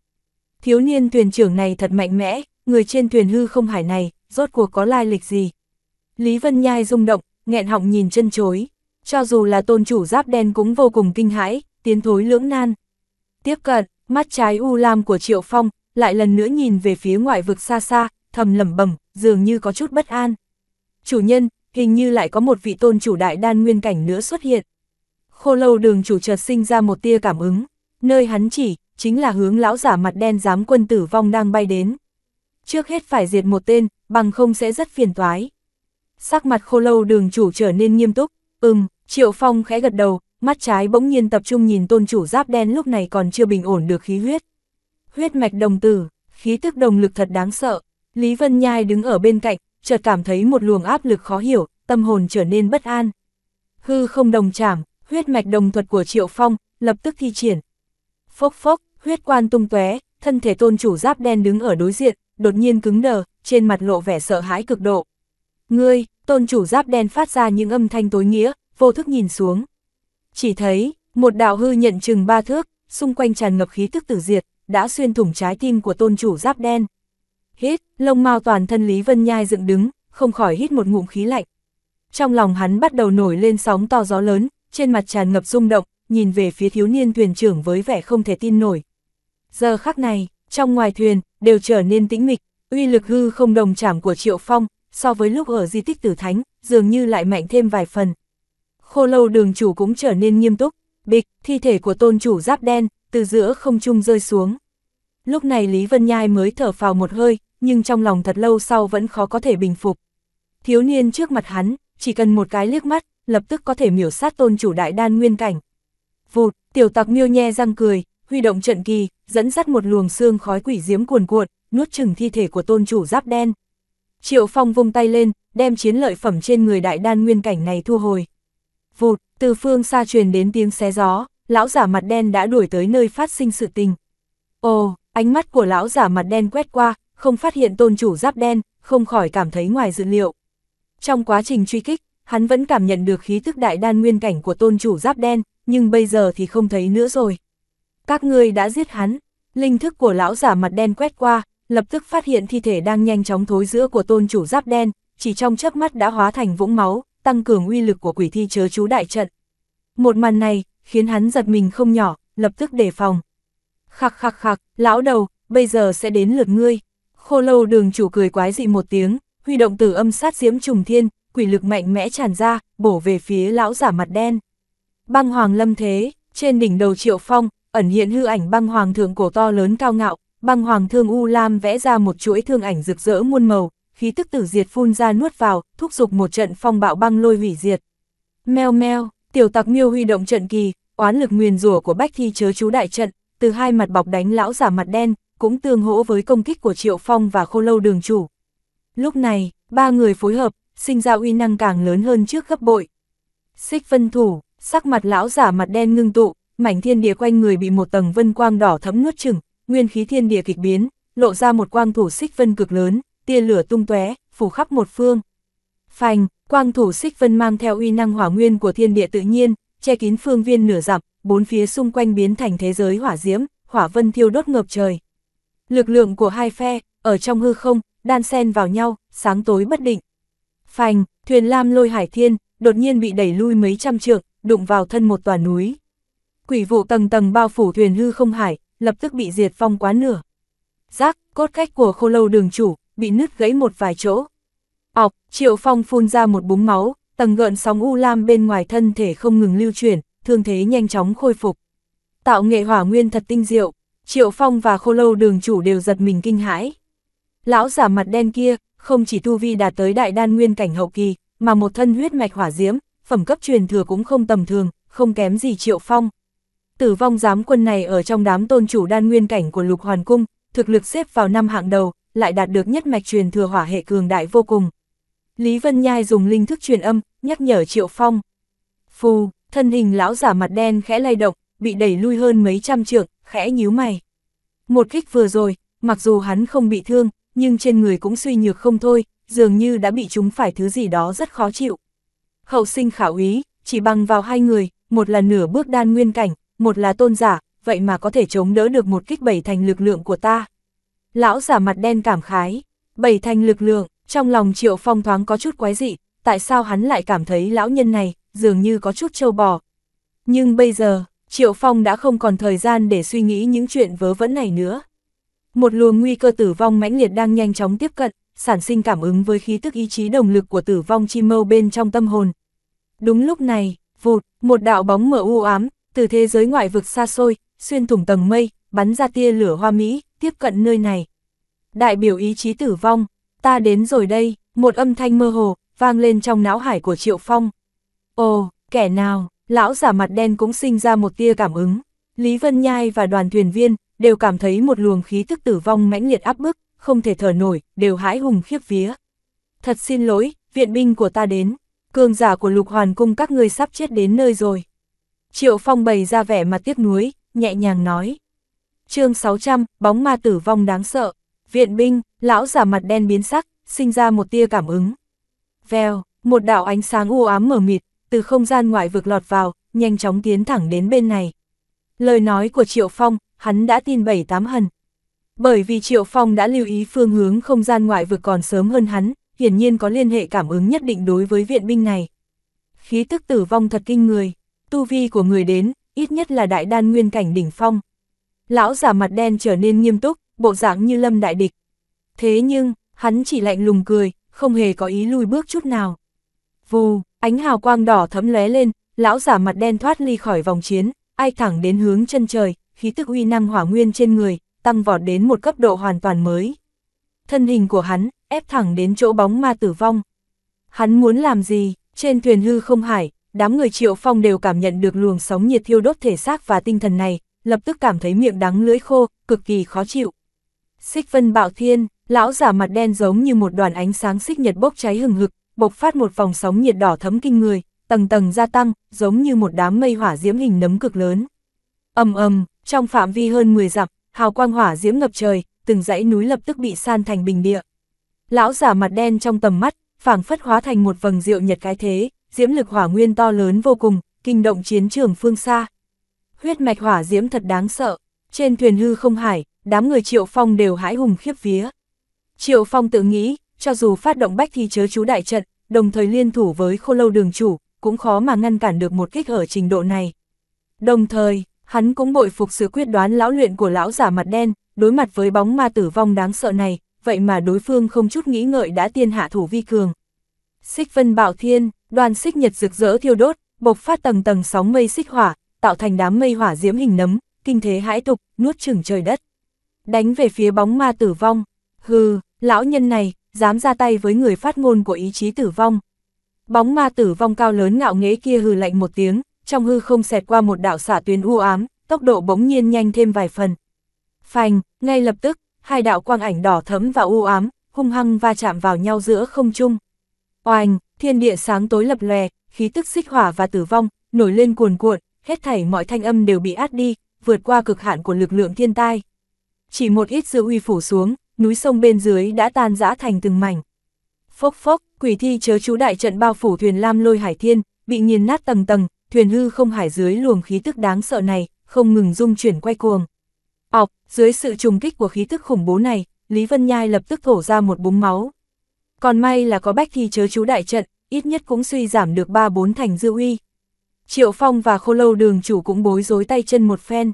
Thiếu niên thuyền trưởng này thật mạnh mẽ, người trên thuyền hư không hải này, rốt cuộc có lai lịch gì? Lý Vân Nhai rung động, nghẹn họng nhìn chân chối. Cho dù là tôn chủ giáp đen cũng vô cùng kinh hãi, tiến thối lưỡng nan. Tiếp cận, mắt trái u lam của Triệu Phong, lại lần nữa nhìn về phía ngoại vực xa xa, thầm lẩm bẩm, dường như có chút bất an. Chủ nhân, hình như lại có một vị tôn chủ đại đan nguyên cảnh nữa xuất hiện. Khô lâu đường chủ chợt sinh ra một tia cảm ứng, nơi hắn chỉ, chính là hướng lão giả mặt đen dám quân tử vong đang bay đến trước hết phải diệt một tên, bằng không sẽ rất phiền toái. Sắc mặt khô lâu đường chủ trở nên nghiêm túc, ừm, Triệu Phong khẽ gật đầu, mắt trái bỗng nhiên tập trung nhìn tôn chủ giáp đen lúc này còn chưa bình ổn được khí huyết. Huyết mạch đồng tử, khí tức đồng lực thật đáng sợ, Lý Vân Nhai đứng ở bên cạnh, chợt cảm thấy một luồng áp lực khó hiểu, tâm hồn trở nên bất an. Hư không đồng chảm, huyết mạch đồng thuật của Triệu Phong, lập tức thi triển. Phốc phốc, huyết quan tung tóe, thân thể tôn chủ giáp đen đứng ở đối diện, đột nhiên cứng đờ, trên mặt lộ vẻ sợ hãi cực độ. Ngươi, tôn chủ giáp đen phát ra những âm thanh tối nghĩa, vô thức nhìn xuống. Chỉ thấy, một đạo hư nhận chừng ba thước, xung quanh tràn ngập khí tức tử diệt, đã xuyên thủng trái tim của tôn chủ giáp đen. Hít, lông mao toàn thân Lý Vân Nhai dựng đứng, không khỏi hít một ngụm khí lạnh. Trong lòng hắn bắt đầu nổi lên sóng to gió lớn, trên mặt tràn ngập rung động, nhìn về phía thiếu niên thuyền trưởng với vẻ không thể tin nổi. Giờ khắc này, trong ngoài thuyền, đều trở nên tĩnh mịch, uy lực hư không đồng chảm của Triệu Phong, so với lúc ở di tích tử thánh, dường như lại mạnh thêm vài phần. Khô lâu đường chủ cũng trở nên nghiêm túc, bịch, thi thể của tôn chủ giáp đen, từ giữa không trung rơi xuống. Lúc này Lý Vân Nhai mới thở phào một hơi, nhưng trong lòng thật lâu sau vẫn khó có thể bình phục. Thiếu niên trước mặt hắn, chỉ cần một cái liếc mắt, lập tức có thể miểu sát tôn chủ đại đan nguyên cảnh. Vụt, tiểu tặc miêu nhe răng cười, huy động trận kỳ, dẫn dắt một luồng xương khói quỷ diếm cuồn cuộn, nuốt chừng thi thể của tôn chủ giáp đen. Triệu Phong vung tay lên, đem chiến lợi phẩm trên người đại đan nguyên cảnh này thu hồi. Vụt, từ phương xa truyền đến tiếng xé gió, lão giả mặt đen đã đuổi tới nơi phát sinh sự tình. Ồ, ánh mắt của lão giả mặt đen quét qua, không phát hiện tôn chủ giáp đen, không khỏi cảm thấy ngoài dự liệu. Trong quá trình truy kích, hắn vẫn cảm nhận được khí tức đại đan nguyên cảnh của tôn chủ giáp đen, nhưng bây giờ thì không thấy nữa rồi các ngươi đã giết hắn. Linh thức của lão giả mặt đen quét qua, lập tức phát hiện thi thể đang nhanh chóng thối giữa của tôn chủ giáp đen, chỉ trong chớp mắt đã hóa thành vũng máu, tăng cường uy lực của quỷ thi chớ chú đại trận. Một màn này, khiến hắn giật mình không nhỏ, lập tức đề phòng. Khắc khắc khắc, lão đầu, bây giờ sẽ đến lượt ngươi. Khô lâu đường chủ cười quái dị một tiếng, huy động tử âm sát diễm trùng thiên, quỷ lực mạnh mẽ tràn ra, bổ về phía lão giả mặt đen. Băng hoàng lâm thế, trên đỉnh đầu triệu phong, ẩn hiện hư ảnh băng hoàng thượng cổ to lớn cao ngạo, băng hoàng thương U Lam vẽ ra một chuỗi thương ảnh rực rỡ muôn màu, khí tức tử diệt phun ra nuốt vào, thúc giục một trận phong bạo băng lôi hủy diệt. Meo meo, tiểu tặc miêu huy động trận kỳ, oán lực nguyền rủa của bách thi chớ chú đại trận, từ hai mặt bọc đánh lão giả mặt đen, cũng tương hỗ với công kích của Triệu Phong và Khô Lâu Đường Chủ. Lúc này, ba người phối hợp, sinh ra uy năng càng lớn hơn trước gấp bội. Xích vân thủ, sắc mặt lão giả mặt đen ngưng tụ, mảnh thiên địa quanh người bị một tầng vân quang đỏ thấm nuốt chừng, nguyên khí thiên địa kịch biến, lộ ra một quang thủ xích vân cực lớn, tia lửa tung tóe, phủ khắp một phương. Phanh, quang thủ xích vân mang theo uy năng hỏa nguyên của thiên địa tự nhiên, che kín phương viên nửa dặm, bốn phía xung quanh biến thành thế giới hỏa diễm, hỏa vân thiêu đốt ngập trời. Lực lượng của hai phe ở trong hư không đan xen vào nhau, sáng tối bất định. Phanh, thuyền Lam Lôi Hải Thiên đột nhiên bị đẩy lui mấy trăm trượng, đụng vào thân một tòa núi. Quỷ vụ tầng tầng bao phủ thuyền hư không hải, lập tức bị diệt phong quá nửa. Rác, cốt cách của khô lâu đường chủ, bị nứt gãy một vài chỗ. Ọc, triệu phong phun ra một búng máu, tầng gợn sóng u lam bên ngoài thân thể không ngừng lưu chuyển, thương thế nhanh chóng khôi phục. Tạo nghệ hỏa nguyên thật tinh diệu, triệu phong và khô lâu đường chủ đều giật mình kinh hãi. Lão giả mặt đen kia, không chỉ tu vi đạt tới đại đan nguyên cảnh hậu kỳ, mà một thân huyết mạch hỏa diễm, phẩm cấp truyền thừa cũng không tầm thường, không kém gì triệu phong. Tử vong giám quân này ở trong đám tôn chủ đan nguyên cảnh của lục hoàn cung, thực lực xếp vào năm hạng đầu, lại đạt được nhất mạch truyền thừa hỏa hệ cường đại vô cùng. Lý Vân Nhai dùng linh thức truyền âm, nhắc nhở Triệu Phong. Phù, thân hình lão giả mặt đen khẽ lay động, bị đẩy lui hơn mấy trăm trượng, khẽ nhíu mày. Một kích vừa rồi, mặc dù hắn không bị thương, nhưng trên người cũng suy nhược không thôi, dường như đã bị chúng phải thứ gì đó rất khó chịu. Hậu sinh khảo ý, chỉ bằng vào hai người, một là nửa bước đan nguyên cảnh, một là tôn giả, vậy mà có thể chống đỡ được một kích bảy thành lực lượng của ta. Lão giả mặt đen cảm khái, bảy thành lực lượng, trong lòng Triệu Phong thoáng có chút quái dị, tại sao hắn lại cảm thấy lão nhân này dường như có chút trâu bò. Nhưng bây giờ, Triệu Phong đã không còn thời gian để suy nghĩ những chuyện vớ vẩn này nữa. Một luồng nguy cơ tử vong mãnh liệt đang nhanh chóng tiếp cận, sản sinh cảm ứng với khí tức ý chí đồng lực của tử vong chi mâu bên trong tâm hồn. Đúng lúc này, vụt, một đạo bóng mở u ám, từ thế giới ngoại vực xa xôi, xuyên thủng tầng mây, bắn ra tia lửa hoa mỹ, tiếp cận nơi này. Đại biểu ý chí tử vong, ta đến rồi đây, một âm thanh mơ hồ, vang lên trong não hải của Triệu Phong. Ồ, kẻ nào, lão giả mặt đen cũng sinh ra một tia cảm ứng. Lý Vân Nhai và đoàn thuyền viên đều cảm thấy một luồng khí thức tử vong mãnh liệt áp bức, không thể thở nổi, đều hãi hùng khiếp vía. Thật xin lỗi, viện binh của ta đến, cường giả của lục hoàn cung các ngươi sắp chết đến nơi rồi. Triệu Phong bày ra vẻ mặt tiếc nuối, nhẹ nhàng nói. chương 600, bóng ma tử vong đáng sợ. Viện binh, lão giả mặt đen biến sắc, sinh ra một tia cảm ứng. Vèo, một đạo ánh sáng u ám mở mịt, từ không gian ngoại vực lọt vào, nhanh chóng tiến thẳng đến bên này. Lời nói của Triệu Phong, hắn đã tin bảy tám hần. Bởi vì Triệu Phong đã lưu ý phương hướng không gian ngoại vực còn sớm hơn hắn, hiển nhiên có liên hệ cảm ứng nhất định đối với viện binh này. Khí tức tử vong thật kinh người tu vi của người đến, ít nhất là đại đan nguyên cảnh đỉnh phong. Lão giả mặt đen trở nên nghiêm túc, bộ dạng như lâm đại địch. Thế nhưng, hắn chỉ lạnh lùng cười, không hề có ý lùi bước chút nào. Vù, ánh hào quang đỏ thấm lóe lên, lão giả mặt đen thoát ly khỏi vòng chiến, ai thẳng đến hướng chân trời, khí tức uy năng hỏa nguyên trên người, tăng vọt đến một cấp độ hoàn toàn mới. Thân hình của hắn, ép thẳng đến chỗ bóng ma tử vong. Hắn muốn làm gì, trên thuyền hư không hải, đám người triệu phong đều cảm nhận được luồng sóng nhiệt thiêu đốt thể xác và tinh thần này, lập tức cảm thấy miệng đắng lưỡi khô, cực kỳ khó chịu. Xích vân bạo thiên, lão giả mặt đen giống như một đoàn ánh sáng xích nhật bốc cháy hừng hực, bộc phát một vòng sóng nhiệt đỏ thấm kinh người, tầng tầng gia tăng, giống như một đám mây hỏa diễm hình nấm cực lớn. Ầm ầm, trong phạm vi hơn 10 dặm, hào quang hỏa diễm ngập trời, từng dãy núi lập tức bị san thành bình địa. Lão giả mặt đen trong tầm mắt, phảng phất hóa thành một vầng rượu nhật cái thế, diễm lực hỏa nguyên to lớn vô cùng, kinh động chiến trường phương xa. Huyết mạch hỏa diễm thật đáng sợ, trên thuyền hư không hải, đám người Triệu Phong đều hãi hùng khiếp vía. Triệu Phong tự nghĩ, cho dù phát động bách thi chớ chú đại trận, đồng thời liên thủ với khô lâu đường chủ, cũng khó mà ngăn cản được một kích ở trình độ này. Đồng thời, hắn cũng bội phục sự quyết đoán lão luyện của lão giả mặt đen, đối mặt với bóng ma tử vong đáng sợ này, vậy mà đối phương không chút nghĩ ngợi đã tiên hạ thủ vi cường. Xích Vân Bảo Thiên, đoàn xích nhật rực rỡ thiêu đốt, bộc phát tầng tầng sóng mây xích hỏa, tạo thành đám mây hỏa diễm hình nấm, kinh thế hãi tục, nuốt chửng trời đất. Đánh về phía bóng ma tử vong, hừ, lão nhân này, dám ra tay với người phát ngôn của ý chí tử vong. Bóng ma tử vong cao lớn ngạo nghễ kia hừ lạnh một tiếng, trong hư không xẹt qua một đạo xả tuyến u ám, tốc độ bỗng nhiên nhanh thêm vài phần. phành ngay lập tức, hai đạo quang ảnh đỏ thẫm và u ám, hung hăng va chạm vào nhau giữa không trung. Oanh, thiên địa sáng tối lập lòe, khí tức xích hỏa và tử vong, nổi lên cuồn cuộn, hết thảy mọi thanh âm đều bị át đi, vượt qua cực hạn của lực lượng thiên tai. Chỉ một ít dư uy phủ xuống, núi sông bên dưới đã tan rã thành từng mảnh. Phốc phốc, quỷ thi chớ chú đại trận bao phủ thuyền lam lôi hải thiên, bị nghiền nát tầng tầng, thuyền hư không hải dưới luồng khí tức đáng sợ này, không ngừng rung chuyển quay cuồng. Ọc, dưới sự trùng kích của khí tức khủng bố này, Lý Vân Nhai lập tức thổ ra một búng máu. Còn may là có bách thi chớ chú đại trận, ít nhất cũng suy giảm được ba bốn thành dư uy. Triệu Phong và khô lâu đường chủ cũng bối rối tay chân một phen.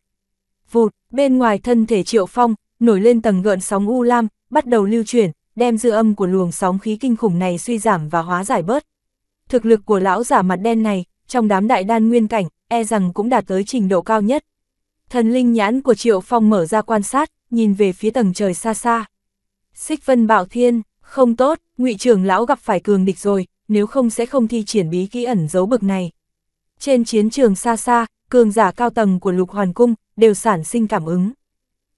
Vụt, bên ngoài thân thể Triệu Phong, nổi lên tầng gợn sóng u lam, bắt đầu lưu chuyển, đem dư âm của luồng sóng khí kinh khủng này suy giảm và hóa giải bớt. Thực lực của lão giả mặt đen này, trong đám đại đan nguyên cảnh, e rằng cũng đạt tới trình độ cao nhất. Thần linh nhãn của Triệu Phong mở ra quan sát, nhìn về phía tầng trời xa xa. Xích vân bạo thiên, không tốt, ngụy trưởng lão gặp phải cường địch rồi, nếu không sẽ không thi triển bí kỹ ẩn giấu bực này. Trên chiến trường xa xa, cường giả cao tầng của lục hoàn cung đều sản sinh cảm ứng.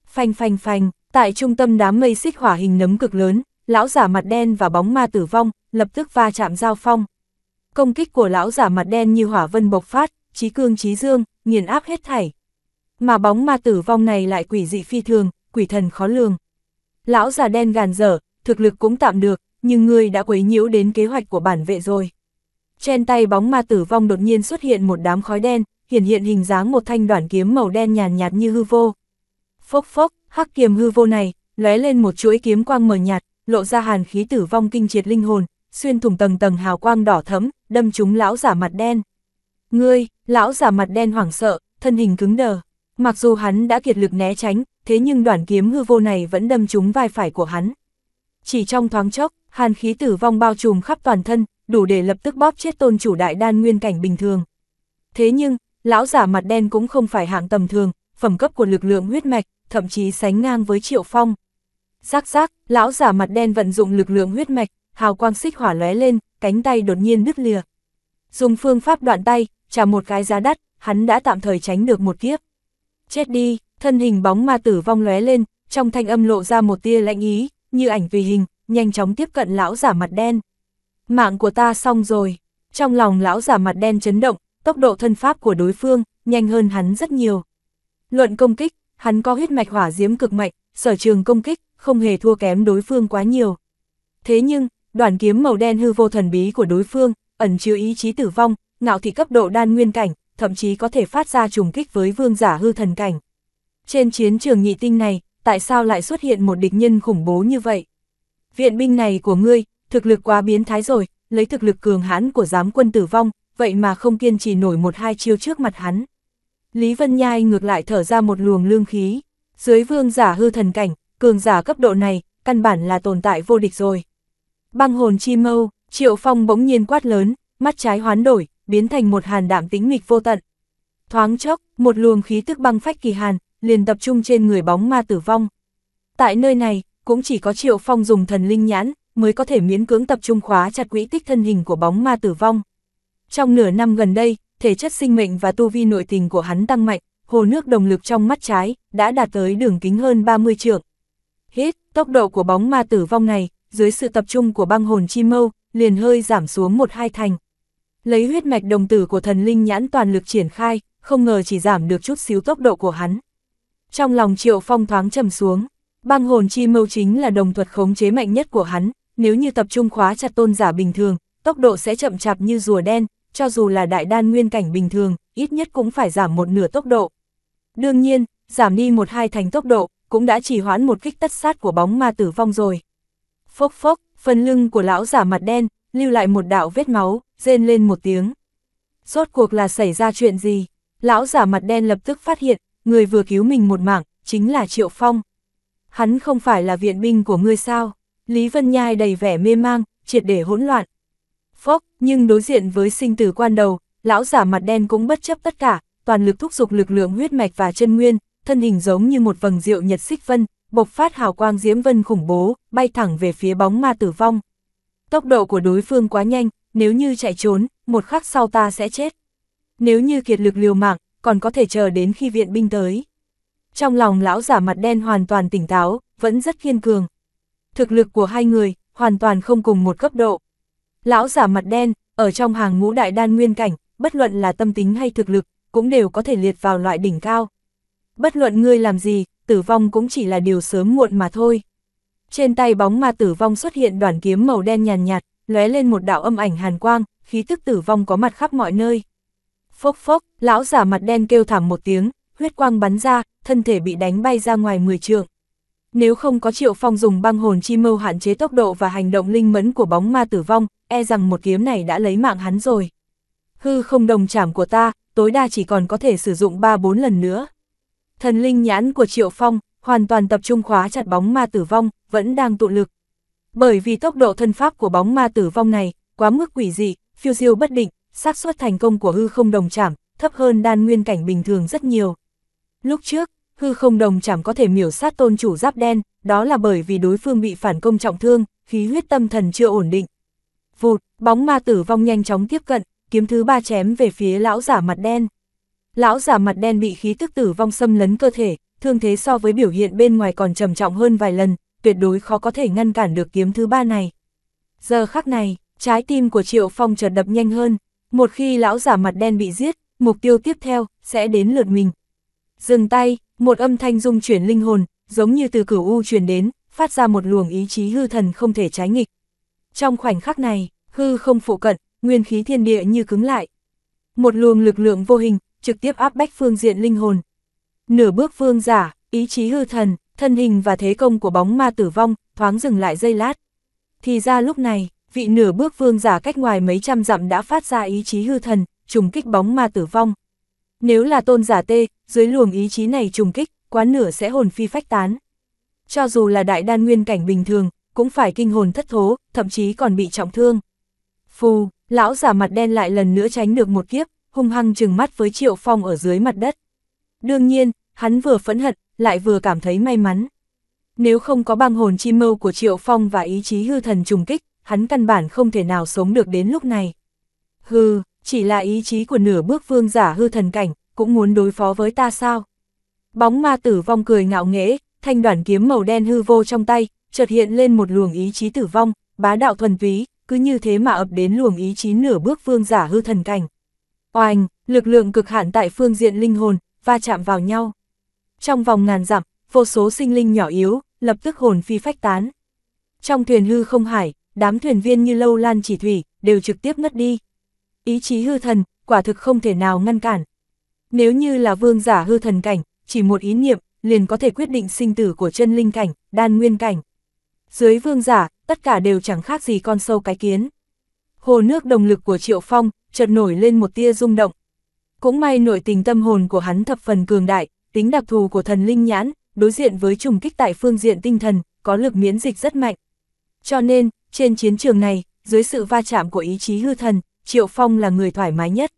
Phanh phanh phanh, tại trung tâm đám mây xích hỏa hình nấm cực lớn, lão giả mặt đen và bóng ma tử vong lập tức va chạm giao phong. Công kích của lão giả mặt đen như hỏa vân bộc phát, trí cương trí dương, nghiền áp hết thảy. Mà bóng ma tử vong này lại quỷ dị phi thường, quỷ thần khó lường. Lão giả đen gàn dở, thực lực cũng tạm được, nhưng ngươi đã quấy nhiễu đến kế hoạch của bản vệ rồi. Trên tay bóng ma tử vong đột nhiên xuất hiện một đám khói đen, hiển hiện hình dáng một thanh đoạn kiếm màu đen nhàn nhạt, như hư vô. Phốc phốc, hắc kiếm hư vô này, lóe lên một chuỗi kiếm quang mờ nhạt, lộ ra hàn khí tử vong kinh triệt linh hồn, xuyên thủng tầng tầng hào quang đỏ thẫm, đâm trúng lão giả mặt đen. Ngươi, lão giả mặt đen hoảng sợ, thân hình cứng đờ. Mặc dù hắn đã kiệt lực né tránh, thế nhưng đoạn kiếm hư vô này vẫn đâm trúng vai phải của hắn chỉ trong thoáng chốc, hàn khí tử vong bao trùm khắp toàn thân, đủ để lập tức bóp chết tôn chủ đại đan nguyên cảnh bình thường. Thế nhưng, lão giả mặt đen cũng không phải hạng tầm thường, phẩm cấp của lực lượng huyết mạch, thậm chí sánh ngang với triệu phong. rắc rắc, lão giả mặt đen vận dụng lực lượng huyết mạch, hào quang xích hỏa lóe lên, cánh tay đột nhiên đứt lìa. Dùng phương pháp đoạn tay, trả một cái giá đắt, hắn đã tạm thời tránh được một kiếp. Chết đi, thân hình bóng ma tử vong lóe lên, trong thanh âm lộ ra một tia lạnh ý, như ảnh vì hình, nhanh chóng tiếp cận lão giả mặt đen. Mạng của ta xong rồi, trong lòng lão giả mặt đen chấn động, tốc độ thân pháp của đối phương, nhanh hơn hắn rất nhiều. Luận công kích, hắn có huyết mạch hỏa diễm cực mạnh, sở trường công kích, không hề thua kém đối phương quá nhiều. Thế nhưng, đoàn kiếm màu đen hư vô thần bí của đối phương, ẩn chứa ý chí tử vong, ngạo thị cấp độ đan nguyên cảnh, thậm chí có thể phát ra trùng kích với vương giả hư thần cảnh. Trên chiến trường nhị tinh này, tại sao lại xuất hiện một địch nhân khủng bố như vậy? Viện binh này của ngươi, thực lực quá biến thái rồi, lấy thực lực cường hãn của giám quân tử vong, vậy mà không kiên trì nổi một hai chiêu trước mặt hắn. Lý Vân Nhai ngược lại thở ra một luồng lương khí, dưới vương giả hư thần cảnh, cường giả cấp độ này, căn bản là tồn tại vô địch rồi. Băng hồn chi mâu, Triệu Phong bỗng nhiên quát lớn, mắt trái hoán đổi, biến thành một hàn đạm tính mịch vô tận. Thoáng chốc, một luồng khí tức băng phách kỳ hàn, liền tập trung trên người bóng ma tử vong. Tại nơi này, cũng chỉ có Triệu Phong dùng thần linh nhãn, mới có thể miễn cưỡng tập trung khóa chặt quỹ tích thân hình của bóng ma tử vong. Trong nửa năm gần đây, thể chất sinh mệnh và tu vi nội tình của hắn tăng mạnh, hồ nước đồng lực trong mắt trái đã đạt tới đường kính hơn 30 trượng. Hết, tốc độ của bóng ma tử vong này, dưới sự tập trung của băng hồn chi mâu, liền hơi giảm xuống một hai thành. Lấy huyết mạch đồng tử của thần linh nhãn toàn lực triển khai, không ngờ chỉ giảm được chút xíu tốc độ của hắn. Trong lòng Triệu Phong thoáng trầm xuống, băng hồn chi mâu chính là đồng thuật khống chế mạnh nhất của hắn, nếu như tập trung khóa chặt tôn giả bình thường, tốc độ sẽ chậm chạp như rùa đen, cho dù là đại đan nguyên cảnh bình thường, ít nhất cũng phải giảm một nửa tốc độ. Đương nhiên, giảm đi một hai thành tốc độ, cũng đã chỉ hoãn một kích tất sát của bóng ma tử vong rồi. Phốc phốc, phần lưng của lão giả mặt đen, lưu lại một đạo vết máu, rên lên một tiếng. Rốt cuộc là xảy ra chuyện gì? Lão giả mặt đen lập tức phát hiện, người vừa cứu mình một mạng, chính là Triệu Phong. Hắn không phải là viện binh của ngươi sao? Lý Vân Nhai đầy vẻ mê mang, triệt để hỗn loạn. Phốc, nhưng đối diện với sinh tử quan đầu, lão giả mặt đen cũng bất chấp tất cả, toàn lực thúc giục lực lượng huyết mạch và chân nguyên, thân hình giống như một vầng rượu nhật xích vân, bộc phát hào quang diễm vân khủng bố, bay thẳng về phía bóng ma tử vong. Tốc độ của đối phương quá nhanh, nếu như chạy trốn, một khắc sau ta sẽ chết. Nếu như kiệt lực liều mạng, còn có thể chờ đến khi viện binh tới. Trong lòng lão giả mặt đen hoàn toàn tỉnh táo, vẫn rất kiên cường. Thực lực của hai người, hoàn toàn không cùng một cấp độ. Lão giả mặt đen, ở trong hàng ngũ đại đan nguyên cảnh, bất luận là tâm tính hay thực lực, cũng đều có thể liệt vào loại đỉnh cao. Bất luận ngươi làm gì, tử vong cũng chỉ là điều sớm muộn mà thôi. Trên tay bóng ma tử vong xuất hiện đoàn kiếm màu đen nhàn nhạt, lóe lên một đạo âm ảnh hàn quang, khí tức tử vong có mặt khắp mọi nơi. Phốc phốc, lão giả mặt đen kêu thảm một tiếng, huyết quang bắn ra, thân thể bị đánh bay ra ngoài 10 trượng. Nếu không có Triệu Phong dùng băng hồn chi mưu hạn chế tốc độ và hành động linh mẫn của bóng ma tử vong, e rằng một kiếm này đã lấy mạng hắn rồi. Hư không đồng chảm của ta, tối đa chỉ còn có thể sử dụng 3-4 lần nữa. Thần linh nhãn của Triệu Phong hoàn toàn tập trung khóa chặt bóng ma tử vong, vẫn đang tụ lực. Bởi vì tốc độ thân pháp của bóng ma tử vong này quá mức quỷ dị, phiêu diêu bất định, xác suất thành công của hư không đồng chạm thấp hơn đan nguyên cảnh bình thường rất nhiều. Lúc trước, hư không đồng chạm có thể miểu sát tôn chủ giáp đen, đó là bởi vì đối phương bị phản công trọng thương, khí huyết tâm thần chưa ổn định. Vụt, bóng ma tử vong nhanh chóng tiếp cận, kiếm thứ ba chém về phía lão giả mặt đen. Lão giả mặt đen bị khí tức tử vong xâm lấn cơ thể, thương thế so với biểu hiện bên ngoài còn trầm trọng hơn vài lần, tuyệt đối khó có thể ngăn cản được kiếm thứ ba này. Giờ khắc này, trái tim của Triệu Phong chợt đập nhanh hơn, một khi lão giả mặt đen bị giết, mục tiêu tiếp theo sẽ đến lượt mình. Dừng tay, một âm thanh dung chuyển linh hồn, giống như từ cửu u truyền đến, phát ra một luồng ý chí hư thần không thể trái nghịch. Trong khoảnh khắc này, hư không phụ cận, nguyên khí thiên địa như cứng lại. Một luồng lực lượng vô hình, trực tiếp áp bách phương diện linh hồn. Nửa bước phương giả, ý chí hư thần, thân hình và thế công của bóng ma tử vong, thoáng dừng lại dây lát. Thì ra lúc này, vị nửa bước vương giả cách ngoài mấy trăm dặm đã phát ra ý chí hư thần, trùng kích bóng ma tử vong. Nếu là tôn giả tê, dưới luồng ý chí này trùng kích, quá nửa sẽ hồn phi phách tán. Cho dù là đại đan nguyên cảnh bình thường, cũng phải kinh hồn thất thố, thậm chí còn bị trọng thương. Phù, lão giả mặt đen lại lần nữa tránh được một kiếp, hung hăng trừng mắt với Triệu Phong ở dưới mặt đất. Đương nhiên, hắn vừa phẫn hận, lại vừa cảm thấy may mắn. Nếu không có băng hồn chi mâu của Triệu Phong và ý chí hư thần trùng kích, hắn căn bản không thể nào sống được đến lúc này. Hừ, chỉ là ý chí của nửa bước vương giả hư thần cảnh, cũng muốn đối phó với ta sao? Bóng ma tử vong cười ngạo nghễ, thanh đoàn kiếm màu đen hư vô trong tay, chợt hiện lên một luồng ý chí tử vong, bá đạo thuần túy, cứ như thế mà ập đến luồng ý chí nửa bước vương giả hư thần cảnh. Oanh, lực lượng cực hạn tại phương diện linh hồn, va chạm vào nhau. Trong vòng ngàn dặm, vô số sinh linh nhỏ yếu, lập tức hồn phi phách tán. Trong thuyền hư không hải, đám thuyền viên như lâu lan chỉ thủy, đều trực tiếp ngất đi. Ý chí hư thần, quả thực không thể nào ngăn cản. Nếu như là vương giả hư thần cảnh, chỉ một ý niệm, liền có thể quyết định sinh tử của chân linh cảnh, đan nguyên cảnh. Dưới vương giả, tất cả đều chẳng khác gì con sâu cái kiến. Hồ nước đồng lực của Triệu Phong, chợt nổi lên một tia rung động. Cũng may nội tình tâm hồn của hắn thập phần cường đại, tính đặc thù của thần linh nhãn, đối diện với trùng kích tại phương diện tinh thần, có lực miễn dịch rất mạnh. Cho nên, trên chiến trường này, dưới sự va chạm của ý chí hư thần, Triệu Phong là người thoải mái nhất.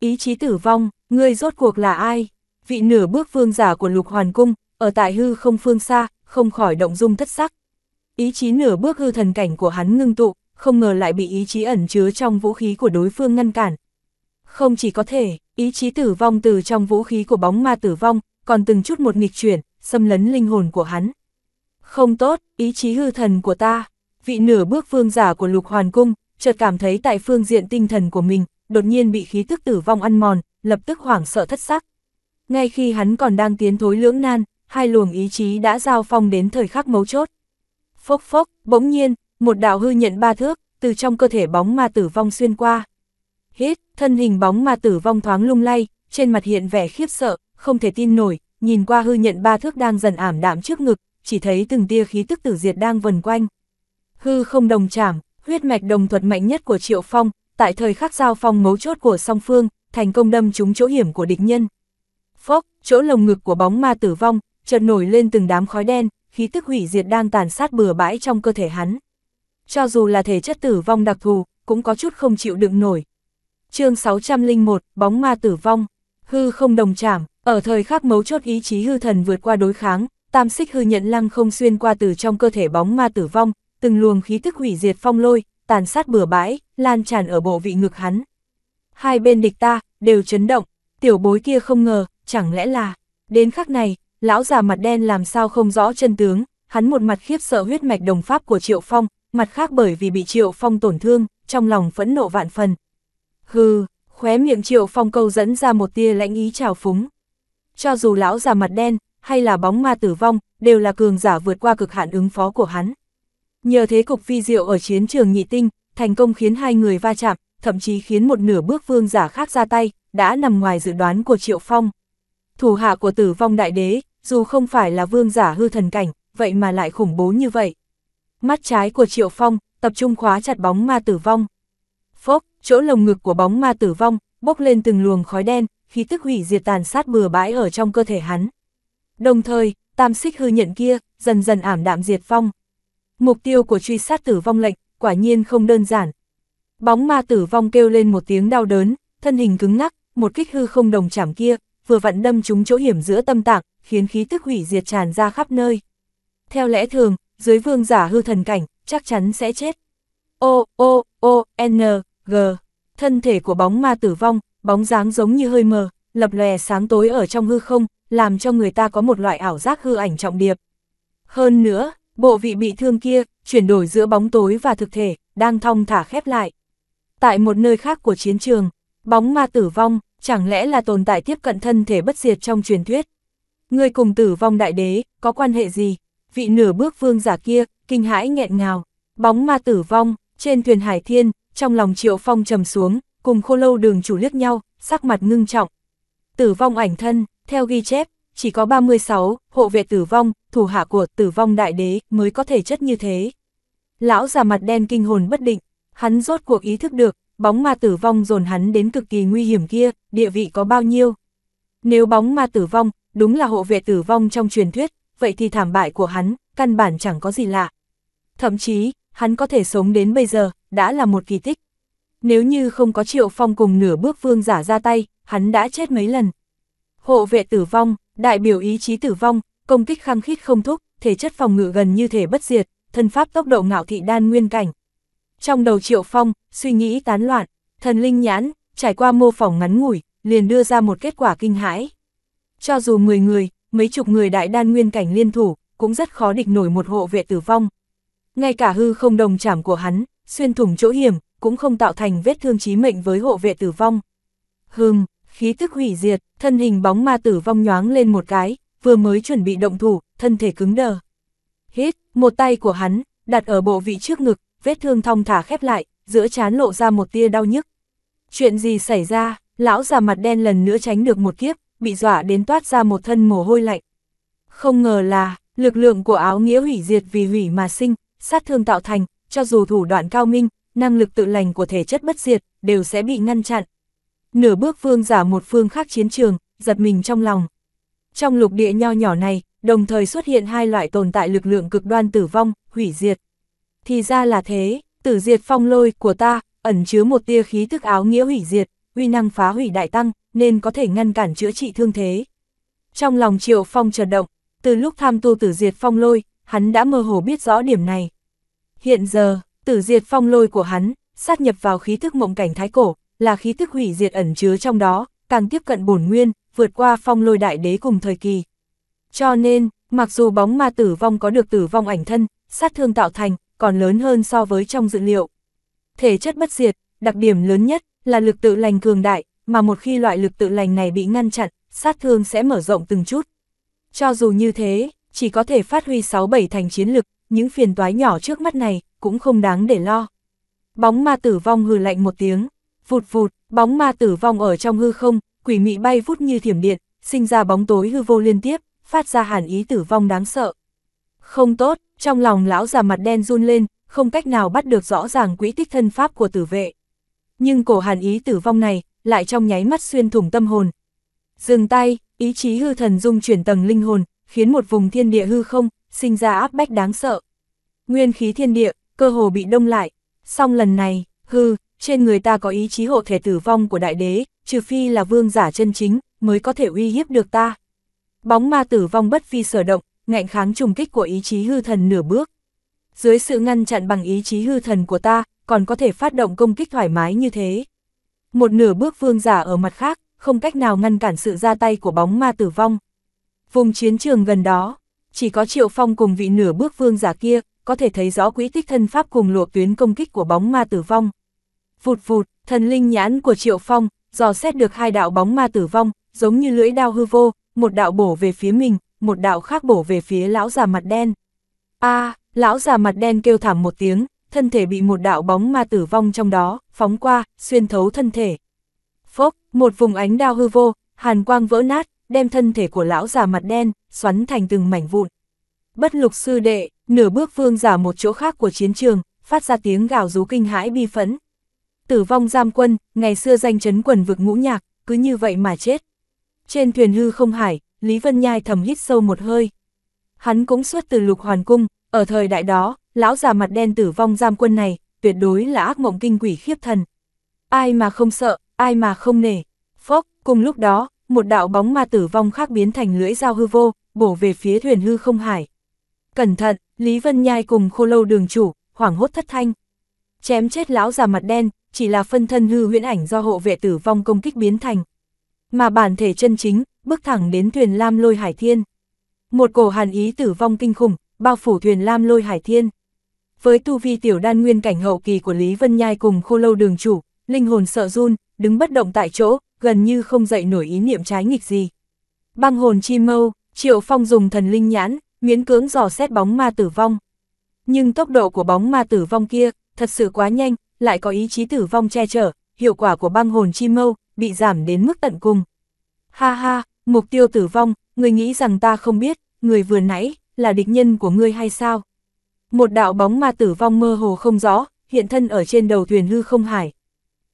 Ý chí tử vong, ngươi rốt cuộc là ai? Vị nửa bước vương giả của lục hoàn cung, ở tại hư không phương xa, không khỏi động dung thất sắc. Ý chí nửa bước hư thần cảnh của hắn ngưng tụ, không ngờ lại bị ý chí ẩn chứa trong vũ khí của đối phương ngăn cản. Không chỉ có thể, ý chí tử vong từ trong vũ khí của bóng ma tử vong, còn từng chút một nghịch chuyển, xâm lấn linh hồn của hắn. Không tốt, ý chí hư thần của ta, vị nửa bước vương giả của lục hoàn cung, chợt cảm thấy tại phương diện tinh thần của mình, đột nhiên bị khí tức tử vong ăn mòn, lập tức hoảng sợ thất sắc. Ngay khi hắn còn đang tiến thối lưỡng nan, hai luồng ý chí đã giao phong đến thời khắc mấu chốt. Phốc phốc, bỗng nhiên, một đạo hư nhận ba thước, từ trong cơ thể bóng ma tử vong xuyên qua. Hít, thân hình bóng ma tử vong thoáng lung lay, trên mặt hiện vẻ khiếp sợ, không thể tin nổi, nhìn qua hư nhận ba thước đang dần ảm đạm trước ngực, chỉ thấy từng tia khí tức tử diệt đang vần quanh hư không đồng chảm, huyết mạch đồng thuật mạnh nhất của Triệu Phong, tại thời khắc giao phong mấu chốt của song phương, thành công đâm trúng chỗ hiểm của địch nhân. Phốc, chỗ lồng ngực của bóng ma tử vong, chợt nổi lên từng đám khói đen, khí tức hủy diệt đang tàn sát bừa bãi trong cơ thể hắn. Cho dù là thể chất tử vong đặc thù, cũng có chút không chịu đựng nổi. chương 601, bóng ma tử vong, hư không đồng chảm, ở thời khắc mấu chốt ý chí hư thần vượt qua đối kháng, tam xích hư nhận lăng không xuyên qua từ trong cơ thể bóng ma tử vong, từng luồng khí thức hủy diệt phong lôi, tàn sát bừa bãi, lan tràn ở bộ vị ngực hắn. Hai bên địch ta, đều chấn động, tiểu bối kia không ngờ, chẳng lẽ là, đến khắc này, lão già mặt đen làm sao không rõ chân tướng, hắn một mặt khiếp sợ huyết mạch đồng pháp của Triệu Phong, mặt khác bởi vì bị Triệu Phong tổn thương, trong lòng phẫn nộ vạn phần. Hừ, khóe miệng Triệu Phong câu dẫn ra một tia lãnh ý trào phúng. Cho dù lão già mặt đen, hay là bóng ma tử vong, đều là cường giả vượt qua cực hạn ứng phó của hắn. Nhờ thế cục phi diệu ở chiến trường nhị tinh, thành công khiến hai người va chạm, thậm chí khiến một nửa bước vương giả khác ra tay, đã nằm ngoài dự đoán của Triệu Phong. Thủ hạ của tử vong đại đế, dù không phải là vương giả hư thần cảnh, vậy mà lại khủng bố như vậy. Mắt trái của Triệu Phong, tập trung khóa chặt bóng ma tử vong. Phốc, chỗ lồng ngực của bóng ma tử vong, bốc lên từng luồng khói đen, khí tức hủy diệt tàn sát bừa bãi ở trong cơ thể hắn. Đồng thời, tam xích hư nhận kia, dần dần ảm đạm diệt phong mục tiêu của truy sát tử vong lệnh, quả nhiên không đơn giản. Bóng ma tử vong kêu lên một tiếng đau đớn, thân hình cứng ngắc, một kích hư không đồng chạm kia, vừa vặn đâm trúng chỗ hiểm giữa tâm tạng, khiến khí tức hủy diệt tràn ra khắp nơi. Theo lẽ thường, dưới vương giả hư thần cảnh, chắc chắn sẽ chết. O, O, O, N, G. Thân thể của bóng ma tử vong, bóng dáng giống như hơi mờ, lập lè sáng tối ở trong hư không, làm cho người ta có một loại ảo giác hư ảnh trọng điệp. Hơn nữa, Bộ vị bị thương kia, chuyển đổi giữa bóng tối và thực thể, đang thong thả khép lại. Tại một nơi khác của chiến trường, bóng ma tử vong, chẳng lẽ là tồn tại tiếp cận thân thể bất diệt trong truyền thuyết. Người cùng tử vong đại đế, có quan hệ gì? Vị nửa bước vương giả kia, kinh hãi nghẹn ngào. Bóng ma tử vong, trên thuyền hải thiên, trong lòng triệu phong trầm xuống, cùng khô lâu đường chủ liếc nhau, sắc mặt ngưng trọng. Tử vong ảnh thân, theo ghi chép, chỉ có 36 hộ vệ tử vong, thủ hạ của tử vong đại đế mới có thể chất như thế. Lão già mặt đen kinh hồn bất định, hắn rốt cuộc ý thức được, bóng ma tử vong dồn hắn đến cực kỳ nguy hiểm kia, địa vị có bao nhiêu. Nếu bóng ma tử vong, đúng là hộ vệ tử vong trong truyền thuyết, vậy thì thảm bại của hắn, căn bản chẳng có gì lạ. Thậm chí, hắn có thể sống đến bây giờ, đã là một kỳ tích. Nếu như không có triệu phong cùng nửa bước vương giả ra tay, hắn đã chết mấy lần. Hộ vệ tử vong, đại biểu ý chí tử vong, công kích khăng khít không thúc, thể chất phòng ngự gần như thể bất diệt, thân pháp tốc độ ngạo thị đan nguyên cảnh. Trong đầu Triệu Phong, suy nghĩ tán loạn, thần linh nhãn, trải qua mô phỏng ngắn ngủi, liền đưa ra một kết quả kinh hãi. Cho dù 10 người, mấy chục người đại đan nguyên cảnh liên thủ, cũng rất khó địch nổi một hộ vệ tử vong. Ngay cả hư không đồng chảm của hắn, xuyên thủng chỗ hiểm, cũng không tạo thành vết thương chí mệnh với hộ vệ tử vong. Hừm, khí tức hủy diệt, thân hình bóng ma tử vong nhoáng lên một cái, vừa mới chuẩn bị động thủ, thân thể cứng đờ. Hít, một tay của hắn, đặt ở bộ vị trước ngực, vết thương thong thả khép lại, giữa chán lộ ra một tia đau nhức. Chuyện gì xảy ra, lão già mặt đen lần nữa tránh được một kiếp, bị dọa đến toát ra một thân mồ hôi lạnh. Không ngờ là, lực lượng của áo nghĩa hủy diệt vì hủy mà sinh, sát thương tạo thành, cho dù thủ đoạn cao minh, năng lực tự lành của thể chất bất diệt, đều sẽ bị ngăn chặn. Nửa bước vương giả một phương khác chiến trường, giật mình trong lòng. Trong lục địa nho nhỏ này, đồng thời xuất hiện hai loại tồn tại lực lượng cực đoan tử vong, hủy diệt. Thì ra là thế, tử diệt phong lôi của ta, ẩn chứa một tia khí thức áo nghĩa hủy diệt, uy năng phá hủy đại tăng, nên có thể ngăn cản chữa trị thương thế. Trong lòng triệu phong chợt động, từ lúc tham tu tử diệt phong lôi, hắn đã mơ hồ biết rõ điểm này. Hiện giờ, tử diệt phong lôi của hắn, sát nhập vào khí thức mộng cảnh thái cổ, là khí thức hủy diệt ẩn chứa trong đó, càng tiếp cận bổn nguyên, vượt qua phong lôi đại đế cùng thời kỳ. Cho nên, mặc dù bóng ma tử vong có được tử vong ảnh thân, sát thương tạo thành, còn lớn hơn so với trong dự liệu. Thể chất bất diệt, đặc điểm lớn nhất là lực tự lành cường đại, mà một khi loại lực tự lành này bị ngăn chặn, sát thương sẽ mở rộng từng chút. Cho dù như thế, chỉ có thể phát huy 6-7 thành chiến lực, những phiền toái nhỏ trước mắt này cũng không đáng để lo. Bóng ma tử vong hừ lạnh một tiếng, vụt vụt, bóng ma tử vong ở trong hư không, quỷ mị bay vút như thiểm điện, sinh ra bóng tối hư vô liên tiếp, phát ra hàn ý tử vong đáng sợ. Không tốt, trong lòng lão già mặt đen run lên, không cách nào bắt được rõ ràng quỹ tích thân pháp của tử vệ. Nhưng cổ hàn ý tử vong này, lại trong nháy mắt xuyên thủng tâm hồn. Dừng tay, ý chí hư thần dung chuyển tầng linh hồn, khiến một vùng thiên địa hư không, sinh ra áp bách đáng sợ. Nguyên khí thiên địa, cơ hồ bị đông lại, song lần này, hư, trên người ta có ý chí hộ thể tử vong của đại đế, trừ phi là vương giả chân chính, mới có thể uy hiếp được ta. Bóng ma tử vong bất phi sở động, ngạnh kháng trùng kích của ý chí hư thần nửa bước. Dưới sự ngăn chặn bằng ý chí hư thần của ta, còn có thể phát động công kích thoải mái như thế. Một nửa bước vương giả ở mặt khác, không cách nào ngăn cản sự ra tay của bóng ma tử vong. Vùng chiến trường gần đó, chỉ có Triệu Phong cùng vị nửa bước vương giả kia, có thể thấy rõ quỹ tích thân pháp cùng lộ tuyến công kích của bóng ma tử vong. Vụt vụt, thần linh nhãn của Triệu Phong, dò xét được hai đạo bóng ma tử vong, giống như lưỡi đao hư vô, một đạo bổ về phía mình, một đạo khác bổ về phía lão già mặt đen. A, lão già mặt đen kêu thảm một tiếng, thân thể bị một đạo bóng ma tử vong trong đó, phóng qua, xuyên thấu thân thể. Phốc, một vùng ánh đao hư vô, hàn quang vỡ nát, đem thân thể của lão già mặt đen, xoắn thành từng mảnh vụn. Bất lục sư đệ, nửa bước vương giả một chỗ khác của chiến trường, phát ra tiếng gào rú kinh hãi bi phẫn. Tử vong giam quân, ngày xưa danh chấn quần vực ngũ nhạc, cứ như vậy mà chết. Trên thuyền hư không hải, Lý Vân Nhai thầm hít sâu một hơi. Hắn cũng xuất từ lục hoàn cung, ở thời đại đó, lão già mặt đen tử vong giam quân này, tuyệt đối là ác mộng kinh quỷ khiếp thần. Ai mà không sợ, ai mà không nể. Phốc, cùng lúc đó, một đạo bóng ma tử vong khác biến thành lưỡi dao hư vô, bổ về phía thuyền hư không hải. Cẩn thận, Lý Vân Nhai cùng khô lâu đường chủ, hoảng hốt thất thanh. Chém chết lão già mặt đen, chỉ là phân thân hư huyễn ảnh do hộ vệ tử vong công kích biến thành. Mà bản thể chân chính, bước thẳng đến thuyền lam lôi hải thiên. Một cổ hàn ý tử vong kinh khủng, bao phủ thuyền lam lôi hải thiên. Với tu vi tiểu đan nguyên cảnh hậu kỳ của Lý Vân Nhai cùng khô lâu đường chủ, linh hồn sợ run, đứng bất động tại chỗ, gần như không dậy nổi ý niệm trái nghịch gì. Băng hồn chi mâu, Triệu Phong dùng thần linh nhãn, miễn cưỡng dò xét bóng ma tử vong. Nhưng tốc độ của bóng ma tử vong kia, thật sự quá nhanh, lại có ý chí tử vong che chở, hiệu quả của băng hồn chi mâu bị giảm đến mức tận cùng. Ha ha, mục tiêu tử vong, người nghĩ rằng ta không biết, người vừa nãy là địch nhân của ngươi hay sao? Một đạo bóng ma tử vong mơ hồ không rõ, hiện thân ở trên đầu thuyền hư không hải.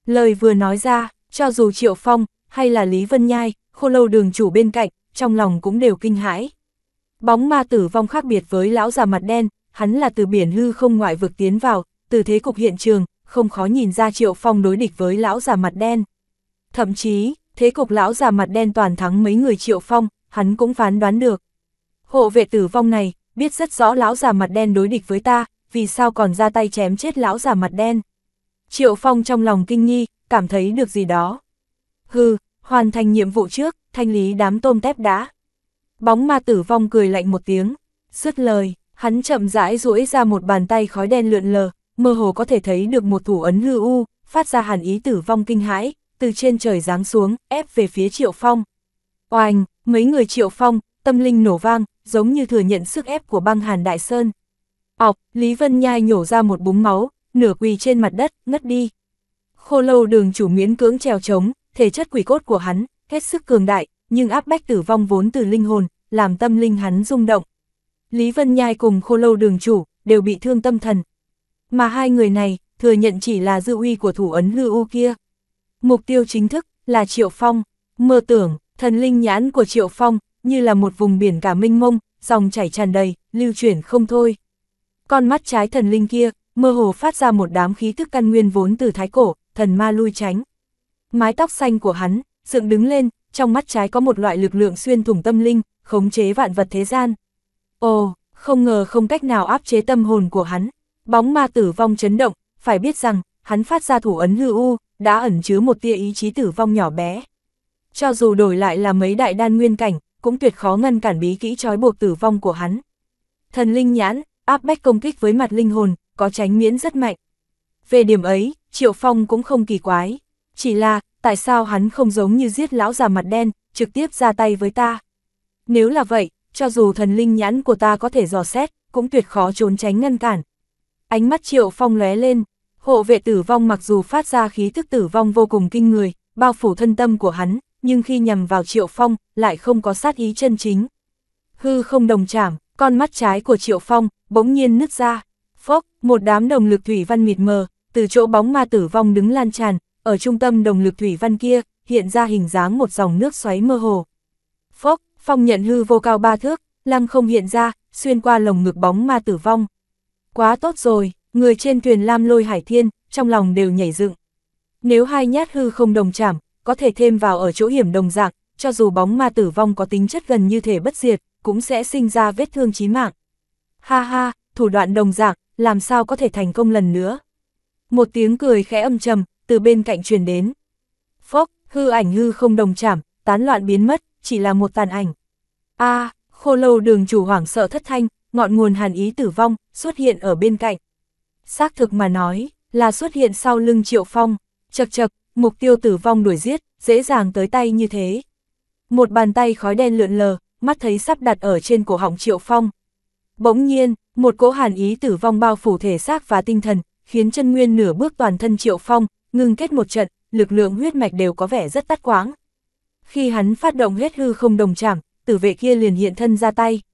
Lời vừa nói ra, cho dù Triệu Phong hay là Lý Vân Nhai, khô lâu đường chủ bên cạnh, trong lòng cũng đều kinh hãi. Bóng ma tử vong khác biệt với lão già mặt đen, hắn là từ biển hư không ngoại vực tiến vào, từ thế cục hiện trường, không khó nhìn ra Triệu Phong đối địch với lão già mặt đen. Thậm chí, thế cục lão già mặt đen toàn thắng mấy người Triệu Phong, hắn cũng phán đoán được. Hộ vệ tử vong này, biết rất rõ lão già mặt đen đối địch với ta, vì sao còn ra tay chém chết lão già mặt đen. Triệu Phong trong lòng kinh nghi, cảm thấy được gì đó. Hừ, hoàn thành nhiệm vụ trước, thanh lý đám tôm tép đã. Bóng ma tử vong cười lạnh một tiếng, xuất lời, hắn chậm rãi duỗi ra một bàn tay khói đen lượn lờ, mơ hồ có thể thấy được một thủ ấn hư u, phát ra hàn ý tử vong kinh hãi, từ trên trời giáng xuống, ép về phía Triệu Phong. Oanh, mấy người Triệu Phong, tâm linh nổ vang, giống như thừa nhận sức ép của băng hàn đại sơn. Ọc, Lý Vân Nhai nhổ ra một búng máu, nửa quỳ trên mặt đất, ngất đi. Khô lâu đường chủ miễn cưỡng trèo trống, thể chất quỷ cốt của hắn, hết sức cường đại, nhưng áp bách tử vong vốn từ linh hồn, làm tâm linh hắn rung động. Lý Vân Nhai cùng khô lâu đường chủ, đều bị thương tâm thần, mà hai người này, thừa nhận chỉ là dư uy của thủ ấn lưu u kia. Mục tiêu chính thức là Triệu Phong, mơ tưởng, thần linh nhãn của Triệu Phong, như là một vùng biển cả mênh mông, dòng chảy tràn đầy, lưu chuyển không thôi. Con mắt trái thần linh kia, mơ hồ phát ra một đám khí thức căn nguyên vốn từ thái cổ, thần ma lui tránh. Mái tóc xanh của hắn, dựng đứng lên, trong mắt trái có một loại lực lượng xuyên thủng tâm linh, khống chế vạn vật thế gian. Ồ, không ngờ không cách nào áp chế tâm hồn của hắn. Bóng ma tử vong chấn động, phải biết rằng, hắn phát ra thủ ấn hư u, đã ẩn chứa một tia ý chí tử vong nhỏ bé. Cho dù đổi lại là mấy đại đan nguyên cảnh, cũng tuyệt khó ngăn cản bí kỹ trói buộc tử vong của hắn. Thần linh nhãn, áp bách công kích với mặt linh hồn, có tránh miễn rất mạnh. Về điểm ấy, Triệu Phong cũng không kỳ quái. Chỉ là, tại sao hắn không giống như giết lão già mặt đen, trực tiếp ra tay với ta? Nếu là vậy, cho dù thần linh nhãn của ta có thể dò xét, cũng tuyệt khó trốn tránh ngăn cản. Ánh mắt Triệu Phong lóe lên, hộ vệ tử vong mặc dù phát ra khí thức tử vong vô cùng kinh người, bao phủ thân tâm của hắn, nhưng khi nhằm vào Triệu Phong, lại không có sát ý chân chính. Hư không đồng chạm, con mắt trái của Triệu Phong, bỗng nhiên nứt ra. Phốc, một đám đồng lực thủy văn mịt mờ, từ chỗ bóng ma tử vong đứng lan tràn, ở trung tâm đồng lực thủy văn kia, hiện ra hình dáng một dòng nước xoáy mơ hồ. Phốc, phong nhận hư vô cao ba thước, lăng không hiện ra, xuyên qua lồng ngực bóng ma tử vong. Quá tốt rồi, người trên thuyền lam lôi hải thiên, trong lòng đều nhảy dựng. Nếu hai nhát hư không đồng chạm, có thể thêm vào ở chỗ hiểm đồng dạng, cho dù bóng ma tử vong có tính chất gần như thể bất diệt, cũng sẽ sinh ra vết thương chí mạng. Ha ha, thủ đoạn đồng dạng, làm sao có thể thành công lần nữa. Một tiếng cười khẽ âm trầm, từ bên cạnh truyền đến. Phốc, hư ảnh hư không đồng chạm, tán loạn biến mất, chỉ là một tàn ảnh. a khô lâu đường chủ hoảng sợ thất thanh, ngọn nguồn hàn ý tử vong xuất hiện ở bên cạnh. Xác thực mà nói, là xuất hiện sau lưng Triệu Phong, chật chật, mục tiêu tử vong đuổi giết, dễ dàng tới tay như thế. Một bàn tay khói đen lượn lờ, mắt thấy sắp đặt ở trên cổ họng Triệu Phong. Bỗng nhiên, một cỗ hàn ý tử vong bao phủ thể xác và tinh thần, khiến chân nguyên nửa bước toàn thân Triệu Phong, ngừng kết một trận, lực lượng huyết mạch đều có vẻ rất tắt quãng Khi hắn phát động huyết hư không đồng chạm, tử vệ kia liền hiện thân ra tay.